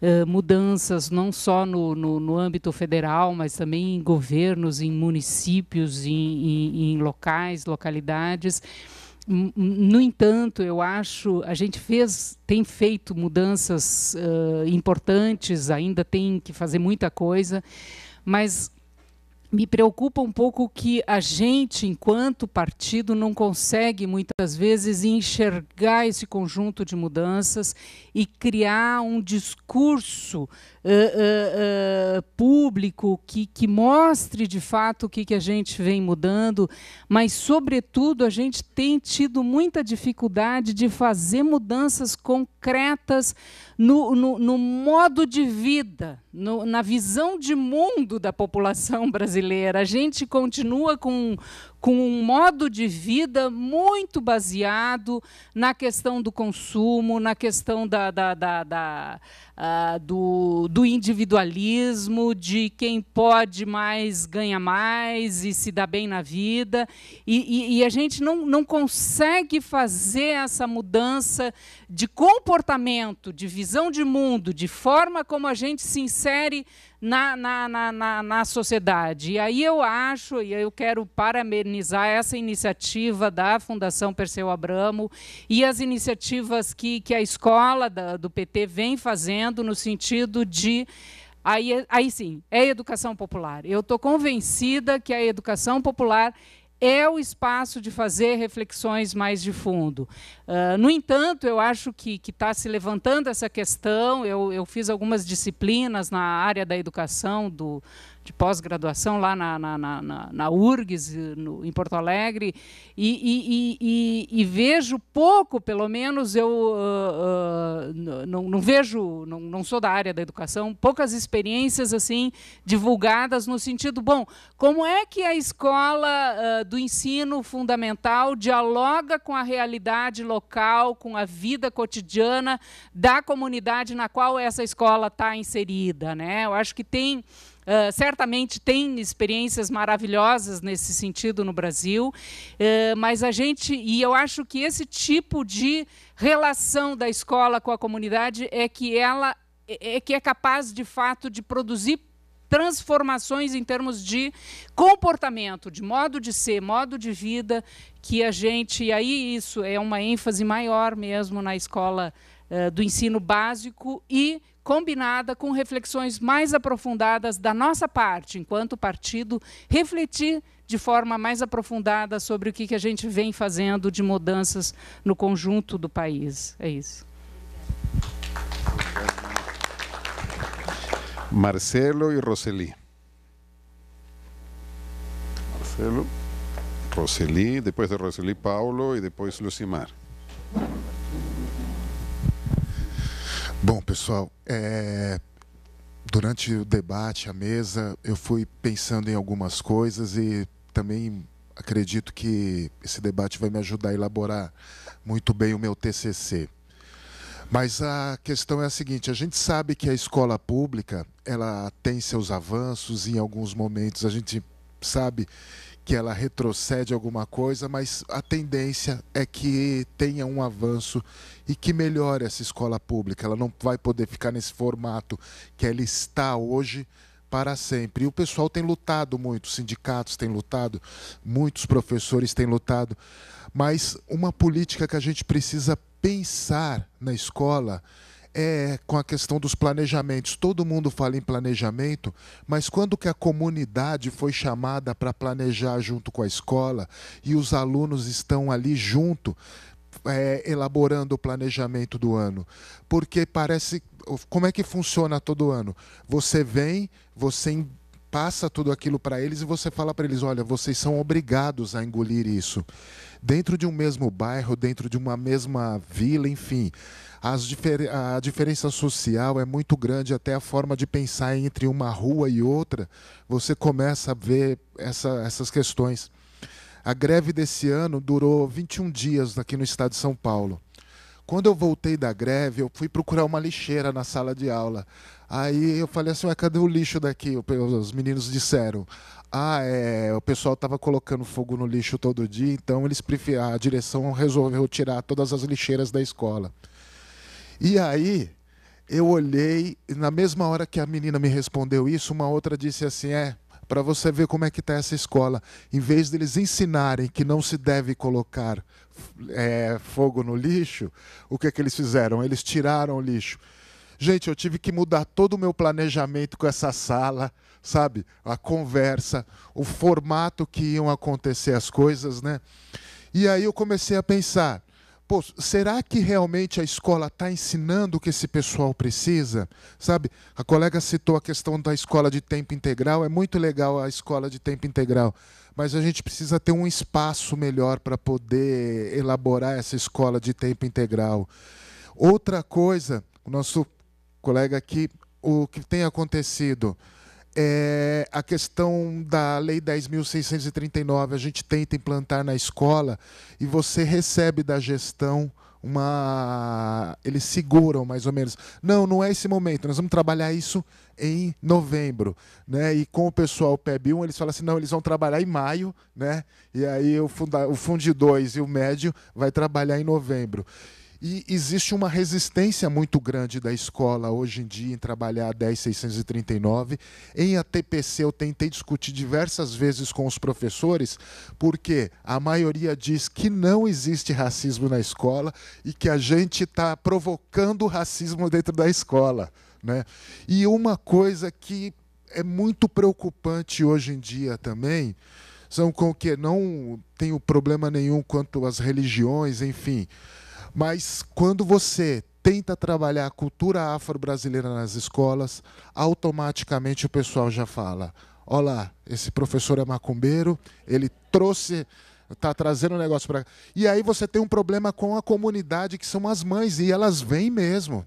S18: Uh, mudanças não só no, no, no, âmbito federal, mas também em governos, em municípios, em, em, em locais, localidades. No entanto, eu acho a gente fez, tem feito mudanças uh, importantes, ainda tem que fazer muita coisa, mas me preocupa um pouco que a gente, enquanto partido, não consegue muitas vezes enxergar esse conjunto de mudanças e criar um discurso uh, uh, uh, público que, que mostre de fato o que, que a gente vem mudando, mas, sobretudo, a gente tem tido muita dificuldade de fazer mudanças concretas concretas no, no, no modo de vida, no, na visão de mundo da população *laughs* brasileira. A gente continua com, com um modo de vida muito baseado na questão do consumo, na questão da, da, da, da uh, do, do, individualismo, de quem pode mais ganha mais e se dá bem na vida. E, e, e a gente não, não consegue fazer essa mudança de comportamento, de visão de mundo, de forma como a gente se insere na, na, na, na, na sociedade. E aí eu acho, e eu quero parabenizar essa iniciativa da Fundação Perseu Abramo e as iniciativas que, que a escola da, do PT vem fazendo no sentido de. Aí, aí sim, é educação popular. Eu estou convencida que a educação popular é o espaço de fazer reflexões mais de fundo. Uh, no entanto, eu acho que está se levantando essa questão. Eu, eu, fiz algumas disciplinas na área da educação do, de pós-graduação lá na, na, na, na URGS, no, em Porto Alegre, e, e, e, e, vejo pouco, pelo menos eu uh, uh, não, vejo, não, não sou da área da educação, poucas experiências assim divulgadas no sentido, bom, como é que a escola uh, do ensino fundamental dialoga com a realidade local, com a vida cotidiana da comunidade na qual essa escola está inserida? Né? Eu acho que tem ah, certamente tem experiências maravilhosas nesse sentido no Brasil, uh, mas a gente, e eu acho que esse tipo de relação da escola com a comunidade é que ela é, é que é capaz de fato de produzir transformações em termos de comportamento, de modo de ser, modo de vida, que a gente, e aí isso é uma ênfase maior mesmo na escola uh, do ensino básico e combinada com reflexões mais aprofundadas da nossa parte, enquanto partido, refletir de forma mais aprofundada sobre o que, que a gente vem fazendo de mudanças no conjunto do país. É isso.
S1: Marcelo e Roseli. Marcelo, Roseli, depois de Roseli, Paulo e depois Lucimar. Bom, pessoal,
S7: é... durante o debate, a mesa, eu fui pensando em algumas coisas e também acredito que esse debate vai me ajudar a elaborar muito bem o meu TCC. Mas a questão é a seguinte: a gente sabe que a escola pública ela tem seus avanços em alguns momentos. A gente sabe que ela retrocede alguma coisa, mas a tendência é que tenha um avanço e que melhore essa escola pública. Ela não vai poder ficar nesse formato que ela está hoje para sempre. E o pessoal tem lutado muito, sindicatos têm lutado, muitos professores têm lutado, mas uma política que a gente precisa pensar na escola é com a questão dos planejamentos. Todo mundo fala em planejamento, mas quando que a comunidade foi chamada para planejar junto com a escola e os alunos estão ali junto, é, elaborando o planejamento do ano? Porque parece. Como é que funciona todo ano? Você vem, você passa tudo aquilo para eles e você fala para eles: olha, vocês são obrigados a engolir isso. Dentro de um mesmo bairro, dentro de uma mesma vila, enfim as difer a diferença social é muito grande, até a forma de pensar entre uma rua e outra, você começa a ver essa, essas questões. A greve desse ano durou 21 dias aqui no estado de São Paulo. Quando eu voltei da greve, eu fui procurar uma lixeira na sala de aula. Aí eu falei assim, cadê o lixo daqui? Os meninos disseram, ah, é, o pessoal estava colocando fogo no lixo todo dia, então eles a direção resolveu tirar todas as lixeiras da escola. E aí eu olhei, na mesma hora que a menina me respondeu isso, uma outra disse assim: é, para você ver como é que está essa escola. Em vez deles ensinarem que não se deve colocar é, fogo no lixo, o que é que eles fizeram? Eles tiraram o lixo. Gente, eu tive que mudar todo o meu planejamento com essa sala, sabe? A conversa, o formato que iam acontecer as coisas, né? E aí eu comecei a pensar, Pô, será que realmente a escola está ensinando o que esse pessoal precisa? Sabe, a colega citou a questão da escola de tempo integral, é muito legal a escola de tempo integral, mas a gente precisa ter um espaço melhor para poder elaborar essa escola de tempo integral. Outra coisa, o nosso colega aqui, o que tem acontecido? É, a questão da Lei 10.639, a gente tenta implantar na escola e você recebe da gestão uma. Eles seguram mais ou menos. Não, não é esse momento, nós vamos trabalhar isso em novembro. Né? E com o pessoal PEB 1, eles falam assim: não, eles vão trabalhar em maio, né? e aí o, funda, o Fundi 2 e o Médio vai trabalhar em novembro. E existe uma resistência muito grande da escola hoje em dia em trabalhar a 10639. Em ATPC eu tentei discutir diversas vezes com os professores, porque a maioria diz que não existe racismo na escola e que a gente está provocando racismo dentro da escola. Né? E uma coisa que é muito preocupante hoje em dia também são com que não tem problema nenhum quanto às religiões, enfim mas quando você tenta trabalhar a cultura afro-brasileira nas escolas, automaticamente o pessoal já fala: olá, esse professor é macumbeiro, ele trouxe tá trazendo um negócio para e aí você tem um problema com a comunidade que são as mães e elas vêm mesmo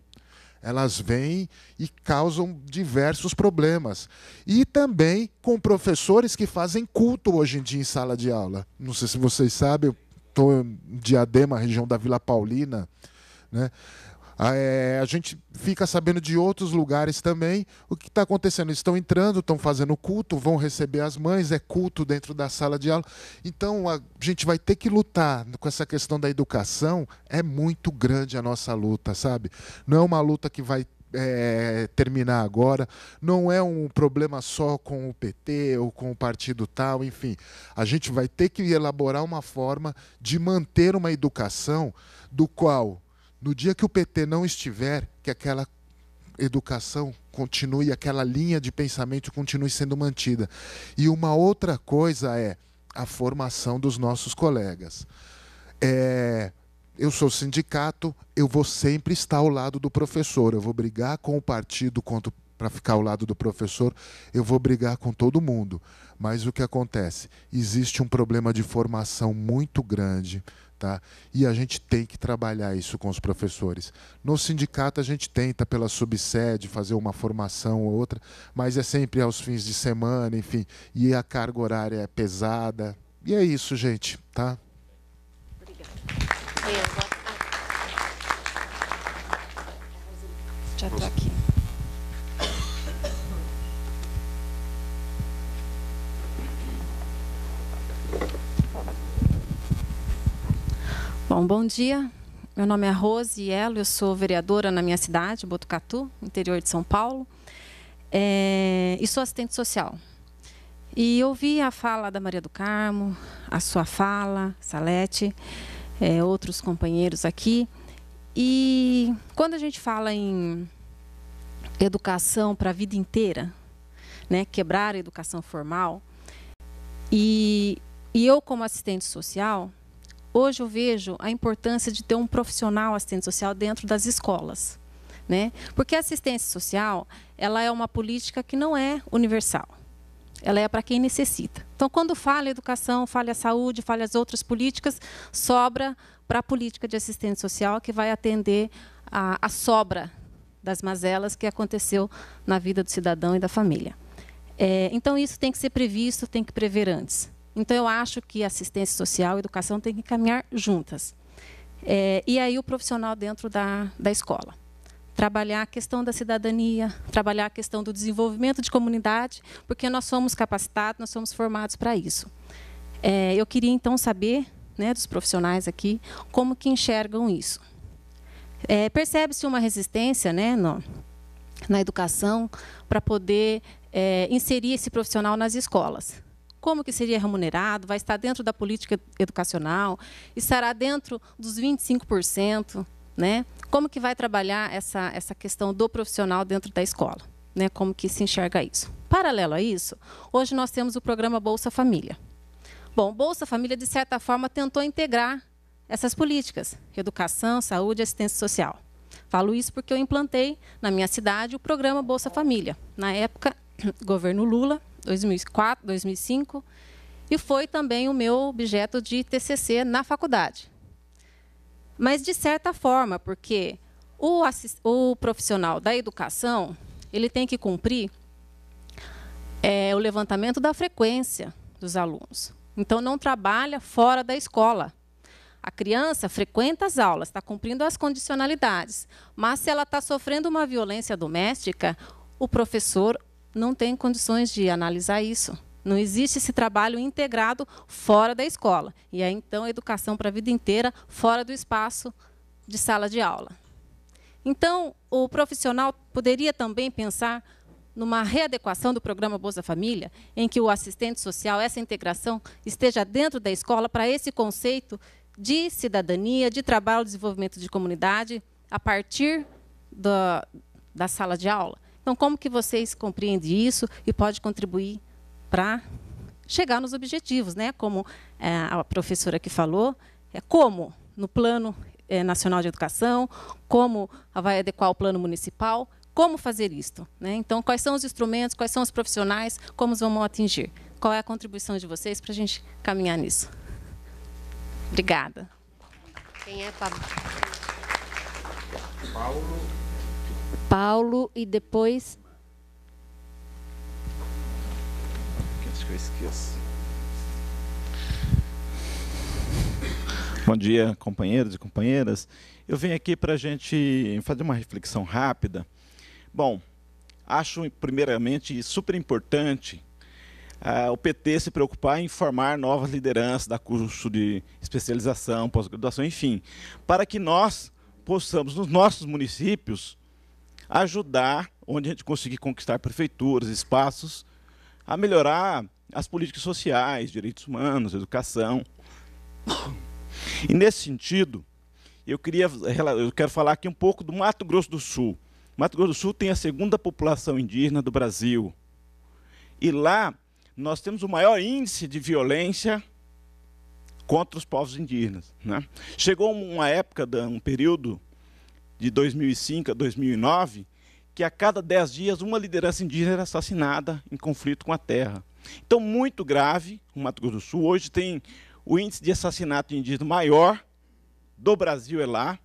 S7: elas vêm e causam diversos problemas. E também com professores que fazem culto hoje em dia em sala de aula. Não sei se vocês sabem, estou em Diadema, região da Vila Paulina, né? Ah, é, a gente fica sabendo de outros lugares também o que está acontecendo. estão entrando, estão fazendo culto, vão receber as mães, é culto dentro da sala de aula. Então a gente vai ter que lutar com essa questão da educação. É muito grande a nossa luta, sabe? Não é uma luta que vai é, terminar agora. Não é um problema só com o PT ou com o partido tal, enfim. A gente vai ter que elaborar uma forma de manter uma educação do qual, no dia que o PT não estiver, que aquela educação continue, aquela linha de pensamento continue sendo mantida. E uma outra coisa é a formação dos nossos colegas. É, eu sou sindicato, eu vou sempre estar ao lado do professor, eu vou brigar com o partido para ficar ao lado do professor, eu vou brigar com todo mundo. Mas o que acontece? Existe um problema de formação muito grande, tá? E a gente tem que trabalhar isso com os professores. No sindicato a gente tenta pela subsede fazer uma formação ou outra, mas é sempre aos fins de semana, enfim, e a carga horária é pesada. E é isso, gente, tá? Obrigada.
S19: Já aqui.
S20: Bom, bom dia. Meu nome é Rose Elo, eu sou vereadora na minha cidade, Botucatu, interior de São Paulo, é, e sou assistente social. E ouvi a fala da Maria do Carmo, a sua fala, Salete, é, outros companheiros aqui. E quando a gente fala em educação para a vida inteira, né, quebrar a educação formal, e, e eu como assistente social, hoje eu vejo a importância de ter um profissional assistente social dentro das escolas. Né? Porque a assistência social ela é uma política que não é universal ela é para quem necessita. Então, quando fala em educação, falha a saúde, falha as outras políticas, sobra para a política de assistência social que vai atender a, a sobra das mazelas que aconteceu na vida do cidadão e da família. É, então, isso tem que ser previsto, tem que prever antes. Então, eu acho que assistência social e educação têm que caminhar juntas. É, e aí, o profissional dentro da, da escola trabalhar a questão da cidadania, trabalhar a questão do desenvolvimento de comunidade, porque nós somos capacitados, nós somos formados para isso. É, eu queria então saber, né, dos profissionais aqui, como que enxergam isso. É, Percebe-se uma resistência, né, no, na educação para poder é, inserir esse profissional nas escolas. Como que seria remunerado? Vai estar dentro da política educacional? Estará dentro dos 25%? Né? Como que vai trabalhar essa, essa questão do profissional dentro da escola? Né? Como que se enxerga isso? Paralelo a isso, hoje nós temos o programa Bolsa Família. Bom, Bolsa Família, de certa forma, tentou integrar essas políticas, educação, saúde e assistência social. Falo isso porque eu implantei na minha cidade o programa Bolsa Família. Na época, *clears throat* governo Lula, 2004, 2005, e foi também o meu objeto de TCC na faculdade. Mas de certa forma, porque o, o profissional da educação ele tem que cumprir é, o levantamento da frequência dos alunos. Então, não trabalha fora da escola. A criança frequenta as aulas, está cumprindo as condicionalidades, mas se ela está sofrendo uma violência doméstica, o professor não tem condições de analisar isso. Não existe esse trabalho integrado fora da escola. E aí, então, a educação para a vida inteira fora do espaço de sala de aula. Então, o profissional poderia também pensar numa readequação do programa Bolsa Família, em que o assistente social, essa integração, esteja dentro da escola para esse conceito de cidadania, de trabalho, desenvolvimento de comunidade, a partir da, da sala de aula. Então, como que vocês compreendem isso e pode contribuir para chegar nos objetivos, né? como é, a professora que falou, é como no Plano é, Nacional de Educação, como vai adequar o Plano Municipal, como fazer isto. Né? Então, quais são os instrumentos, quais são os profissionais, como os vamos atingir. Qual é a contribuição de vocês para a gente caminhar nisso? Obrigada.
S9: Quem é Paulo. Paulo e depois
S22: esqueço.
S13: Bom dia, companheiros e companheiras. Eu vim aqui para a gente fazer uma reflexão rápida. Bom, acho primeiramente super importante ah, o PT se preocupar em formar novas lideranças da curso de especialização, pós-graduação, enfim, para que nós possamos, nos nossos municípios, ajudar onde a gente conseguir conquistar prefeituras, espaços, a melhorar as políticas sociais, direitos humanos, educação. E nesse sentido, eu, queria, eu quero falar aqui um pouco do Mato Grosso do Sul. Mato Grosso do Sul tem a segunda população indígena do Brasil. E lá nós temos o maior índice de violência contra os povos indígenas. Né? Chegou uma época, um período de 2005 a 2009, que a cada dez dias uma liderança indígena era assassinada em conflito com a terra. Então, muito grave o Mato Grosso do Sul. Hoje tem o índice de assassinato indígena maior do Brasil é lá.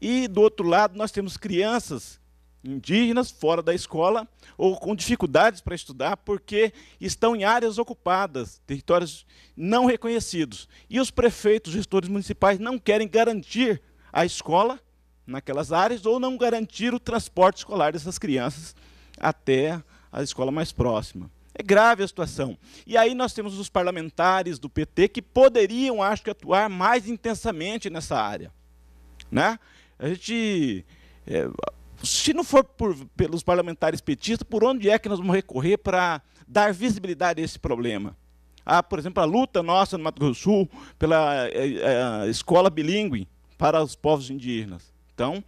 S13: E, do outro lado, nós temos crianças indígenas fora da escola ou com dificuldades para estudar porque estão em áreas ocupadas, territórios não reconhecidos. E os prefeitos, gestores municipais não querem garantir a escola naquelas áreas ou não garantir o transporte escolar dessas crianças até a escola mais próxima. É grave a situação. E aí nós temos os parlamentares do PT que poderiam, acho que, atuar mais intensamente nessa área. Né? A gente. É, se não for por, pelos parlamentares petistas, por onde é que nós vamos recorrer para dar visibilidade a esse problema? Ah, por exemplo, a luta nossa no Mato Grosso do Sul pela é, é, escola bilíngue para os povos indígenas. Então,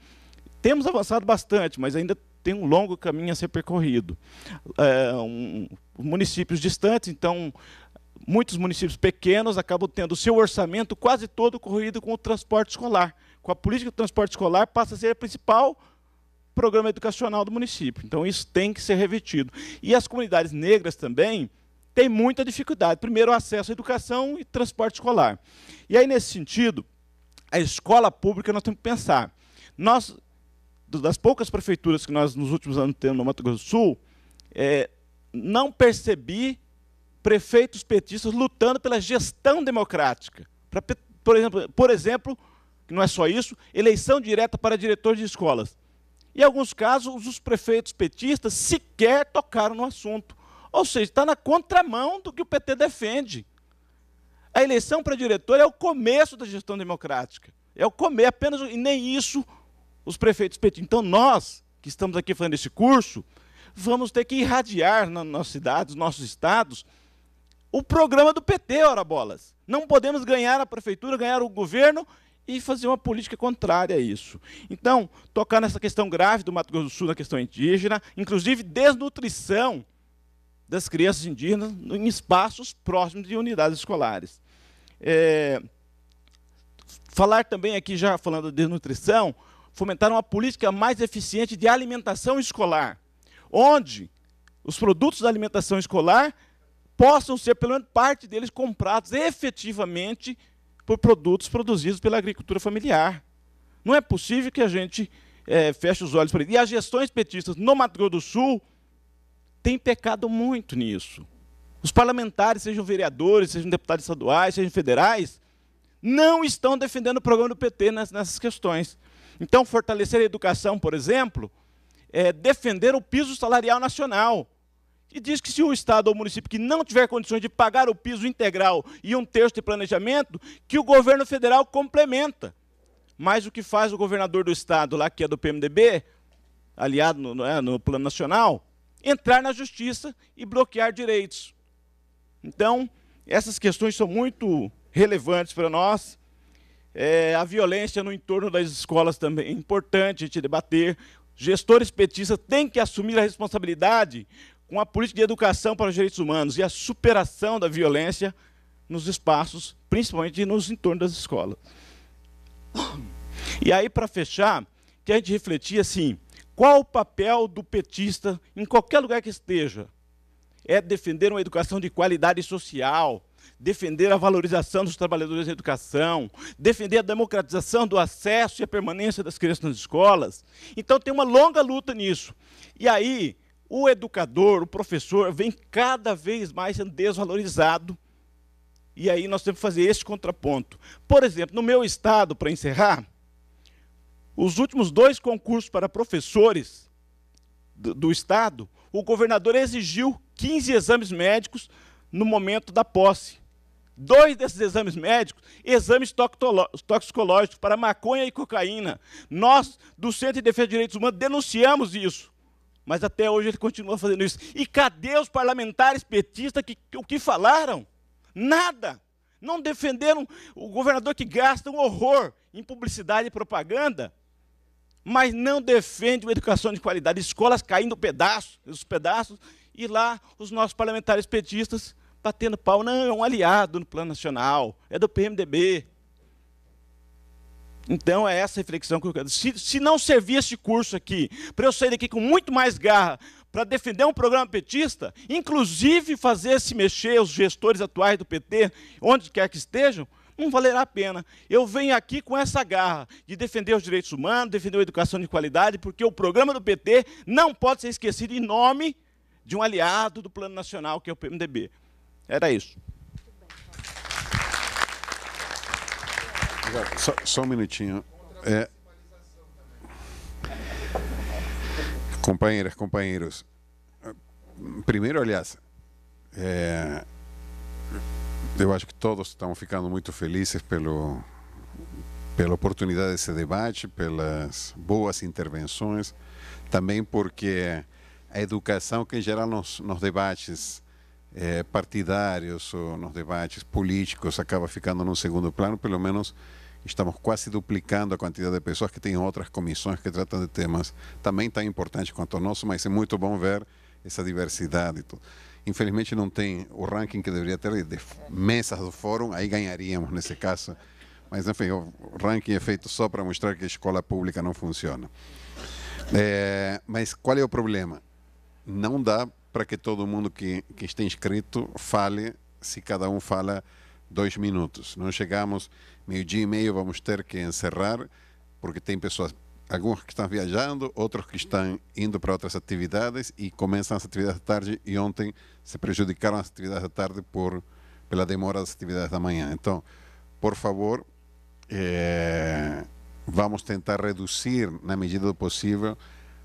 S13: temos avançado bastante, mas ainda tem um longo caminho a ser percorrido. É, um, municípios distantes, então, muitos municípios pequenos acabam tendo o seu orçamento quase todo corrido com o transporte escolar. Com a política do transporte escolar, passa a ser a principal programa educacional do município. Então, isso tem que ser revertido. E as comunidades negras também têm muita dificuldade. Primeiro, acesso à educação e transporte escolar. E aí, nesse sentido, a escola pública nós temos que pensar. Nós das poucas prefeituras que nós nos últimos anos temos no Mato Grosso do Sul, é, não percebi prefeitos petistas lutando pela gestão democrática. Pra, por, exemplo, por exemplo, não é só isso, eleição direta para diretores de escolas. Em alguns casos, os prefeitos petistas sequer tocaram no assunto. Ou seja, está na contramão do que o PT defende. A eleição para diretor é o começo da gestão democrática. É o começo, é apenas, e nem isso os prefeitos petistas. Então, nós que estamos aqui fazendo esse curso, vamos ter que irradiar nas nossas cidades, nos nossos estados, o programa do PT, ora bolas. Não podemos ganhar a prefeitura, ganhar o governo e fazer uma política contrária a isso. Então, tocar nessa questão grave do Mato Grosso do Sul, na questão indígena, inclusive desnutrição das crianças indígenas em espaços próximos de unidades escolares. É... Falar também aqui, já falando de desnutrição, fomentar uma política mais eficiente de alimentação escolar, onde os produtos da alimentação escolar possam ser, pelo menos parte deles, comprados efetivamente por produtos produzidos pela agricultura familiar. Não é possível que a gente é, feche os olhos para isso. E as gestões petistas no Mato Grosso do Sul têm pecado muito nisso. Os parlamentares, sejam vereadores, sejam deputados estaduais, sejam federais, não estão defendendo o programa do PT nessas questões. Então, fortalecer a educação, por exemplo, é defender o piso salarial nacional. E diz que se o Estado ou o município que não tiver condições de pagar o piso integral e um terço de planejamento, que o governo federal complementa. Mas o que faz o governador do Estado, lá que é do PMDB, aliado no, né, no Plano Nacional, entrar na justiça e bloquear direitos. Então, essas questões são muito relevantes para nós é, a violência no entorno das escolas também é importante a gente debater. Gestores petistas têm que assumir a responsabilidade com a política de educação para os direitos humanos e a superação da violência nos espaços, principalmente nos entornos das escolas. E aí, para fechar, que a gente refletir assim, qual o papel do petista, em qualquer lugar que esteja? É defender uma educação de qualidade social, defender a valorização dos trabalhadores da educação, defender a democratização do acesso e a permanência das crianças nas escolas. Então tem uma longa luta nisso. E aí o educador, o professor vem cada vez mais sendo desvalorizado. E aí nós temos que fazer esse contraponto. Por exemplo, no meu estado, para encerrar, os últimos dois concursos para professores do, do estado, o governador exigiu 15 exames médicos no momento da posse. Dois desses exames médicos, exames toxicológicos para maconha e cocaína. Nós, do Centro de Defesa de Direitos Humanos, denunciamos isso. Mas até hoje ele continua fazendo isso. E cadê os parlamentares petistas que o que falaram? Nada. Não defenderam o governador que gasta um horror em publicidade e propaganda, mas não defende uma educação de qualidade. Escolas caindo pedaços, os pedaços, e lá os nossos parlamentares petistas batendo pau. Não, é um aliado no plano nacional, é do PMDB. Então é essa reflexão que eu quero. Se, se não servir esse curso aqui, para eu sair daqui com muito mais garra para defender um programa petista, inclusive fazer se mexer os gestores atuais do PT, onde quer que estejam, não valerá a pena. Eu venho aqui com essa garra de defender os direitos humanos, defender a educação de qualidade, porque o programa do PT não pode ser esquecido em nome de um aliado do Plano Nacional, que é o PMDB. Era isso.
S1: Só, só um minutinho. É... Companheiras, companheiros. Primeiro, aliás, é... eu acho que todos estão ficando muito felizes pelo, pela oportunidade desse debate, pelas boas intervenções, também porque a educação que em geral nos, nos debates é, eh, partidários ou nos debates políticos acaba ficando no segundo plano, pelo menos estamos quase duplicando a quantidade de pessoas que têm outras comissões que tratam de temas também tão importantes quanto o nosso, mas é muito bom ver essa diversidade e tudo. Infelizmente não tem o ranking que deveria ter de mesas do fórum, aí ganharíamos nesse caso. Mas enfim, o ranking é feito só para mostrar que a escola pública não funciona. É, mas qual é o problema? Não dá para que todo mundo que, que está inscrito fale, se cada um fala dois minutos. Não chegamos meio-dia e meio, vamos ter que encerrar, porque tem pessoas, alguns que estão viajando, outros que estão indo para outras atividades e começam as atividades da tarde e ontem se prejudicaram as atividades da tarde por pela demora das atividades da manhã. Então, por favor, é, vamos tentar reduzir na medida do possível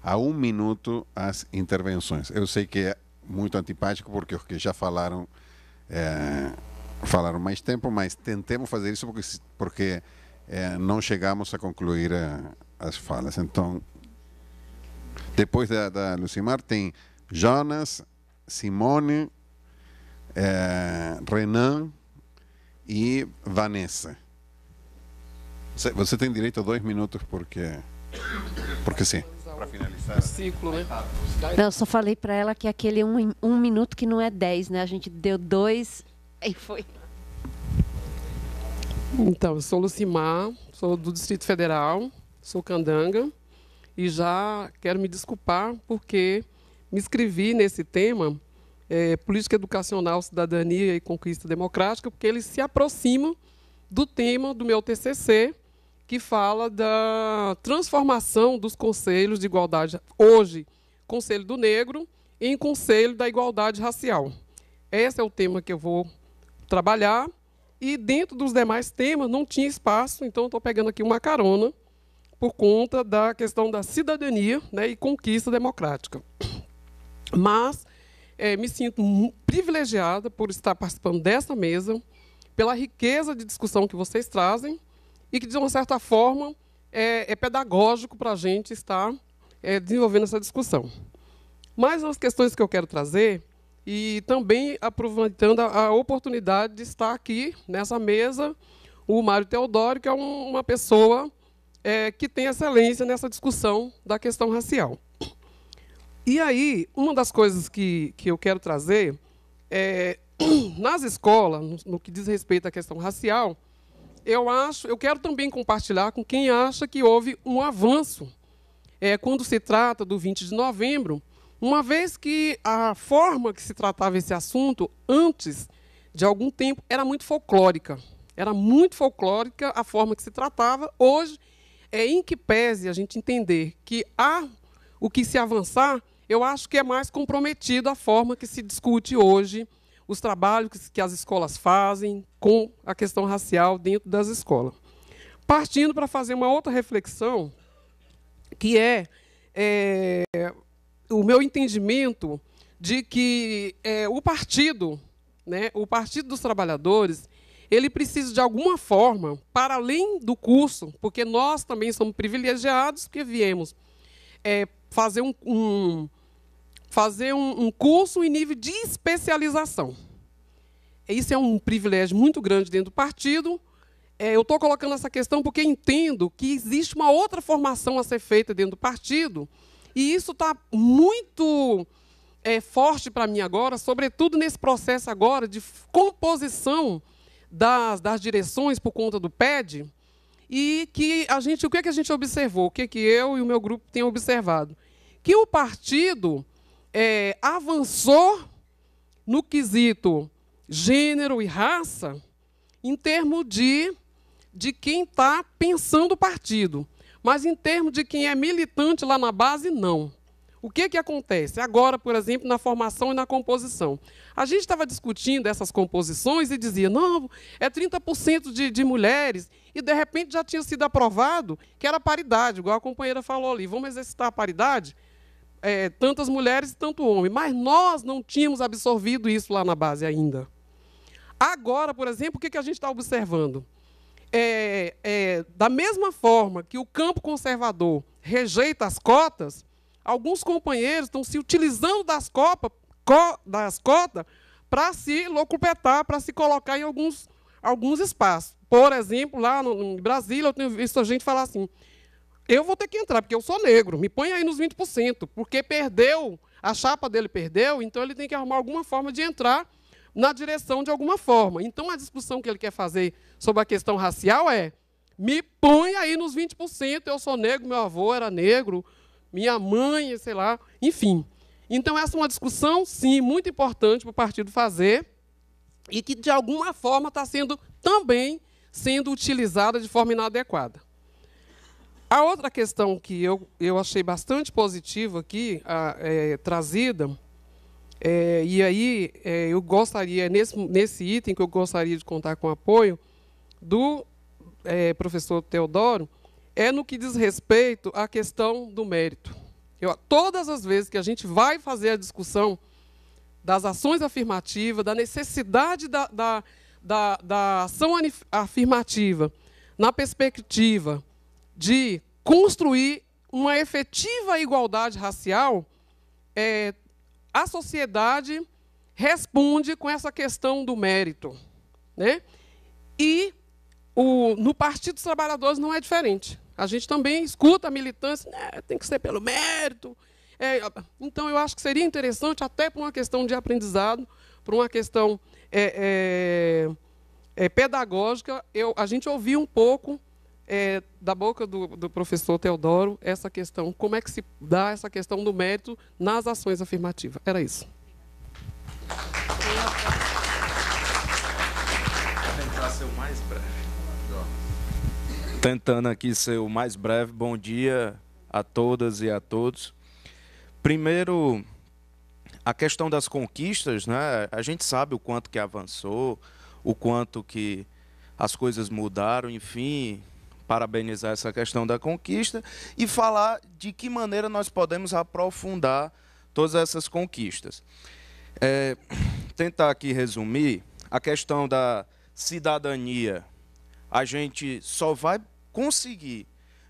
S1: a um minuto as intervenções. Eu sei que é muito antipático, porque os que já falaram é, falaram mais tempo, mas tentemos fazer isso porque, porque é, não chegamos a concluir a, é, as falas. Então, depois da, da Lucimar, tem Jonas, Simone, é, Renan e Vanessa. Você, você tem direito a dois minutos porque, porque sim para finalizar. O ciclo, né? Tá. Não, eu só
S9: falei para ela que aquele um, um minuto que não é dez, né? A gente deu dois e
S1: foi.
S16: Então, eu sou Lucimar, sou do Distrito Federal, sou candanga e já quero me desculpar porque me inscrevi nesse tema é, política educacional, cidadania e conquista democrática, porque ele se aproxima do tema do meu TCC, que fala da transformação dos conselhos de igualdade hoje, Conselho do Negro em Conselho da Igualdade Racial. Esse é o tema que eu vou trabalhar e dentro dos demais temas não tinha espaço, então estou pegando aqui uma carona por conta da questão da cidadania né, e conquista democrática. Mas é, me sinto privilegiada por estar participando dessa mesa, pela riqueza de discussão que vocês trazem e que, de uma certa forma, é, é pedagógico para a gente estar é, desenvolvendo essa discussão. Mais umas questões que eu quero trazer, e também aproveitando a, a oportunidade de estar aqui nessa mesa, o Mário Teodoro, que é um, uma pessoa é, que tem excelência nessa discussão da questão racial. E aí, uma das coisas que, que eu quero trazer é, *clears throat* nas escolas, no, no que diz respeito à questão racial, eu acho, eu quero também compartilhar com quem acha que houve um avanço é, quando se trata do 20 de novembro, uma vez que a forma que se tratava esse assunto antes de algum tempo era muito folclórica. Era muito folclórica a forma que se tratava. Hoje, é em que pese a gente entender que há o que se avançar, eu acho que é mais comprometido a forma que se discute hoje os trabalhos que as escolas fazem com a questão racial dentro das escolas. Partindo para fazer uma outra reflexão, que é, é o meu entendimento de que é, o partido, né, o Partido dos Trabalhadores, ele precisa, de alguma forma, para além do curso, porque nós também somos privilegiados, porque viemos é, fazer um, um, fazer um, um curso em nível de especialização. Isso é um privilégio muito grande dentro do partido. É, eu estou colocando essa questão porque entendo que existe uma outra formação a ser feita dentro do partido, e isso está muito é, forte para mim agora, sobretudo nesse processo agora de composição das, das direções por conta do PED, e que a gente, o que, é que a gente observou, o que, é que eu e o meu grupo têm observado? Que o partido é, avançou no quesito gênero e raça em termos de, de quem está pensando o partido. Mas em termos de quem é militante lá na base, não. O que, que acontece agora, por exemplo, na formação e na composição? A gente estava discutindo essas composições e dizia, não, é 30% de, de mulheres, e de repente já tinha sido aprovado que era paridade, igual a companheira falou ali, vamos exercitar a paridade? é, tantas mulheres e tanto homem. Mas nós não tínhamos absorvido isso lá na base ainda. Agora, por exemplo, o que, que a gente está observando? É, é, da mesma forma que o campo conservador rejeita as cotas, alguns companheiros estão se utilizando das, co, das cotas para se locupetar, para se colocar em alguns, alguns espaços. Por exemplo, lá no, em Brasília, eu tenho visto a gente falar assim: eu vou ter que entrar, porque eu sou negro. Me põe aí nos 20%, porque perdeu, a chapa dele perdeu, então ele tem que arrumar alguma forma de entrar na direção de alguma forma. Então a discussão que ele quer fazer sobre a questão racial é: me põe aí nos 20%, eu sou negro, meu avô era negro, minha mãe, sei lá, enfim. Então essa é uma discussão, sim, muito importante para o partido fazer e que de alguma forma está sendo também sendo utilizada de forma inadequada. A outra questão que eu, eu achei bastante positiva aqui, a, é, trazida, é, e aí é, eu gostaria, nesse, nesse item que eu gostaria de contar com o apoio do é, professor Teodoro, é no que diz respeito à questão do mérito. Eu, todas as vezes que a gente vai fazer a discussão das ações afirmativas, da necessidade da, da, da, da ação afirmativa na perspectiva de construir uma efetiva igualdade racial, é, a sociedade responde com essa questão do mérito. Né? E o, no Partido dos Trabalhadores não é diferente. A gente também escuta a militância, né, tem que ser pelo mérito. É, então, eu acho que seria interessante, até por uma questão de aprendizado, por uma questão é, é, é pedagógica, eu, a gente ouvir um pouco é, da boca do, do, professor Teodoro essa questão, como é que se dá essa questão do mérito nas ações afirmativas. Era isso.
S12: Tentar ser o mais breve.
S23: Tentando aqui ser o mais breve. Bom dia a todas e a todos. Primeiro, a questão das conquistas, né? A gente sabe o quanto que avançou, o quanto que as coisas mudaram, enfim, parabenizar essa questão da conquista e falar de que maneira nós podemos aprofundar todas essas conquistas. É, tentar aqui resumir a questão da cidadania. A gente só vai conseguir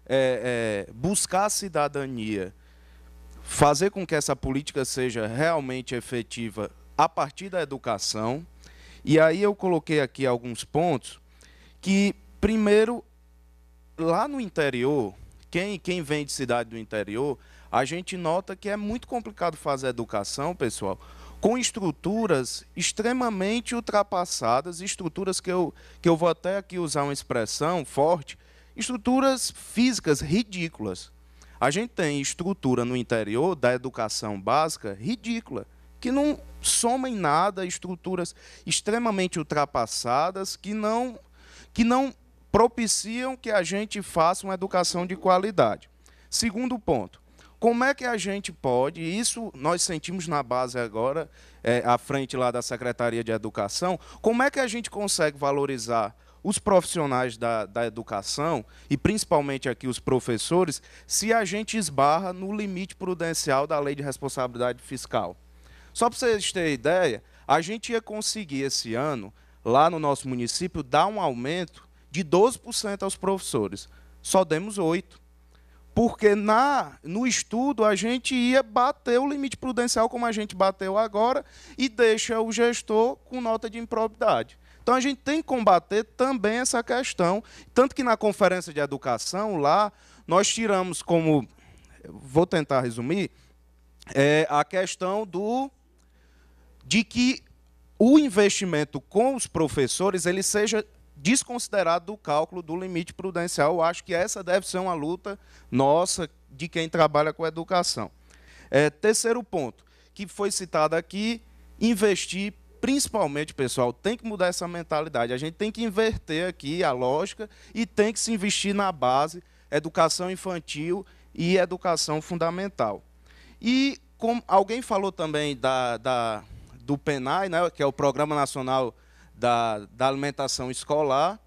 S23: é, é, buscar a cidadania, fazer com que essa política seja realmente efetiva a partir da educação. E aí eu coloquei aqui alguns pontos que, primeiro, lá no interior, quem, quem vem de cidade do interior, a gente nota que é muito complicado fazer educação, pessoal, com estruturas extremamente ultrapassadas, estruturas que eu, que eu vou até aqui usar uma expressão forte, estruturas físicas ridículas. A gente tem estrutura no interior da educação básica ridícula, que não soma em nada, estruturas extremamente ultrapassadas, que não, que não propiciam que a gente faça uma educação de qualidade. Segundo ponto, como é que a gente pode, isso nós sentimos na base agora, é, à frente lá da Secretaria de Educação, como é que a gente consegue valorizar os profissionais da, da educação, e principalmente aqui os professores, se a gente esbarra no limite prudencial da Lei de Responsabilidade Fiscal? Só para vocês terem ideia, a gente ia conseguir esse ano, lá no nosso município, dar um aumento de 12% aos professores. Só demos 8. Porque na no estudo a gente ia bater o limite prudencial como a gente bateu agora e deixa o gestor com nota de improbidade. Então a gente tem que combater também essa questão, tanto que na conferência de educação lá nós tiramos como vou tentar resumir é, a questão do de que o investimento com os professores ele seja desconsiderado do cálculo do limite prudencial. Eu acho que essa deve ser uma luta nossa de quem trabalha com educação. É, terceiro ponto, que foi citado aqui, investir principalmente, pessoal, tem que mudar essa mentalidade. A gente tem que inverter aqui a lógica e tem que se investir na base, educação infantil e educação fundamental. E como alguém falou também da, da do PENAI, né, que é o Programa Nacional da, da alimentação escolar.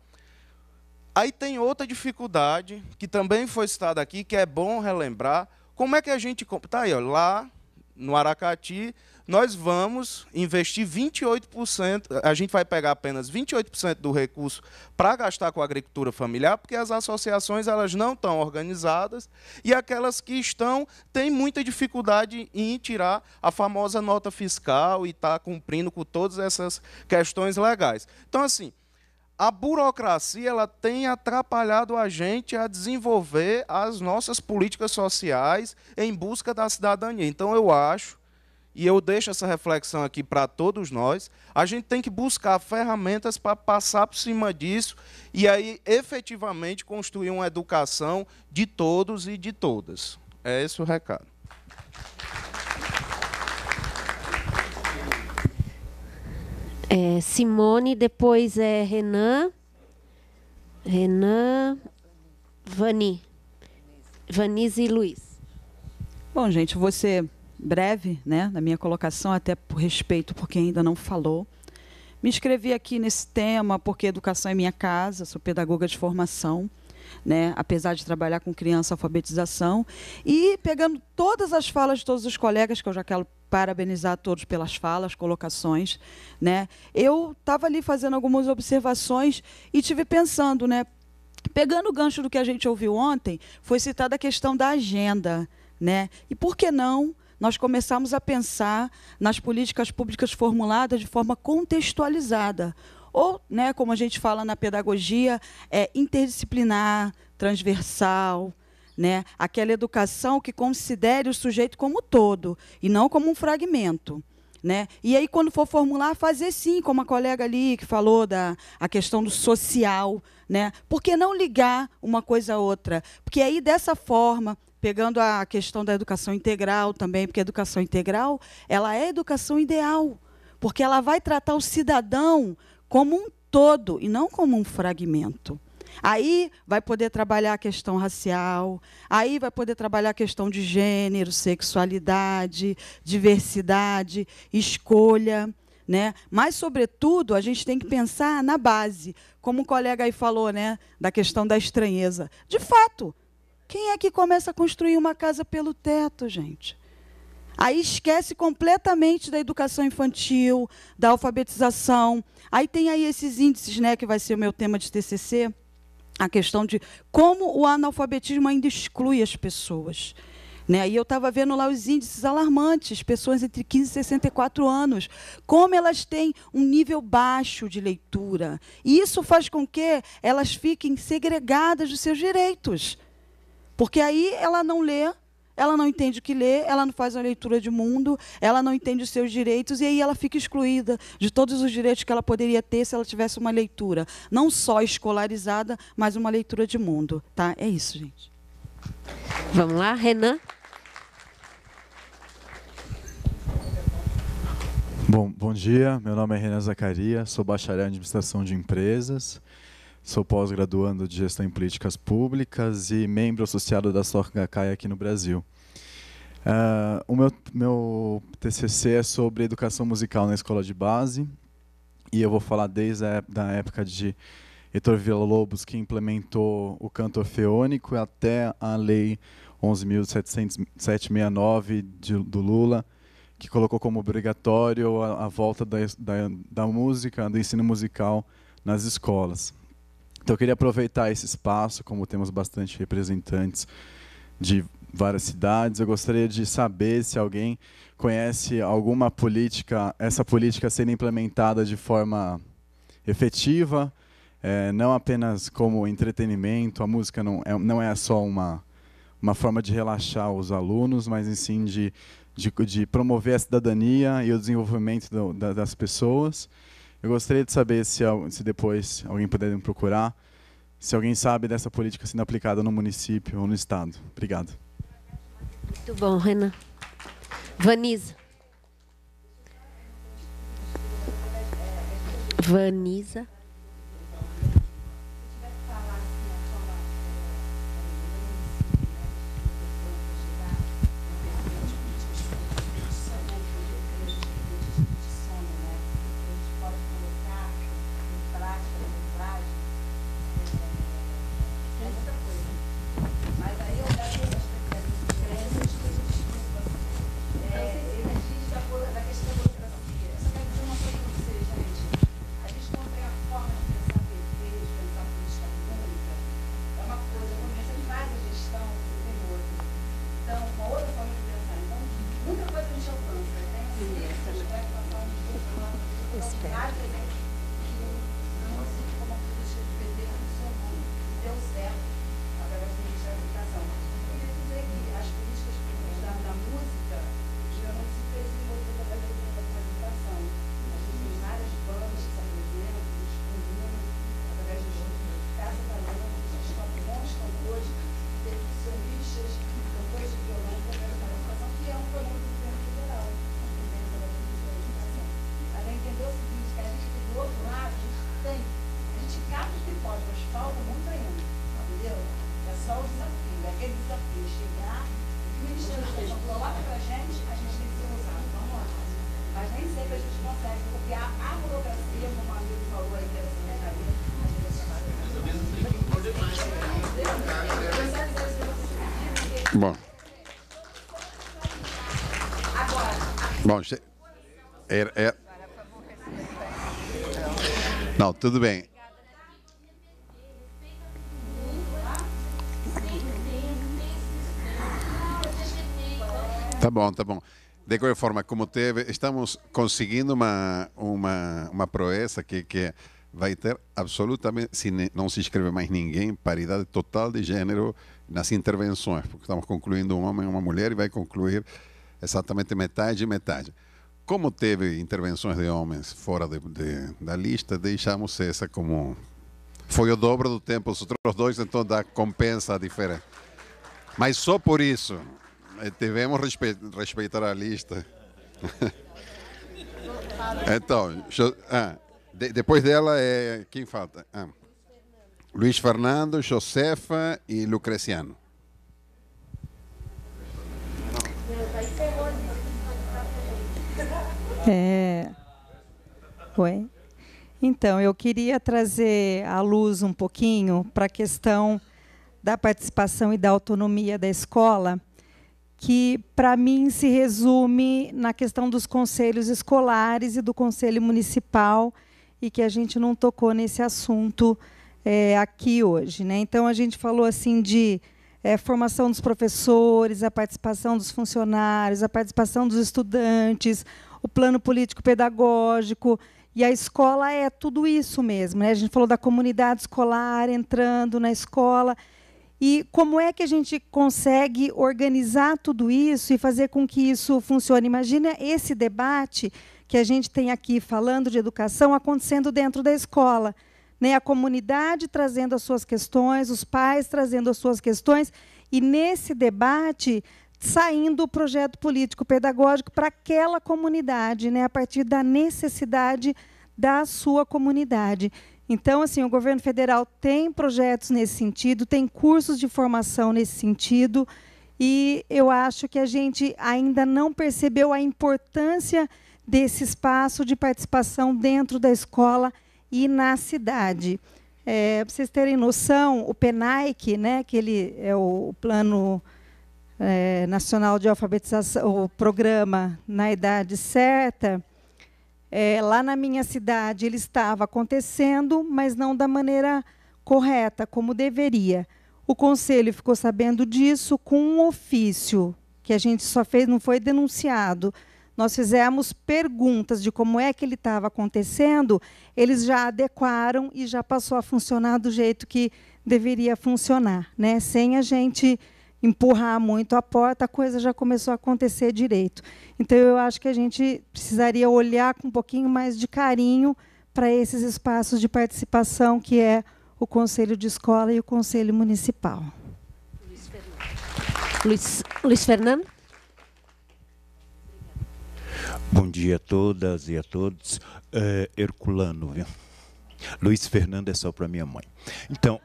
S23: Aí tem outra dificuldade, que também foi citada aqui, que é bom relembrar. Como é que a gente. Está aí, ó, lá no Aracati, nós vamos investir 28%, a gente vai pegar apenas 28% do recurso para gastar com a agricultura familiar, porque as associações elas não estão organizadas e aquelas que estão têm muita dificuldade em tirar a famosa nota fiscal e estar tá cumprindo com todas essas questões legais. Então, assim, a burocracia ela tem atrapalhado a gente a desenvolver as nossas políticas sociais em busca da cidadania. Então, eu acho e eu deixo essa reflexão aqui para todos nós, a gente tem que buscar ferramentas para passar por cima disso e aí efetivamente construir uma educação de todos e de todas. É esse o recado.
S9: É, Simone, depois é Renan. Renan, Vani. Vanise e Luiz. Bom, gente, você breve né, na
S6: minha colocação, até por respeito por quem ainda não falou. Me inscrevi aqui nesse tema porque educação é minha casa, sou pedagoga de formação. Né, apesar de trabalhar com criança alfabetização e pegando todas as falas de todos os colegas que eu já quero parabenizar a todos pelas falas, colocações, né? Eu estava ali fazendo algumas observações e tive pensando, né? Pegando o gancho do que a gente ouviu ontem, foi citada a questão da agenda, né? E por que não nós começamos a pensar nas políticas públicas formuladas de forma contextualizada, ou, né, como a gente fala na pedagogia, é interdisciplinar, transversal, né, aquela educação que considere o sujeito como todo e não como um fragmento. Né? E aí, quando for formular, fazer sim, como a colega ali que falou da a questão do social. Né? Por que não ligar uma coisa à outra? Porque aí, dessa forma, pegando a questão da educação integral também, porque a educação integral ela é educação ideal, porque ela vai tratar o cidadão como um todo e não como um fragmento. Aí vai poder trabalhar a questão racial, aí vai poder trabalhar a questão de gênero, sexualidade, diversidade, escolha. Né? Mas, sobretudo, a gente tem que pensar na base, como o colega aí falou, né, da questão da estranheza. De fato, quem é que começa a construir uma casa pelo teto, gente? Aí esquece completamente da educação infantil, da alfabetização. Aí tem aí esses índices, né, que vai ser o meu tema de TCC, a questão de como o analfabetismo ainda exclui as pessoas. Né? E eu estava vendo lá os índices alarmantes, pessoas entre 15 e 64 anos, como elas têm um nível baixo de leitura. E isso faz com que elas fiquem segregadas dos seus direitos. Porque aí ela não lê, ela não entende o que lê, ela não faz uma leitura de mundo, ela não entende os seus direitos e aí ela fica excluída de todos os direitos que ela poderia ter se ela tivesse uma leitura, não só escolarizada, mas uma leitura de mundo, tá? É isso, gente.
S9: Vamos lá, Renan.
S22: Bom, bom dia. Meu nome é Renan Zacaria, sou bacharel em administração de empresas. Sou pós-graduando de Gestão em Políticas Públicas e membro associado da Sorgacai aqui no Brasil. Uh, o meu, meu TCC é sobre educação musical na escola de base e eu vou falar desde a da época de Heitor Villa-Lobos, que implementou o canto orfeônico, até a lei 11.769 do Lula, que colocou como obrigatório a, a volta da, da, da música, do ensino musical nas escolas. Então eu queria aproveitar esse espaço, como temos bastante representantes de várias cidades, eu gostaria de saber se alguém conhece alguma política, essa política sendo implementada de forma efetiva, é, não apenas como entretenimento, a música não é, não é só uma, uma forma de relaxar os alunos, mas sim de, de, de promover a cidadania e o desenvolvimento do, da, das pessoas. Eu gostaria de saber se, se depois alguém puder me procurar, se alguém sabe dessa política sendo aplicada no município ou no estado. Obrigado.
S9: Muito bom, Renan. Vanisa. Vanisa.
S1: Era, era... É. Não, tudo bem. Tá bom, tá bom. De qualquer forma, como teve, estamos conseguindo uma, uma, uma proeza que, que vai ter absolutamente, se não se inscreve mais ninguém, paridade total de gênero nas intervenções, porque estamos concluindo um homem e uma mulher e vai concluir exatamente metade e metade como teve intervenções de homens fora de, de, da lista, deixamos essa como. Foi o dobro do tempo, os outros dois, então dá, compensa a diferença. Mas só por isso, tivemos eh, respe, respeitar a lista. *laughs* então, ah, de, depois dela, é, quem falta? Ah, Luiz Fernando, Josefa e Lucreciano.
S15: É. Oi? Então, eu queria trazer à luz um pouquinho para a questão da participação e da autonomia da escola, que para mim se resume na questão dos conselhos escolares e do conselho municipal, e que a gente não tocou nesse assunto é, aqui hoje. Né? Então, a gente falou assim de é, formação dos professores, a participação dos funcionários, a participação dos estudantes, o plano político pedagógico. E a escola é tudo isso mesmo. Né? A gente falou da comunidade escolar entrando na escola. E como é que a gente consegue organizar tudo isso e fazer com que isso funcione? Imagina esse debate que a gente tem aqui falando de educação acontecendo dentro da escola. Né? A comunidade trazendo as suas questões, os pais trazendo as suas questões. E nesse debate saindo o projeto político pedagógico para aquela comunidade, né, a partir da necessidade da sua comunidade. Então, assim, o governo federal tem projetos nesse sentido, tem cursos de formação nesse sentido, e eu acho que a gente ainda não percebeu a importância desse espaço de participação dentro da escola e na cidade. É, para vocês terem noção, o PENAIC, né, que ele é o plano é, Nacional de Alfabetização, o programa na idade certa, é, lá na minha cidade ele estava acontecendo, mas não da maneira correta, como deveria. O conselho ficou sabendo disso com um ofício que a gente só fez, não foi denunciado. Nós fizemos perguntas de como é que ele estava acontecendo, eles já adequaram e já passou a funcionar do jeito que deveria funcionar, né? Sem a gente empurrar muito a porta, a coisa já começou a acontecer direito. Então, eu acho que a gente precisaria olhar com um pouquinho mais de carinho para esses espaços de participação que é o Conselho de Escola e o Conselho Municipal. Luiz
S9: Fernando. Luiz, Luiz Fernando.
S4: Bom dia a todas e a todos. É, Herculano, viu? Luiz Fernando é só para minha mãe. Então,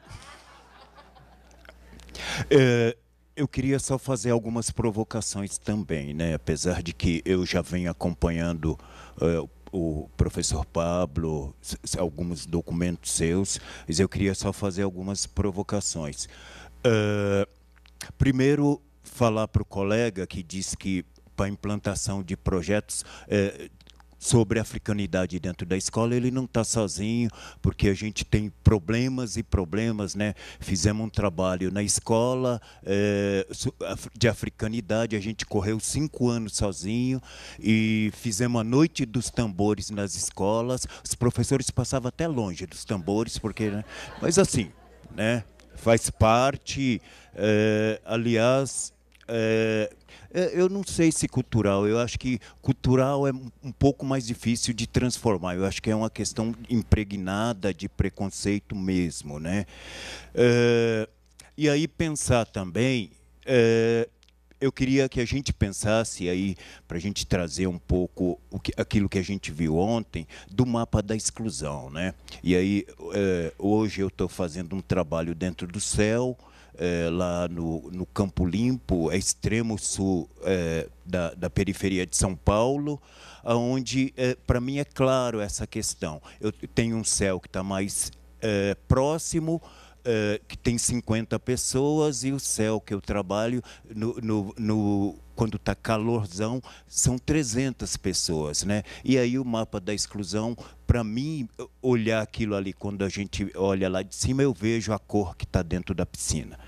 S4: é, eu queria só fazer algumas provocações também, né? apesar de que eu já venho acompanhando uh, o professor Pablo, alguns documentos seus, mas eu queria só fazer algumas provocações. Uh, primeiro, falar para o colega que diz que para implantação de projetos eh, sobre a africanidade dentro da escola, ele não está sozinho, porque a gente tem problemas e problemas, né? Fizemos um trabalho na escola é, de africanidade, a gente correu cinco anos sozinho e fizemos a noite dos tambores nas escolas. Os professores passavam até longe dos tambores, porque, né? mas assim, né? Faz parte, é, aliás, é, eu não sei se cultural, eu acho que cultural é um pouco mais difícil de transformar. Eu acho que é uma questão impregnada de preconceito mesmo, né? É, e aí pensar também, é, eu queria que a gente pensasse aí para a gente trazer um pouco o que, aquilo que a gente viu ontem do mapa da exclusão, né? E aí hoje eu estou fazendo um trabalho dentro do céu é, lá no, no, Campo Limpo, é extremo sul é, da, da, periferia de São Paulo, onde, é, para mim, é claro essa questão. Eu tenho um céu que está mais próximo, que tem 50 pessoas e o céu que eu trabalho no, no, no quando está calorzão, são 300 pessoas. Né? E aí o mapa da exclusão para mim, olhar aquilo ali, quando a gente olha lá de cima, eu vejo a cor que está dentro da piscina.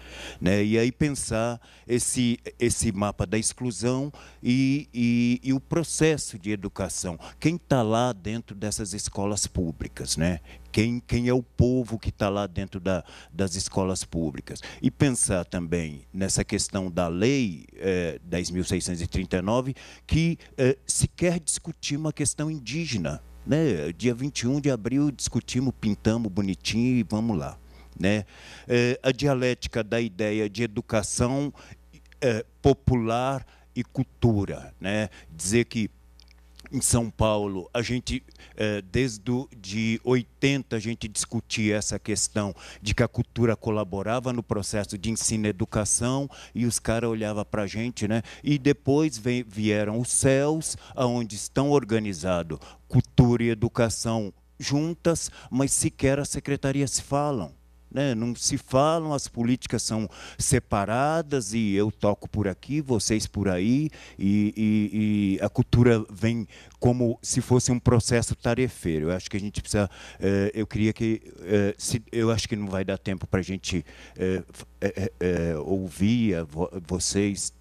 S4: Né? E aí pensar esse, esse mapa da exclusão e, e, e o processo de educação. Quem está lá dentro dessas escolas públicas, né? Quem, quem é o povo que está lá dentro da, das escolas públicas. E pensar também nessa questão da lei é, eh, 10.639, que é, sequer discutir uma questão indígena né? Dia 21 de abril discutimos, pintamos bonitinho e vamos lá. Né? É, a dialética da ideia de educação é, popular e cultura. Né? Dizer que em São Paulo, a gente, eh, desde de 80, a gente discutia essa questão de que a cultura colaborava no processo de ensino e educação e os caras olhavam para a gente, né? E depois vieram os céus, aonde estão organizado cultura e educação juntas, mas sequer as secretarias falam. Né? Não se falam, as políticas são separadas e eu toco por aqui, vocês por aí, e, e, e a cultura vem como se fosse um processo tarefeiro. Eu acho que a gente precisa. Eh, eu queria que. Eh, se, eu acho que não vai dar tempo para a gente eh, ouvir a vo vocês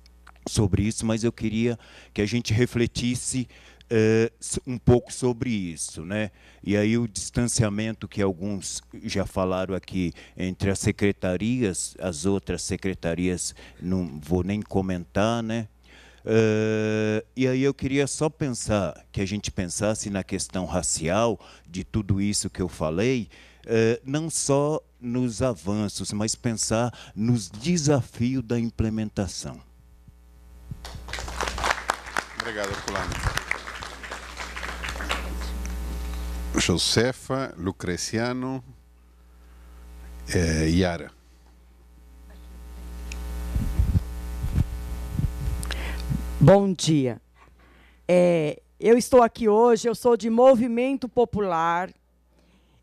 S4: sobre isso, mas eu queria que a gente refletisse uh, um pouco sobre isso. Né? E aí o distanciamento que alguns já falaram aqui entre as secretarias, as outras secretarias, não vou nem comentar, né? Uh, e aí eu queria só pensar, que a gente pensasse na questão racial, de tudo isso que eu falei, uh, não só nos avanços, mas pensar nos desafios da
S1: implementação. Obrigado, Fulano. Josefa, Lucreciano, eh, Yara.
S24: Bom dia. É, eu estou aqui hoje, eu sou de movimento popular.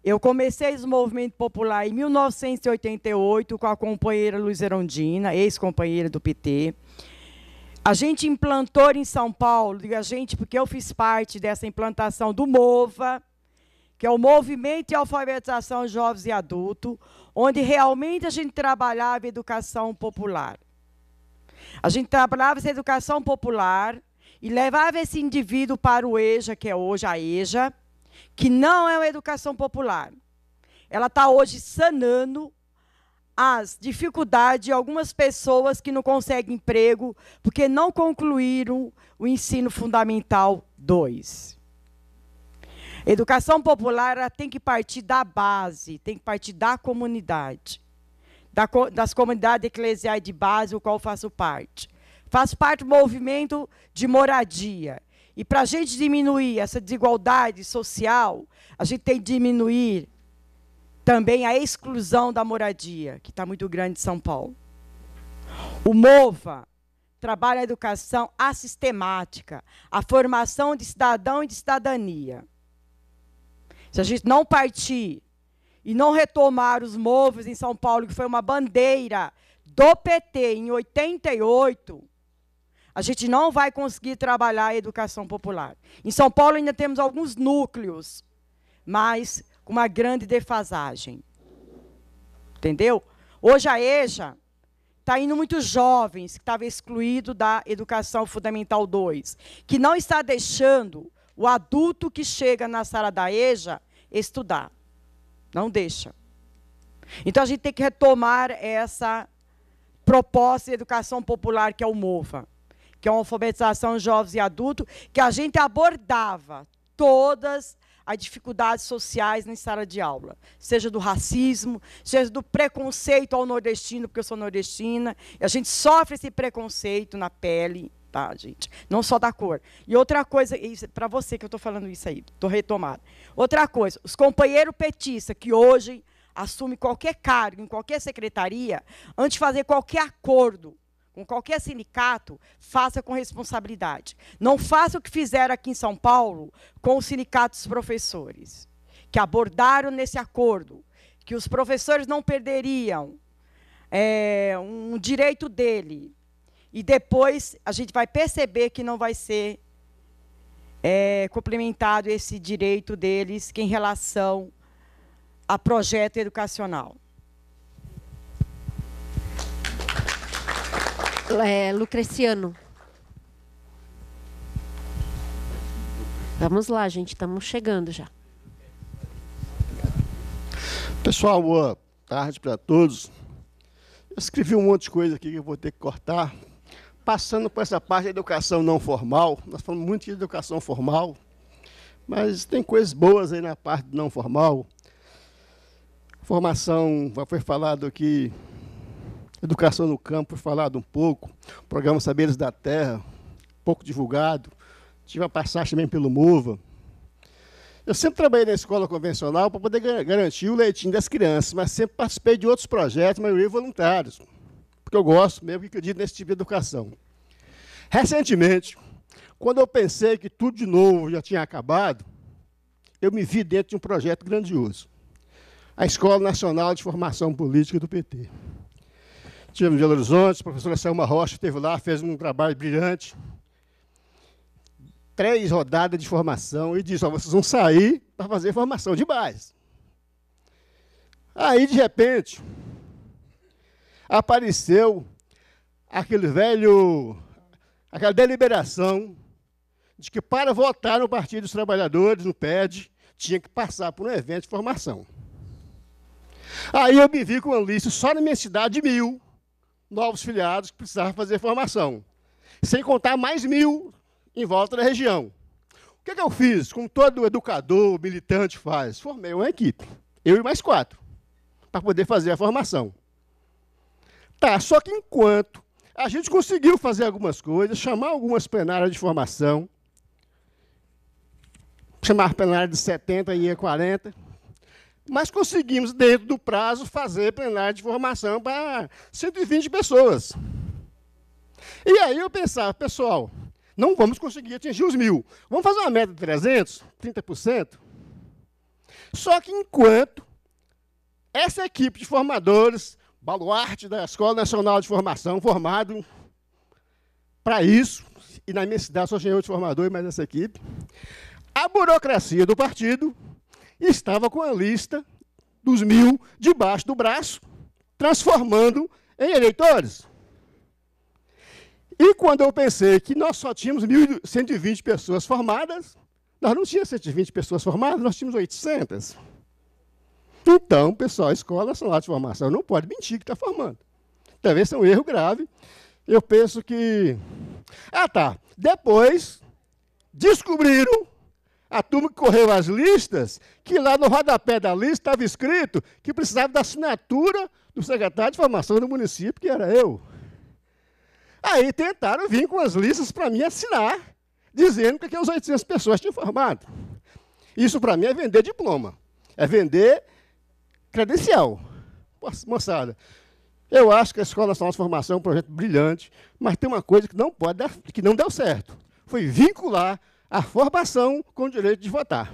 S24: Eu comecei esse movimento popular em 1988 com a companheira Luiz Erondina, ex-companheira do PT. A gente implantou em São Paulo, a gente porque eu fiz parte dessa implantação do MOVA, que é o Movimento de Alfabetização Jovens e Adultos, onde realmente a gente trabalhava educação popular. A gente trabalhava essa educação popular e levava esse indivíduo para o EJA, que é hoje a EJA, que não é uma educação popular. Ela está hoje sanando as dificuldades de algumas pessoas que não conseguem emprego porque não concluíram o ensino fundamental 2. Educação popular tem que partir da base, tem que partir da comunidade, da, das comunidades eclesiais de base, o qual faço parte. Faço parte do movimento de moradia. E para a gente diminuir essa desigualdade social, a gente tem que diminuir também a exclusão da moradia, que está muito grande em São Paulo. O MOVA trabalha a educação assistemática, a formação de cidadão e de cidadania. Se a gente não partir e não retomar os móveis em São Paulo, que foi uma bandeira do PT em 88, a gente não vai conseguir trabalhar a educação popular. Em São Paulo ainda temos alguns núcleos, mas com uma grande defasagem. Entendeu? Hoje a EJA está indo muitos jovens que estavam excluídos da educação fundamental 2, que não está deixando o adulto que chega na sala da EJA estudar. Não deixa. Então a gente tem que retomar essa proposta de educação popular que é o MOVA, que é uma alfabetização jovens e adultos, que a gente abordava todas as dificuldades sociais na sala de aula, seja do racismo, seja do preconceito ao nordestino, porque eu sou nordestina, e a gente sofre esse preconceito na pele tá, gente? Não só da cor. E outra coisa, para você que eu estou falando isso aí, estou retomando Outra coisa, os companheiros petistas que hoje assume qualquer cargo em qualquer secretaria, antes de fazer qualquer acordo com qualquer sindicato, faça com responsabilidade. Não faça o que fizeram aqui em São Paulo com os sindicatos professores, que abordaram nesse acordo que os professores não perderiam é, um direito dele e depois a gente vai perceber que não vai ser é, complementado esse direito deles em relação a projeto educacional. É, Lucreciano.
S9: Vamos lá, gente, estamos chegando já.
S5: Pessoal, boa tarde para todos. Eu escrevi um monte de coisa aqui que eu vou ter que cortar, passando por essa parte da educação não formal, nós falamos muito de educação formal, mas tem coisas boas aí na parte não formal. Formação, já foi falado aqui, educação no campo, foi falado um pouco, programa Saberes da Terra, pouco divulgado, tive a passagem também pelo MOVA. Eu sempre trabalhei na escola convencional para poder garantir o leitinho das crianças, mas sempre participei de outros projetos, maioria voluntários que eu gosto mesmo, que acredito nesse tipo de educação. Recentemente, quando eu pensei que tudo de novo já tinha acabado, eu me vi dentro de um projeto grandioso. A Escola Nacional de Formação Política do PT. Tivemos em Belo Horizonte, a professora Selma Rocha esteve lá, fez um trabalho brilhante. Três rodadas de formação e disse, ó, vocês vão sair para fazer formação de base. Aí, de repente, apareceu aquele velho, aquela deliberação de que para votar no Partido dos Trabalhadores, no PED, tinha que passar por um evento de formação. Aí eu me vi com uma lista só na minha cidade de mil novos filiados que precisavam fazer formação, sem contar mais mil em volta da região. O que, é que eu fiz? Como todo educador, militante faz, formei uma equipe, eu e mais quatro, para poder fazer a formação. Tá, só que enquanto a gente conseguiu fazer algumas coisas, chamar algumas plenárias de formação, chamar plenária de 70 e 40, mas conseguimos, dentro do prazo, fazer plenária de formação para 120 pessoas. E aí eu pensava, pessoal, não vamos conseguir atingir os mil. Vamos fazer uma meta de 300, 30%? Só que enquanto essa equipe de formadores baluarte da Escola Nacional de Formação, formado para isso, e na minha cidade só tinha outro formador mas essa equipe, a burocracia do partido estava com a lista dos mil debaixo do braço, transformando em eleitores. E quando eu pensei que nós só tínhamos 1.120 pessoas formadas, nós não tínhamos 120 pessoas formadas, nós tínhamos 800. Então, pessoal, a escola, lá de formação, não pode mentir que está formando. Também seja é um erro grave. Eu penso que. Ah, tá. Depois, descobriram a turma que correu as listas, que lá no rodapé da lista estava escrito que precisava da assinatura do secretário de formação do município, que era eu. Aí tentaram vir com as listas para mim assinar, dizendo que aquelas 800 pessoas tinham formado. Isso para mim é vender diploma. É vender credencial. Moçada, eu acho que a Escola Nacional de Formação é um projeto brilhante, mas tem uma coisa que não pode dar, que não deu certo. Foi vincular a formação com o direito de votar.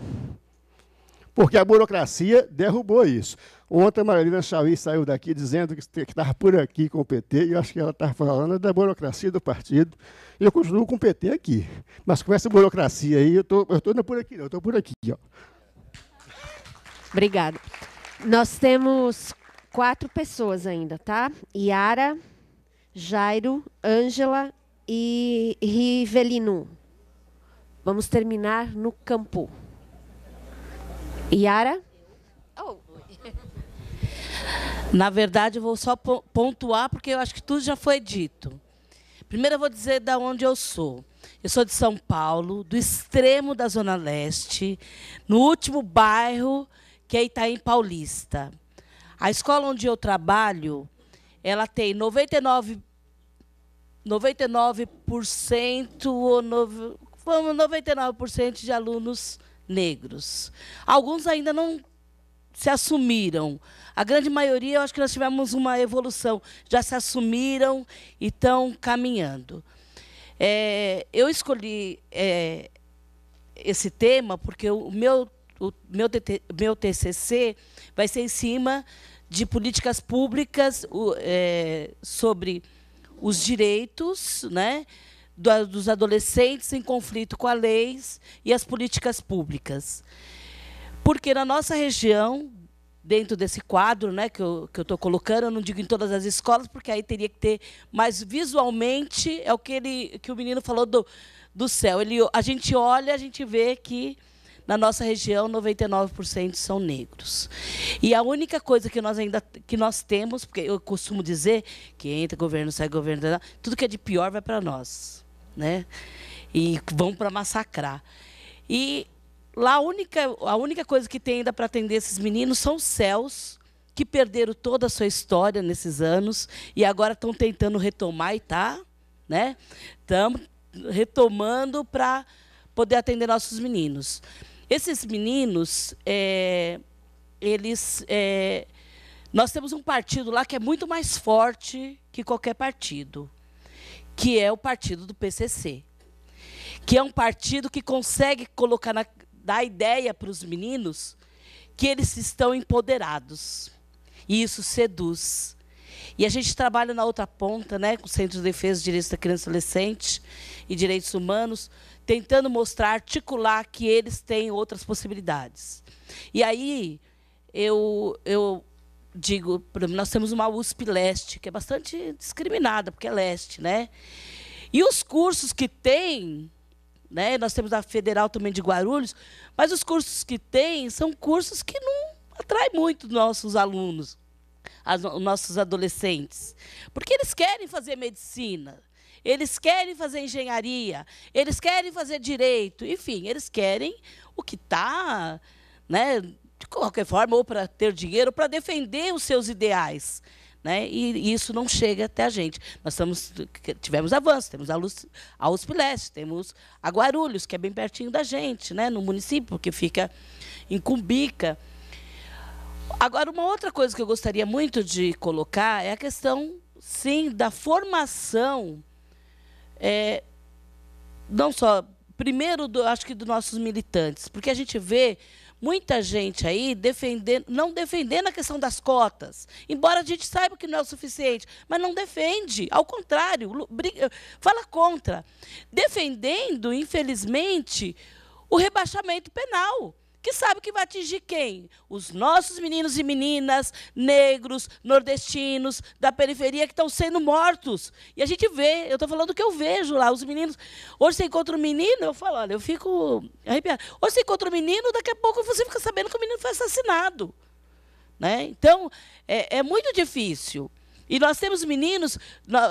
S5: Porque a burocracia derrubou isso. Ontem a Marina Chauí saiu daqui dizendo que estava por aqui com o PT, e eu acho que ela estava tá falando da burocracia do partido. E eu continuo com o PT aqui. Mas com essa burocracia aí, eu estou não por aqui, eu estou por aqui. Ó.
S9: Obrigada. Nós temos quatro pessoas ainda, tá? Yara, Jairo, Ângela e Rivelino. Vamos terminar
S11: no campo. Yara? Oh. Na verdade, eu vou só pontuar, porque eu acho que tudo já foi dito. Primeiro, eu vou dizer de onde eu sou. Eu sou de São Paulo, do extremo da Zona Leste, no último bairro que é Itaim Paulista. A escola onde eu trabalho, ela tem 99 99% ou vamos 99% de alunos negros. Alguns ainda não se assumiram. A grande maioria, eu acho que nós tivemos uma evolução, já se assumiram e estão caminhando. É, eu escolhi é, esse tema porque o meu o meu, meu TCC vai ser em cima de políticas públicas o, é, sobre os direitos né, do, dos adolescentes em conflito com as leis e as políticas públicas. Porque na nossa região, dentro desse quadro né, que eu estou colocando, eu não digo em todas as escolas, porque aí teria que ter, mas visualmente é o que, ele, que o menino falou do, do céu. Ele, a gente olha, a gente vê que na nossa região 99% são negros. E a única coisa que nós ainda que nós temos, porque eu costumo dizer que entra governo, sai governo, tudo que é de pior vai para nós, né? E vão para massacrar. E lá a única, a única coisa que tem ainda para atender esses meninos são os céus que perderam toda a sua história nesses anos e agora estão tentando retomar e tá, né? Estamos retomando para poder atender nossos meninos. Esses meninos, é, eles. É, nós temos um partido lá que é muito mais forte que qualquer partido, que é o partido do PCC, que é um partido que consegue colocar na, dar ideia para os meninos que eles estão empoderados. E isso seduz. E a gente trabalha na outra ponta, né, com o Centro de Defesa de Direitos da Criança e Adolescente e Direitos Humanos, tentando mostrar, articular que eles têm outras possibilidades. E aí eu, eu digo, nós temos uma USP leste, que é bastante discriminada, porque é leste, né? E os cursos que tem, né? Nós temos a Federal também de Guarulhos, mas os cursos que tem são cursos que não atraem muito nossos alunos, os nossos adolescentes, porque eles querem fazer medicina eles querem fazer engenharia, eles querem fazer direito, enfim, eles querem o que está, né, de qualquer forma, ou para ter dinheiro, para defender os seus ideais. Né? E isso não chega até a gente. Nós estamos, tivemos avanços, temos a, Luz, a USP Leste, temos a Guarulhos, que é bem pertinho da gente, né? no município, que fica em Cumbica. Agora, uma outra coisa que eu gostaria muito de colocar é a questão, sim, da formação é, não só, primeiro, do, acho que dos nossos militantes, porque a gente vê muita gente aí defendendo, não defendendo a questão das cotas, embora a gente saiba que não é o suficiente, mas não defende, ao contrário, briga, eh, fala contra, defendendo, infelizmente, o rebaixamento penal que sabe que vai atingir quem? Os nossos meninos e meninas, negros, nordestinos, da periferia, que estão sendo mortos. E a gente vê, eu estou falando o que eu vejo lá, os meninos. Hoje você encontra um menino, eu falo, olha, eu fico arrepiada. Hoje você encontra um menino, daqui a pouco você fica sabendo que o menino foi assassinado. Né? Então, é, é muito difícil. E nós temos meninos,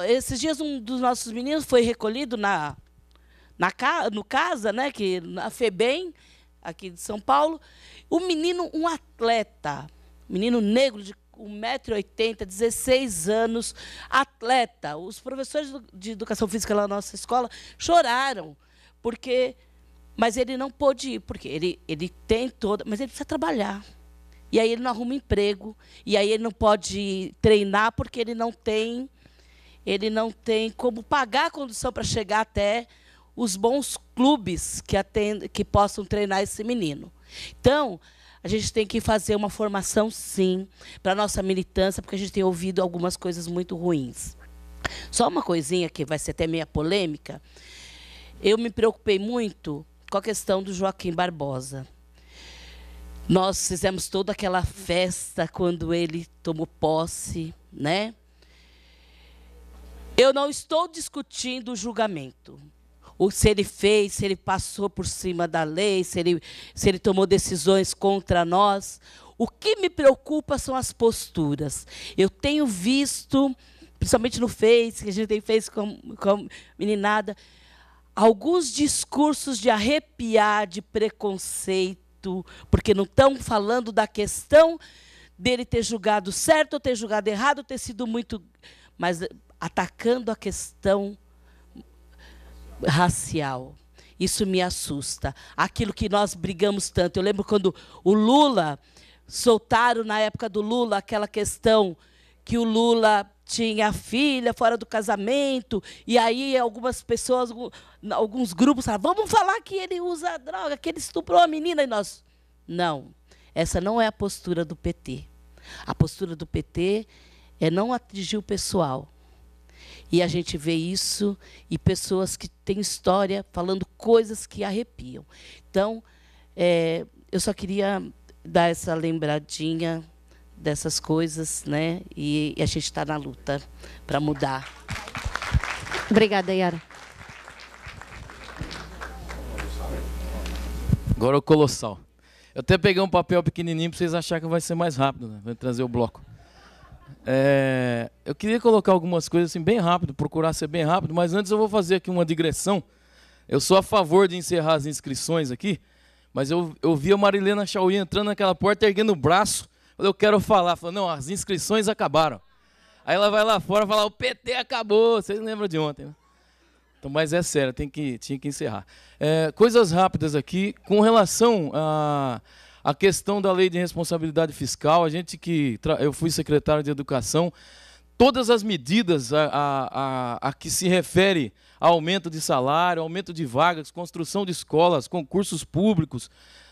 S11: esses dias um dos nossos meninos foi recolhido na, na no casa, né, que na FEBEM, aqui de São Paulo. O menino, um atleta, menino negro de 1,80m, 16 anos, atleta. Os professores de educação física lá na nossa escola choraram, porque. Mas ele não pôde ir, porque ele, ele tem toda. Mas ele precisa trabalhar. E aí ele não arruma emprego. E aí ele não pode treinar porque ele não tem. Ele não tem como pagar a condução para chegar até os bons clubes que, atendam, que possam treinar esse menino. Então, a gente tem que fazer uma formação, sim, para a nossa militância, porque a gente tem ouvido algumas coisas muito ruins. Só uma coisinha que vai ser até meia polêmica. Eu me preocupei muito com a questão do Joaquim Barbosa. Nós fizemos toda aquela festa quando ele tomou posse, né? Eu não estou discutindo o julgamento o, se ele fez, se ele passou por cima da lei, se ele, se ele tomou decisões contra nós. O que me preocupa são as posturas. Eu tenho visto, principalmente no Face, que a gente tem Face com, com meninada, alguns discursos de arrepiar, de preconceito, porque não estão falando da questão dele ter julgado certo ou ter julgado errado, ter sido muito. Mas atacando a questão racial. Isso me assusta. Aquilo que nós brigamos tanto. Eu lembro quando o Lula soltaram na época do Lula aquela questão que o Lula tinha filha fora do casamento, e aí algumas pessoas, alguns grupos falavam, vamos falar que ele usa droga, que ele estuprou a menina, e nós. Não, essa não é a postura do PT. A postura do PT é não atingir o pessoal, e a gente vê isso e pessoas que têm história falando coisas que arrepiam. Então, é, eu só queria dar essa lembradinha dessas coisas, né? E, e a gente está na luta para mudar. Obrigada, Yara.
S12: Agora o colossal. Eu até peguei um papel pequenininho para vocês acharem que vai ser mais rápido, né? Vai trazer o bloco. É, eu queria colocar algumas coisas assim bem rápido, procurar ser bem rápido, mas antes eu vou fazer aqui uma digressão. Eu sou a favor de encerrar as inscrições aqui, mas eu, eu vi a Marilena Chauí entrando naquela porta, erguendo o braço. Falei, eu quero falar. Falei, não, as inscrições acabaram. Aí ela vai lá fora falar, o PT acabou. Vocês lembram de ontem, né? Então, mas é sério, tem que, tinha que encerrar. É, coisas rápidas aqui, com relação a a questão da lei de responsabilidade fiscal, a gente que. Eu fui secretário de educação, todas as medidas a, a, a, a que se refere aumento de salário, aumento de vagas, construção de escolas, concursos públicos.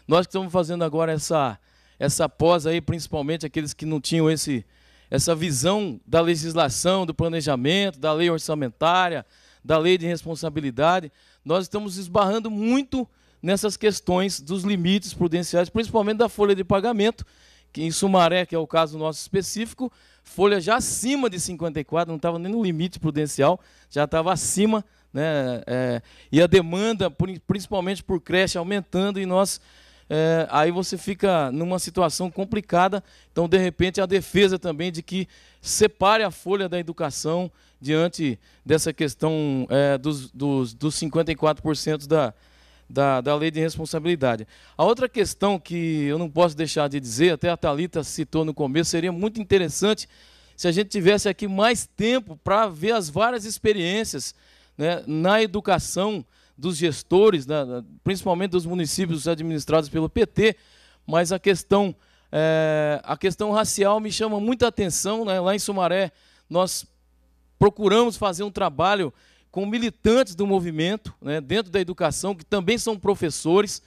S12: Nós que estamos fazendo agora essa, essa pós aí, principalmente aqueles que não tinham esse, essa visão da legislação, do planejamento, da lei orçamentária, da lei de responsabilidade, nós estamos esbarrando muito nessas questões dos limites prudenciais, principalmente da folha de pagamento, que em Sumaré, que é o caso nosso específico, folha já acima de 54, não estava nem no limite prudencial, já estava acima, né, é, e a demanda, principalmente por creche, aumentando, e nós é, aí você fica numa situação complicada. Então, de repente, a defesa também de que separe a folha da educação diante dessa questão é, dos, dos, dos 54% da, da, da lei de responsabilidade. A outra questão que eu não posso deixar de dizer, até a Thalita citou no começo, seria muito interessante se a gente tivesse aqui mais tempo para ver as várias experiências né, na educação dos gestores, principalmente dos municípios administrados pelo PT, mas a questão, é, a questão racial me chama muita atenção. Né? Lá em Sumaré, nós procuramos fazer um trabalho com militantes do movimento, né, dentro da educação, que também são professores,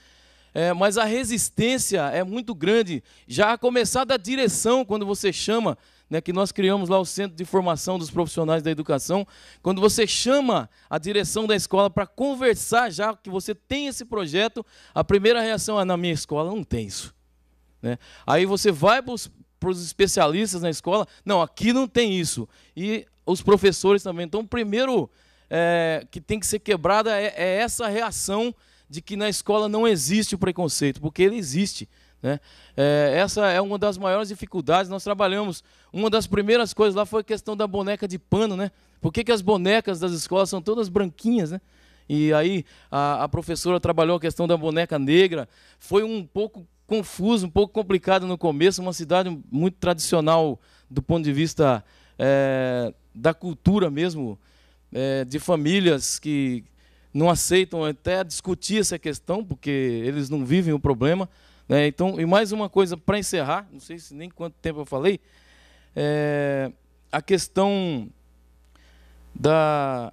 S12: é, mas a resistência é muito grande, já a começar da direção, quando você chama, né, que nós criamos lá o Centro de Formação dos Profissionais da Educação, quando você chama a direção da escola para conversar já que você tem esse projeto, a primeira reação é, na minha escola não tem isso. Né? Aí você vai para os especialistas na escola, não, aqui não tem isso. E os professores também. Então, primeiro é, que tem que ser quebrada é, é, essa reação de que na escola não existe o preconceito, porque ele existe. Né? É, essa é uma das maiores dificuldades. Nós trabalhamos. Uma das primeiras coisas lá foi a questão da boneca de pano. Né? Por que, que as bonecas das escolas são todas branquinhas? Né? E aí a, a professora trabalhou a questão da boneca negra. Foi um pouco confuso, um pouco complicado no começo. Uma cidade muito tradicional do ponto de vista é, da cultura mesmo é, de famílias que não aceitam até discutir essa questão, porque eles não vivem o problema. Né? Então, e mais uma coisa para encerrar, não sei se nem quanto tempo eu falei, é, a questão da.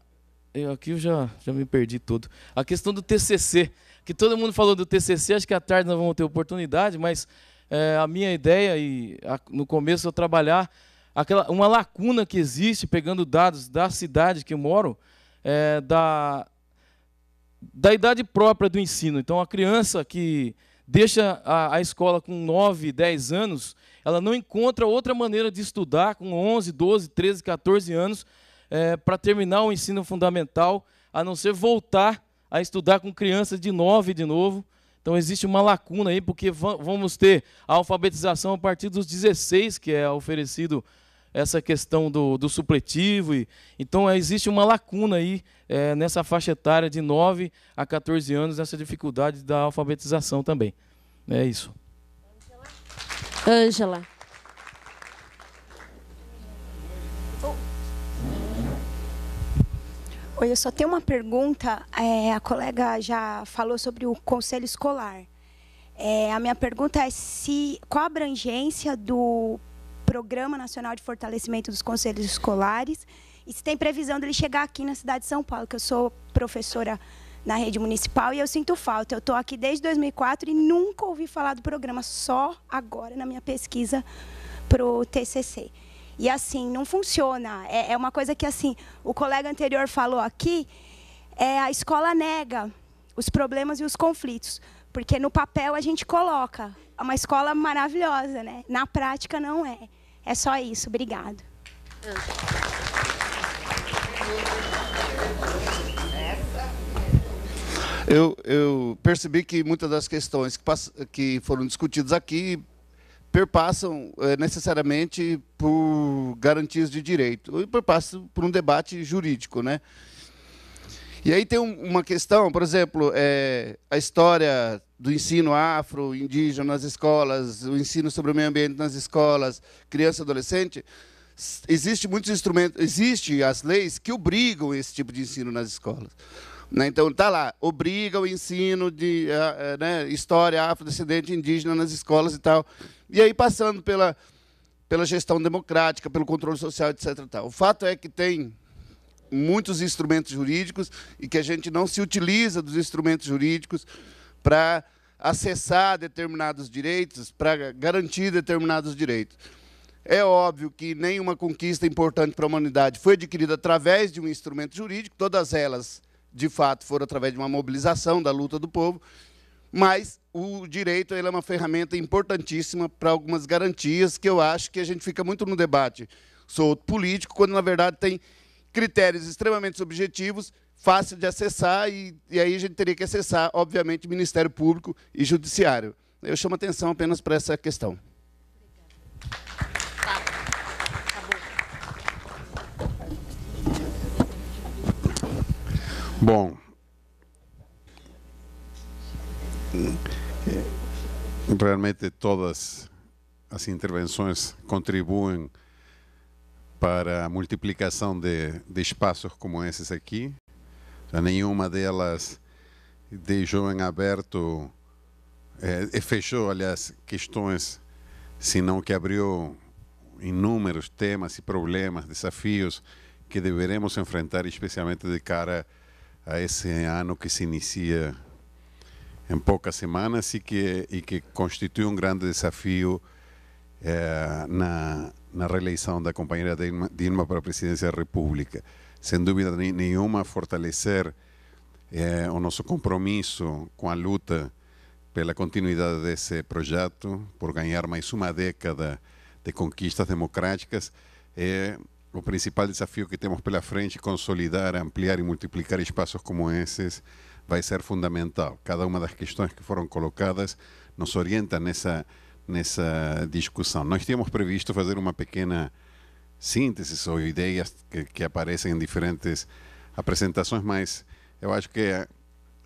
S12: Eu, aqui eu já, já me perdi todo. A questão do TCC, que todo mundo falou do TCC, acho que à tarde nós vamos ter oportunidade, mas é, a minha ideia, e a, no começo eu trabalhar aquela, uma lacuna que existe, pegando dados da cidade que eu moro, é, da, da idade própria do ensino. Então, a criança que deixa a, a, escola com 9, 10 anos, ela não encontra outra maneira de estudar com 11, 12, 13, 14 anos é, para terminar o ensino fundamental, a não ser voltar a estudar com crianças de 9 de novo. Então existe uma lacuna aí, porque vamos ter a alfabetização a partir dos 16, que é oferecido essa questão do, do supletivo. E, então, é, existe uma lacuna aí é, nessa faixa etária de 9 a 14 anos, essa dificuldade da alfabetização também. É isso.
S9: Ângela.
S10: Oi, eu só tenho uma pergunta. É, a colega já falou sobre o conselho escolar. É, a minha pergunta é se qual a abrangência do Programa Nacional de Fortalecimento dos Conselhos Escolares. E se tem previsão dele chegar aqui na cidade de São Paulo, que eu sou professora na rede municipal e eu sinto falta. Eu estou aqui desde 2004 e nunca ouvi falar do programa, só agora na minha pesquisa para o TCC. E assim, não funciona. É, é, uma coisa que assim, o colega anterior falou aqui, é, a escola nega os problemas e os conflitos. Porque no papel a gente coloca é uma escola maravilhosa, né? Na prática não é.
S9: É só isso. Obrigado.
S8: Eu, eu percebi que muitas das questões que, pass... que foram discutidas aqui perpassam é, necessariamente por garantias de direito, ou perpassam por um debate jurídico. Né? E aí tem um, uma questão, por exemplo, é, a história do ensino afro-indígena nas escolas, o ensino sobre o meio ambiente nas escolas, criança e adolescente, existe muitos instrumentos, existe as leis que obrigam esse tipo de ensino nas escolas. Né? Então, está lá, obriga o ensino de ah, eh, né, história afrodescendente indígena nas escolas e tal. E aí, passando pela, pela gestão democrática, pelo controle social, etc. Tal. O fato é que tem muitos instrumentos jurídicos e que a gente não se utiliza dos instrumentos jurídicos para acessar determinados direitos, para garantir determinados direitos. É óbvio que nenhuma conquista importante para a humanidade foi adquirida através de um instrumento jurídico, todas elas, de fato, foram através de uma mobilização da luta do povo, mas o direito é uma ferramenta importantíssima para algumas garantias que eu acho que a gente fica muito no debate solto político, quando, na verdade, tem critérios extremamente subjetivos fácil de acessar, e, e aí a gente teria que acessar, obviamente, Ministério Público e Judiciário. Eu chamo atenção apenas para essa questão.
S1: Bom, realmente todas as intervenções contribuem para a multiplicação de, de espaços como esses aqui nenhuma delas deixou em aberto, é, fechou, aliás, questões, senão que abriu inúmeros temas e problemas, desafios que deveremos enfrentar, especialmente de cara a esse ano que se inicia em poucas semanas e que, e que constitui um grande desafio é, na, na reeleição da companheira Dilma para a presidência da República sem dúvida nenhuma, fortalecer é, o nosso compromisso com a luta pela continuidade desse projeto, por ganhar mais uma década de conquistas democráticas, é o principal desafio que temos pela frente, consolidar, ampliar e multiplicar espaços como esses, vai ser fundamental. Cada uma das questões que foram colocadas nos orienta nessa, nessa discussão. Nós tínhamos previsto fazer uma pequena sínteses ou ideias que, que aparecem em diferentes apresentações, mas eu acho que, é,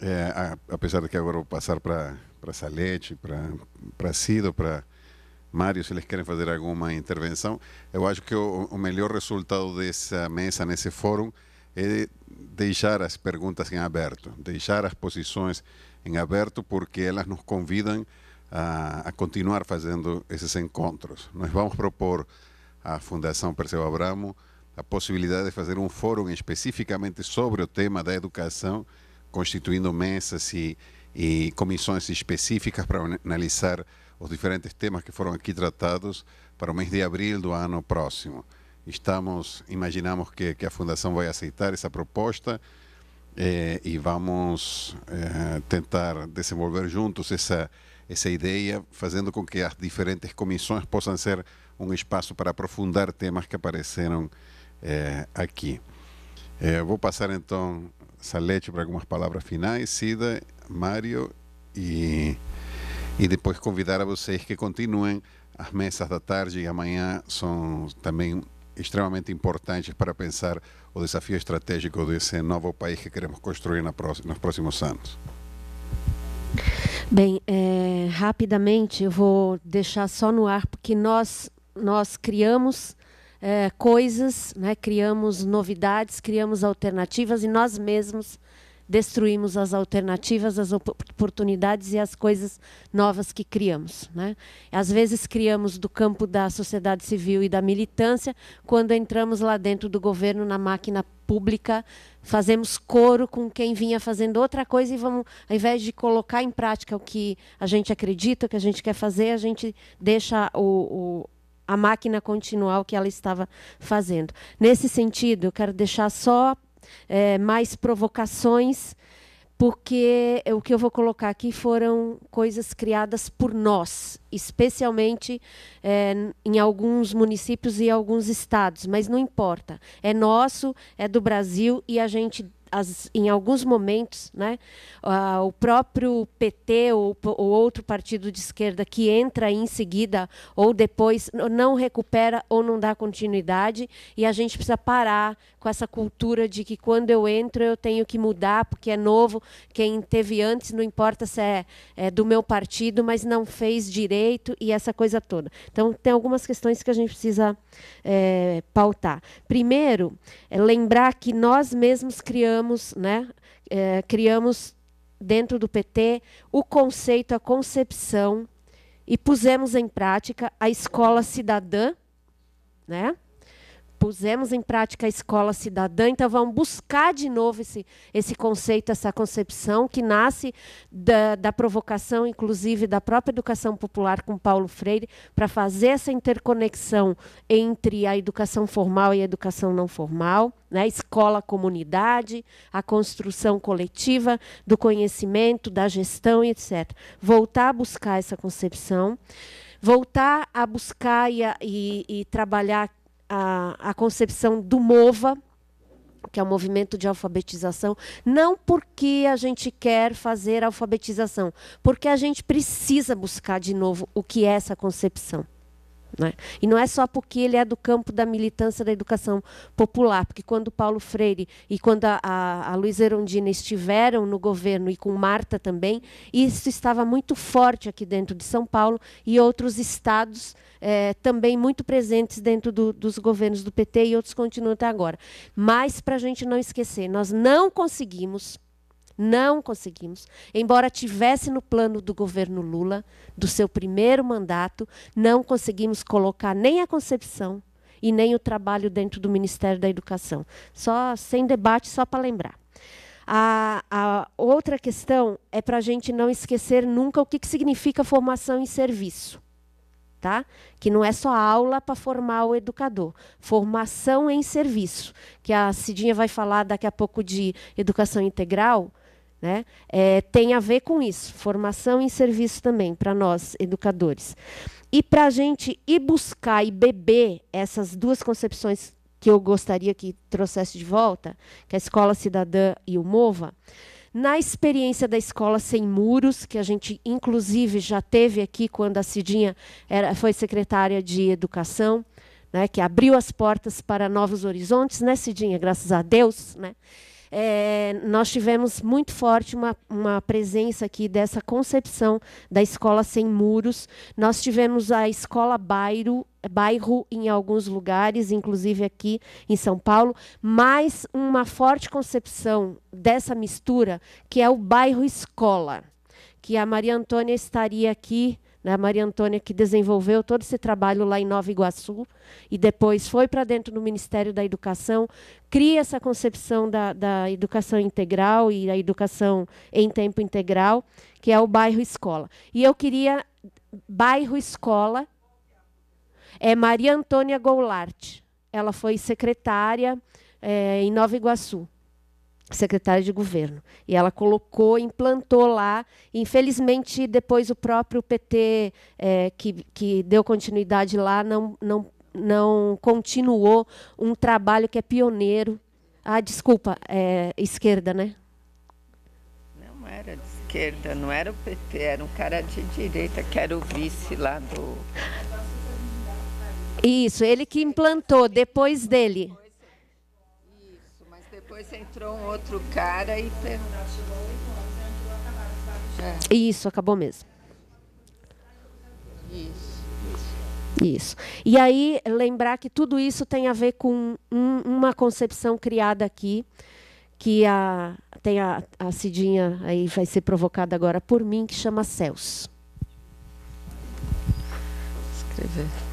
S1: eh, apesar de que agora vou passar para Salete, para Cido, para Mário, se eles querem fazer alguma intervenção, eu acho que o, o melhor resultado dessa mesa, nesse fórum, é deixar as perguntas em aberto, deixar as posições em aberto, porque elas nos convidam a, a continuar fazendo esses encontros. Nós vamos propor à Fundação Perseu Abramo a possibilidade de fazer um fórum especificamente sobre o tema da educação, constituindo mesas e, e comissões específicas para analisar os diferentes temas que foram aqui tratados para o mês de abril do ano próximo. Estamos, imaginamos que, que a Fundação vai aceitar essa proposta eh, e vamos eh, tentar desenvolver juntos essa, essa ideia, fazendo com que as diferentes comissões possam ser um espaço para aprofundar temas que apareceram é, aqui. É, vou passar então Salete para algumas palavras finais, Cida, Mário e, e depois convidar a vocês que continuem. As mesas da tarde e amanhã são também extremamente importantes para pensar o desafio estratégico desse novo país que queremos construir na próxima, nos próximos anos.
S9: Bem, é, rapidamente eu vou deixar só no ar, porque nós nós criamos é, coisas, né? criamos novidades, criamos alternativas e nós mesmos destruímos as alternativas, as oportunidades e as coisas novas que criamos. Né? Às vezes criamos do campo da sociedade civil e da militância, quando entramos lá dentro do governo, na máquina pública, fazemos coro com quem vinha fazendo outra coisa e vamos, ao invés de colocar em prática o que a gente acredita, o que a gente quer fazer, a gente deixa o, o a máquina continuar o que ela estava fazendo. Nesse sentido, eu quero deixar só é, mais provocações, porque o que eu vou colocar aqui foram coisas criadas por nós, especialmente é, em alguns municípios e alguns estados, mas não importa. É nosso, é do Brasil e a gente as, em alguns momentos, né, uh, o próprio PT ou, ou, outro partido de esquerda que entra em seguida ou depois não recupera ou não dá continuidade, e a gente precisa parar com essa cultura de que quando eu entro eu tenho que mudar porque é novo, quem teve antes não importa se é, é do meu partido, mas não fez direito e essa coisa toda. Então tem algumas questões que a gente precisa é, pautar. Primeiro, é lembrar que nós mesmos criamos criamos, né, é, criamos dentro do PT o conceito, a concepção e pusemos em prática a escola cidadã, né, pusemos em prática a escola cidadã, então vamos buscar de novo esse, esse conceito, essa concepção que nasce da, da provocação, inclusive, da própria educação popular com Paulo Freire, para fazer essa interconexão entre a educação formal e a educação não formal, né? escola-comunidade, a construção coletiva do conhecimento, da gestão, etc. Voltar a buscar essa concepção, voltar a buscar e, a, e, e trabalhar a, a concepção do MOVA, que é o movimento de alfabetização, não porque a gente quer fazer alfabetização, porque a gente precisa buscar de novo o que é essa concepção. Né? E não é só porque ele é do campo da militância da educação popular, porque quando Paulo Freire e quando a, a, a Luísa Erundina estiveram no governo e com Marta também, isso estava muito forte aqui dentro de São Paulo e outros estados eh, também muito presentes dentro do, dos governos do PT e outros continuam até agora. Mas, para a gente não esquecer, nós não conseguimos não conseguimos. Embora tivesse no plano do governo Lula, do seu primeiro mandato, não conseguimos colocar nem a concepção e nem o trabalho dentro do Ministério da Educação. Só sem debate, só para lembrar. A, a, outra questão é para a gente não esquecer nunca o que, que significa formação em serviço. Tá? Que não é só aula para formar o educador, formação em serviço, que a Cidinha vai falar daqui a pouco de educação integral, né? É, tem a ver com isso, formação em serviço também para nós, educadores. E para a gente ir buscar e beber essas duas concepções que eu gostaria que trouxesse de volta, que é a escola cidadã e o MOVA, na experiência da escola sem muros, que a gente inclusive já teve aqui quando a Cidinha era, foi secretária de educação, né, que abriu as portas para novos horizontes, né, Cidinha? Graças a Deus, né? é, nós tivemos muito forte uma, uma presença aqui dessa concepção da escola sem muros. Nós tivemos a escola bairro, bairro em alguns lugares, inclusive aqui em São Paulo, mas uma forte concepção dessa mistura que é o bairro escola, que a Maria Antônia estaria aqui né? Maria Antônia que desenvolveu todo esse trabalho lá em Nova Iguaçu e depois foi para dentro do Ministério da Educação, cria essa concepção da, da educação integral e da educação em tempo integral, que é o bairro escola. E eu queria bairro escola é Maria Antônia Goulart. Ela foi secretária é, em Nova Iguaçu secretária de governo. E ela colocou, implantou lá. Infelizmente, depois o próprio PT, é, que, que deu continuidade lá, não, não, não continuou um trabalho que é pioneiro. Ah, desculpa, é, esquerda, né?
S25: Não era de esquerda, não era o PT, era um cara de direita que era o vice lá do.
S9: Isso, ele que implantou, depois dele.
S25: Depois entrou um outro cara e.
S9: É. Isso, acabou mesmo. Isso, isso. Isso. E aí, lembrar que tudo isso tem a ver com um, uma concepção criada aqui, que a, tem a, a Cidinha aí vai ser provocada agora por mim, que chama Céus. Escrever.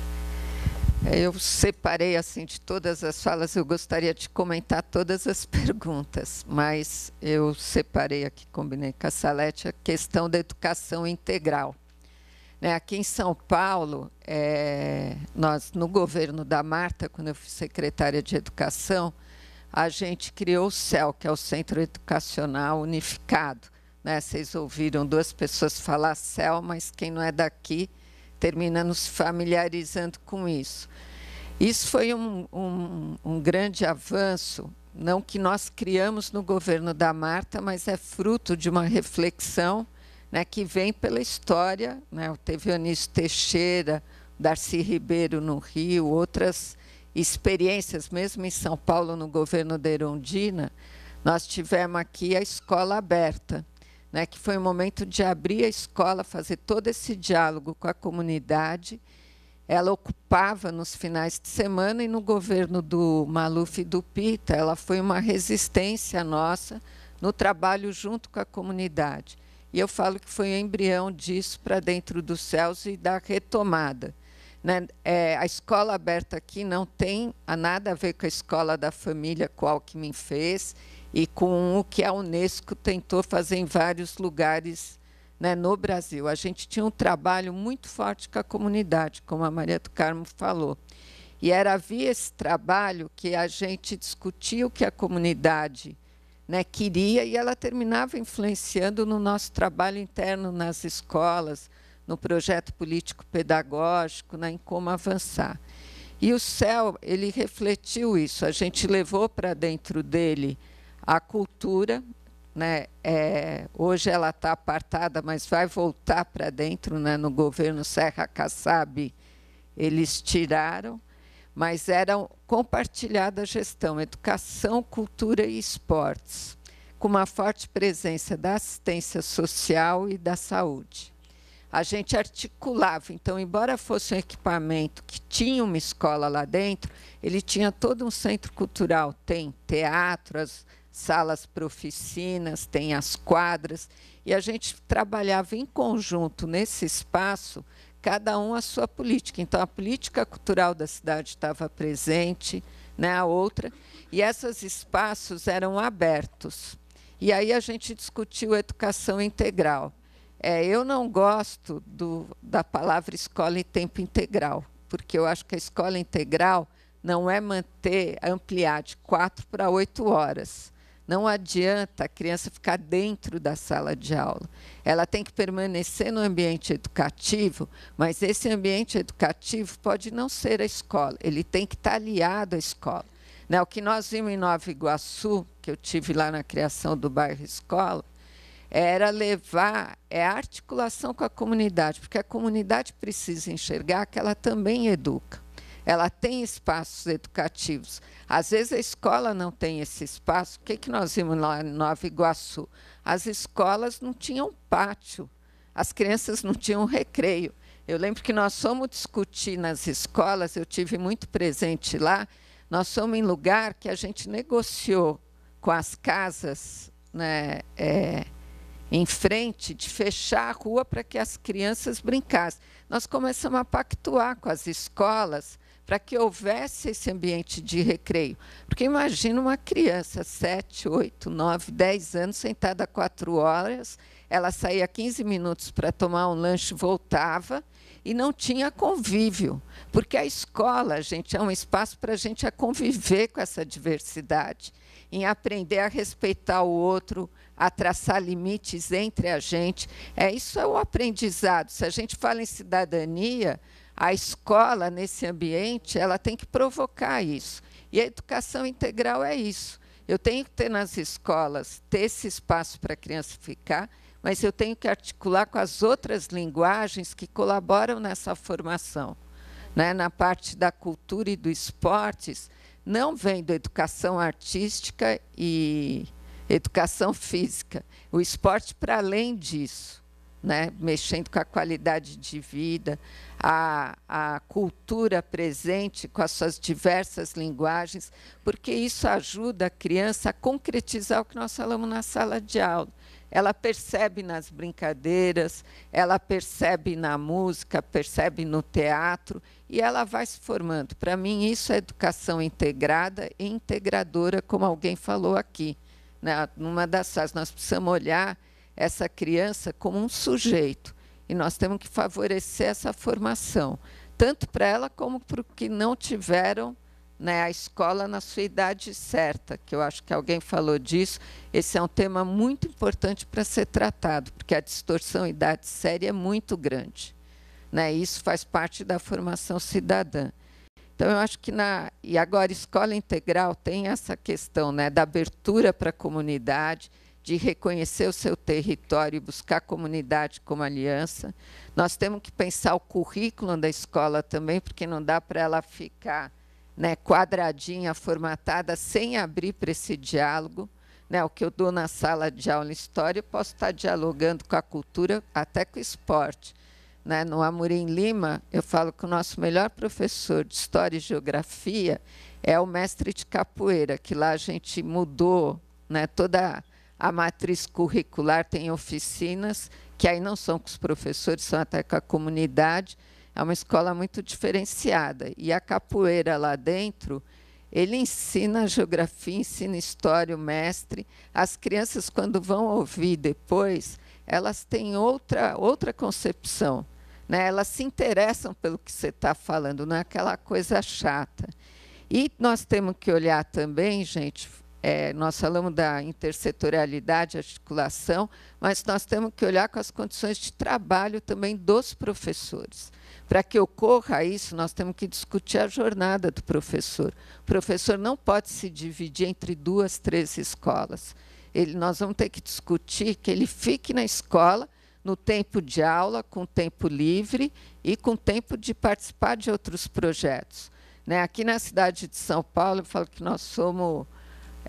S9: É, eu
S25: separei assim de todas as falas, eu gostaria de comentar todas as *laughs* perguntas, mas eu separei aqui, combinei com a Salete, a questão da educação integral. Né, aqui em São Paulo, é, nós no governo da Marta, quando eu fui secretária de Educação, a gente criou o CEL, que é o Centro Educacional Unificado. Né? Vocês ouviram duas pessoas falar CEL, mas quem não é daqui termina nos familiarizando com isso. Isso foi um, um, um grande avanço, não que nós criamos no governo da Marta, mas é fruto de uma reflexão né, que vem pela história. Né, teve o Anísio Teixeira, Darcy Ribeiro no Rio, outras experiências, mesmo em São Paulo, no governo da Erondina, nós tivemos aqui a escola aberta, né, que foi um momento de abrir a escola, fazer todo esse diálogo com a comunidade. Ela ocupava nos finais de semana e no governo do Maluf e do Pita, ela foi uma resistência nossa no trabalho junto com a comunidade. E eu falo que foi o embrião disso para dentro dos céus e da retomada. Né? É, a escola aberta aqui não tem nada a ver com a escola da família, qual que me fez e com o que a Unesco tentou fazer em vários lugares né, no Brasil. A gente tinha um trabalho muito forte com a comunidade, como a Maria do Carmo falou. E era via esse trabalho que a gente discutia o que a comunidade né, queria e ela terminava influenciando no nosso trabalho interno nas escolas, no projeto político-pedagógico, né, em como avançar. E o céu, ele refletiu isso. A gente levou para dentro dele a cultura, né, é, hoje ela está apartada, mas vai voltar para dentro, né, no governo Serra Kassab, eles tiraram, mas era compartilhada a gestão, educação, cultura e esportes, com uma forte presença da assistência social e da saúde a gente articulava. Então, embora fosse um equipamento que tinha uma escola lá dentro, ele tinha todo um centro cultural, tem teatro, as, salas para oficinas, tem as quadras, e a gente trabalhava em conjunto nesse espaço, cada um a sua política. Então, a política cultural da cidade estava presente, né, a outra, e esses espaços eram abertos. E aí a gente discutiu educação integral. É, eu não gosto do, da palavra escola em tempo integral, porque eu acho que a escola integral não é manter, ampliar de quatro para oito horas. Não adianta a criança ficar dentro da sala de aula. Ela tem que permanecer no ambiente educativo, mas esse ambiente educativo pode não ser a escola, ele tem que estar aliado à escola. Né, o que nós vimos em Nova Iguaçu, que eu tive lá na criação do bairro Escola, era levar é a articulação com a comunidade, porque a comunidade precisa enxergar que ela também educa ela tem espaços educativos. Às vezes a escola não tem esse espaço. O que, que nós vimos lá em Nova Iguaçu? As escolas não tinham pátio, as crianças não tinham recreio. Eu lembro que nós fomos discutir nas escolas, eu tive muito presente lá, nós fomos em lugar que a gente negociou com as casas né, é, em frente de fechar a rua para que as crianças brincassem. Nós começamos a pactuar com as escolas para que houvesse esse ambiente de recreio. Porque imagina uma criança, 7, 8, 9, 10 anos, sentada quatro horas, ela saía 15 minutos para tomar um lanche, voltava, e não tinha convívio. Porque a escola, gente, é um espaço para a gente a conviver com essa diversidade, em aprender a respeitar o outro, a traçar limites entre a gente. É isso é o aprendizado. Se a gente fala em cidadania, a escola, nesse ambiente, ela tem que provocar isso. E a educação integral é isso. Eu tenho que ter nas escolas, ter esse espaço para a criança ficar, mas eu tenho que articular com as outras linguagens que colaboram nessa formação. Né? Na parte da cultura e do esportes, não vem da educação artística e educação física. O esporte para além disso né? mexendo com a qualidade de vida, a, a cultura presente com as suas diversas linguagens, porque isso ajuda a criança a concretizar o que nós falamos na sala de aula. Ela percebe nas brincadeiras, ela percebe na música, percebe no teatro e ela vai se formando. Para mim, isso é educação integrada e integradora, como alguém falou aqui. Né? Numa das salas, nós precisamos olhar essa criança como um sujeito. E nós temos que favorecer essa formação, tanto para ela como para os que não tiveram né, a escola na sua idade certa, que eu acho que alguém falou disso. Esse é um tema muito importante para ser tratado, porque a distorção idade séria é muito grande. Né? Isso faz parte da formação cidadã. Então, eu acho que na. E agora, escola integral tem essa questão né, da abertura para a comunidade de reconhecer o seu território e buscar comunidade como aliança. Nós temos que pensar o currículo da escola também, porque não dá para ela ficar né, quadradinha, formatada, sem abrir para esse diálogo. Né, o que eu dou na sala de aula história, eu posso estar dialogando com a cultura, até com o esporte. Né? No Amorim Lima, eu falo que o nosso melhor professor de história e geografia é o mestre de capoeira, que lá a gente mudou né, toda a matriz curricular tem oficinas, que aí não são com os professores, são até com a comunidade. É uma escola muito diferenciada. E a capoeira lá dentro, ele ensina geografia, ensina história, o mestre. As crianças, quando vão ouvir depois, elas têm outra, outra concepção. Né? Elas se interessam pelo que você está falando, não é aquela coisa chata. E nós temos que olhar também, gente, é, nós falamos da intersetorialidade, articulação, mas nós temos que olhar com as condições de trabalho também dos professores. Para que ocorra isso, nós temos que discutir a jornada do professor. O professor não pode se dividir entre duas, três escolas. Ele, nós vamos ter que discutir que ele fique na escola, no tempo de aula, com tempo livre e com tempo de participar de outros projetos. Né? Aqui na cidade de São Paulo, eu falo que nós somos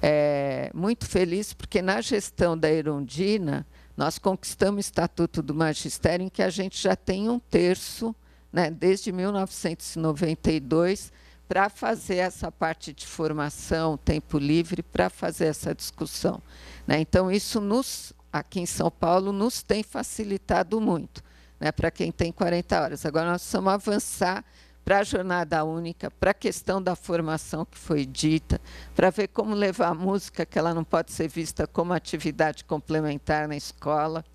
S25: é, muito feliz, porque na gestão da Erundina, nós conquistamos o Estatuto do Magistério, em que a gente já tem um terço, né, desde 1992, para fazer essa parte de formação, tempo livre, para fazer essa discussão. Né? Então, isso nos, aqui em São Paulo nos tem facilitado muito, né? para quem tem 40 horas. Agora, nós precisamos avançar para a jornada única, para a questão da formação que foi dita, para ver como levar a música, que ela não pode ser vista como atividade complementar na escola,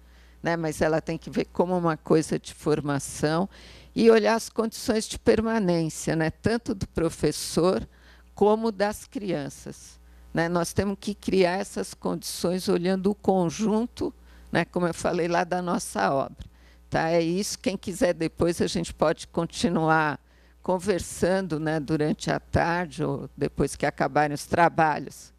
S25: né? mas ela tem que ver como uma coisa de formação e olhar as condições de permanência, né? tanto do professor como das crianças. Né? Nós temos que criar essas condições olhando o conjunto, né? como eu falei lá, da nossa obra. Tá? É isso. Quem quiser depois, a gente pode continuar conversando né, durante a tarde ou depois que acabarem os trabalhos.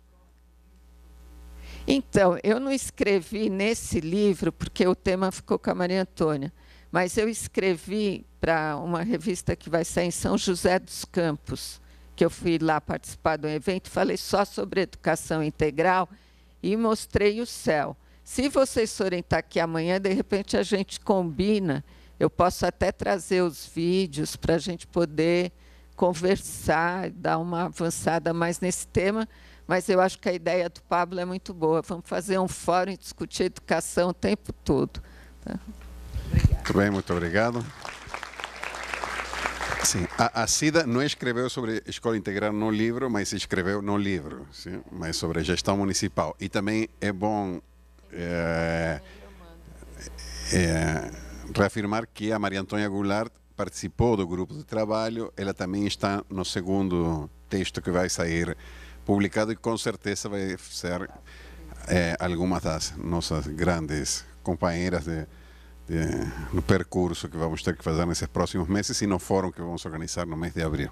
S25: Então, eu não escrevi nesse livro, porque o tema ficou com a Maria Antônia, mas eu escrevi para uma revista que vai sair em São José dos Campos, que eu fui lá participar de um evento, falei só sobre educação integral e mostrei o céu. Se vocês forem estar aqui amanhã, de repente a gente combina eu posso até trazer os vídeos para a gente poder conversar, dar uma avançada mais nesse tema, mas eu acho que a ideia do Pablo é muito boa. Vamos fazer um fórum e discutir educação o tempo todo. Tá?
S1: Muito bem, muito obrigado. Sim, a, a, Cida não escreveu sobre escola integral no livro, mas escreveu no livro, sim? mas sobre gestão municipal. E também é bom. É, é, reafirmar que a Maria Antônia Goulart participou do grupo de trabalho, ela também está no segundo texto que vai sair publicado e com certeza vai ser é, algumas das nossas grandes companheiras de, de, no percurso que vamos ter que fazer nesses próximos meses e no fórum que vamos organizar no mês de abril.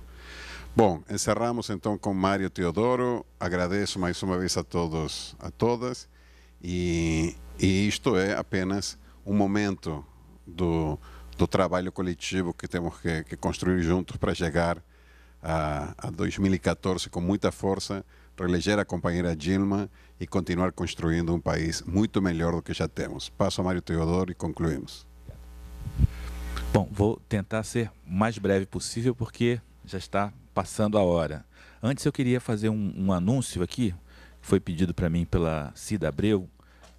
S1: Bom, encerramos então com Mário Teodoro. Agradeço mais uma vez a todos, a todas. E, e isto é apenas um momento do, do trabalho coletivo que temos que, que construir juntos para chegar a, a 2014 com muita força, reeleger a companheira Dilma e continuar construindo um país muito melhor do que já temos. Passo a Mário Teodoro e concluímos.
S14: Bom, vou tentar ser mais breve possível porque já está passando a hora. Antes eu queria fazer um, um anúncio aqui, que foi pedido para mim pela Cida Abreu,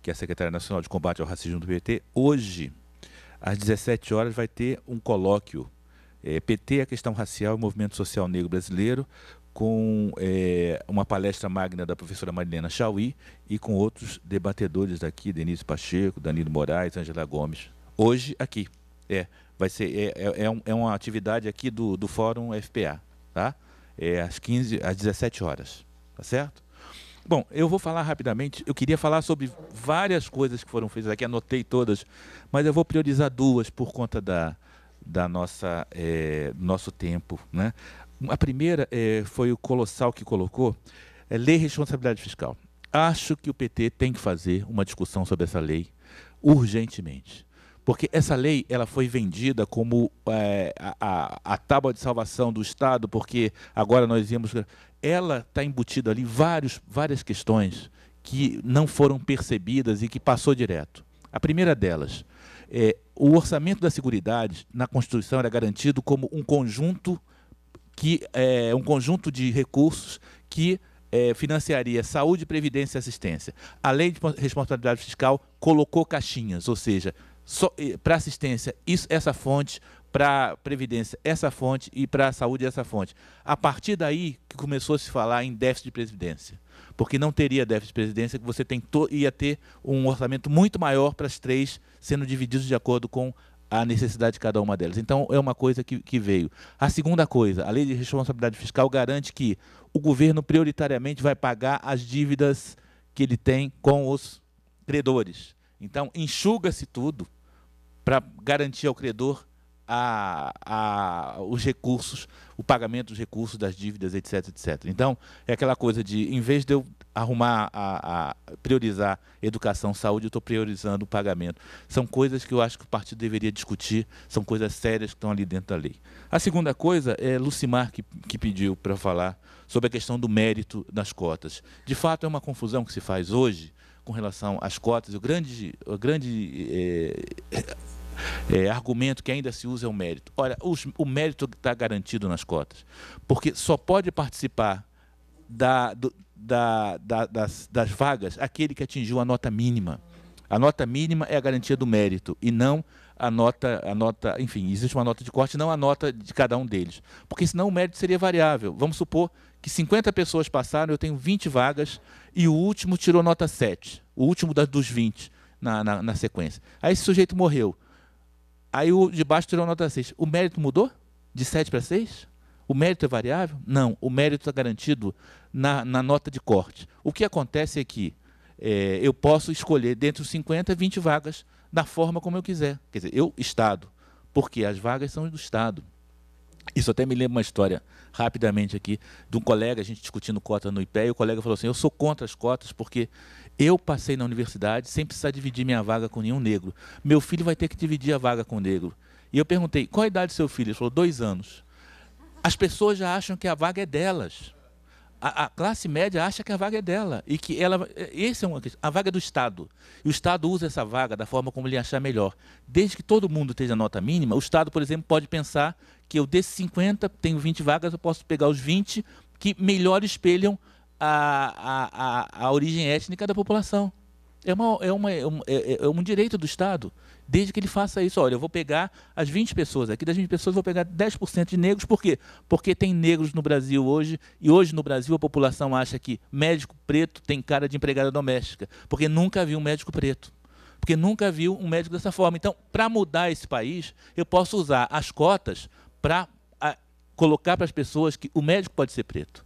S14: que é a secretária nacional de combate ao racismo do PT. Hoje, às 17 horas vai ter um colóquio. É, PT, é a questão racial e movimento social negro brasileiro, com é, uma palestra magna da professora Marilena Chauí e com outros debatedores daqui, Denise Pacheco, Danilo Moraes, Angela Gomes. Hoje, aqui. É, vai ser, é, é, é, um, é uma atividade aqui do, do Fórum FPA, tá? É, às, 15, às 17 horas, tá certo? Bom, eu vou falar rapidamente. Eu queria falar sobre várias coisas que foram feitas aqui, anotei todas, mas eu vou priorizar duas por conta da, da nossa é, nosso tempo, né? A primeira é, foi o colossal que colocou é, lei responsabilidade fiscal. Acho que o PT tem que fazer uma discussão sobre essa lei urgentemente. Porque essa lei ela foi vendida como é, a, a, a, tábua de salvação do Estado, porque agora nós íamos ela está embutida ali vários, várias questões que não foram percebidas e que passou direto. A primeira delas, é, o orçamento da Seguridade na Constituição era garantido como um conjunto que é um conjunto de recursos que é, financiaria saúde, previdência e assistência. A lei de responsabilidade fiscal colocou caixinhas, ou seja, para assistência isso, essa fonte para a Previdência essa fonte e para a saúde essa fonte. A partir daí que começou a se falar em déficit de Previdência, porque não teria déficit de Previdência, que você tem ia ter um orçamento muito maior para as três, sendo divididos de acordo com a necessidade de cada uma delas. Então, é uma coisa que, que, veio. A segunda coisa, a lei de responsabilidade fiscal garante que o governo prioritariamente vai pagar as dívidas que ele tem com os credores. Então, enxuga-se tudo para garantir ao credor a, a, os recursos, o pagamento dos recursos das dívidas, etc, etc. Então, é aquela coisa de, em vez de eu arrumar, a, a priorizar educação, saúde, eu estou priorizando o pagamento. São coisas que eu acho que o partido deveria discutir, são coisas sérias que estão ali dentro da lei. A segunda coisa é Lucimar que, que pediu para falar sobre a questão do mérito das cotas. De fato, é uma confusão que se faz hoje com relação às cotas. O grande, o grande é, é, argumento que ainda se usa é o mérito. Olha, os, o mérito está garantido nas cotas, porque só pode participar da, do, da, da, das, das vagas aquele que atingiu a nota mínima. A nota mínima é a garantia do mérito e não a nota, a nota, enfim, existe uma nota de corte, não a nota de cada um deles. Porque senão o mérito seria variável. Vamos supor que 50 pessoas passaram, eu tenho 20 vagas e o último tirou nota 7, o último dos 20 na, na, na sequência. Aí esse sujeito morreu. Aí o de baixo tirou nota 6. O mérito mudou? De 7 para 6? O mérito é variável? Não, o mérito está garantido na, na, nota de corte. O que acontece é que é, eu posso escolher dentro dos 50, 20 vagas da forma como eu quiser. Quer dizer, eu, Estado, porque as vagas são do Estado. Isso até me lembra uma história, rapidamente aqui, de um colega, a gente discutindo cota no IPE, e o colega falou assim, eu sou contra as cotas porque eu passei na universidade sem precisar dividir minha vaga com nenhum negro. Meu filho vai ter que dividir a vaga com o negro. E eu perguntei, qual a idade do seu filho? Ele falou, dois anos. As pessoas já acham que a vaga é delas. A, a, classe média acha que a vaga é dela e que ela esse é uma a vaga é do Estado e o Estado usa essa vaga da forma como ele achar melhor desde que todo mundo esteja nota mínima o Estado por exemplo pode pensar que eu desses 50 tenho 20 vagas eu posso pegar os 20 que melhor espelham a, a, a, a origem étnica da população. É, uma, é, uma, é, um, é, é um, direito do Estado, desde que ele faça isso. Olha, eu vou pegar as 20 pessoas, aqui das 20 pessoas eu vou pegar 10% de negros, por quê? Porque tem negros no Brasil hoje, e hoje no Brasil a população acha que médico preto tem cara de empregada doméstica, porque nunca viu um médico preto. Porque nunca viu um médico dessa forma. Então, para mudar esse país, eu posso usar as cotas para colocar para as pessoas que o médico pode ser preto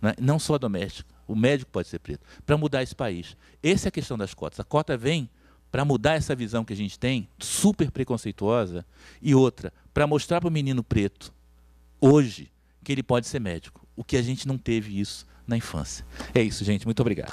S14: né? não só a doméstica. O médico pode ser preto, para mudar esse país. Essa é a questão das cotas. A cota vem para mudar essa visão que a gente tem, super preconceituosa, e outra, para mostrar para o menino preto, hoje, que ele pode ser médico. O que a gente não teve isso na infância. É isso, gente. Muito obrigado.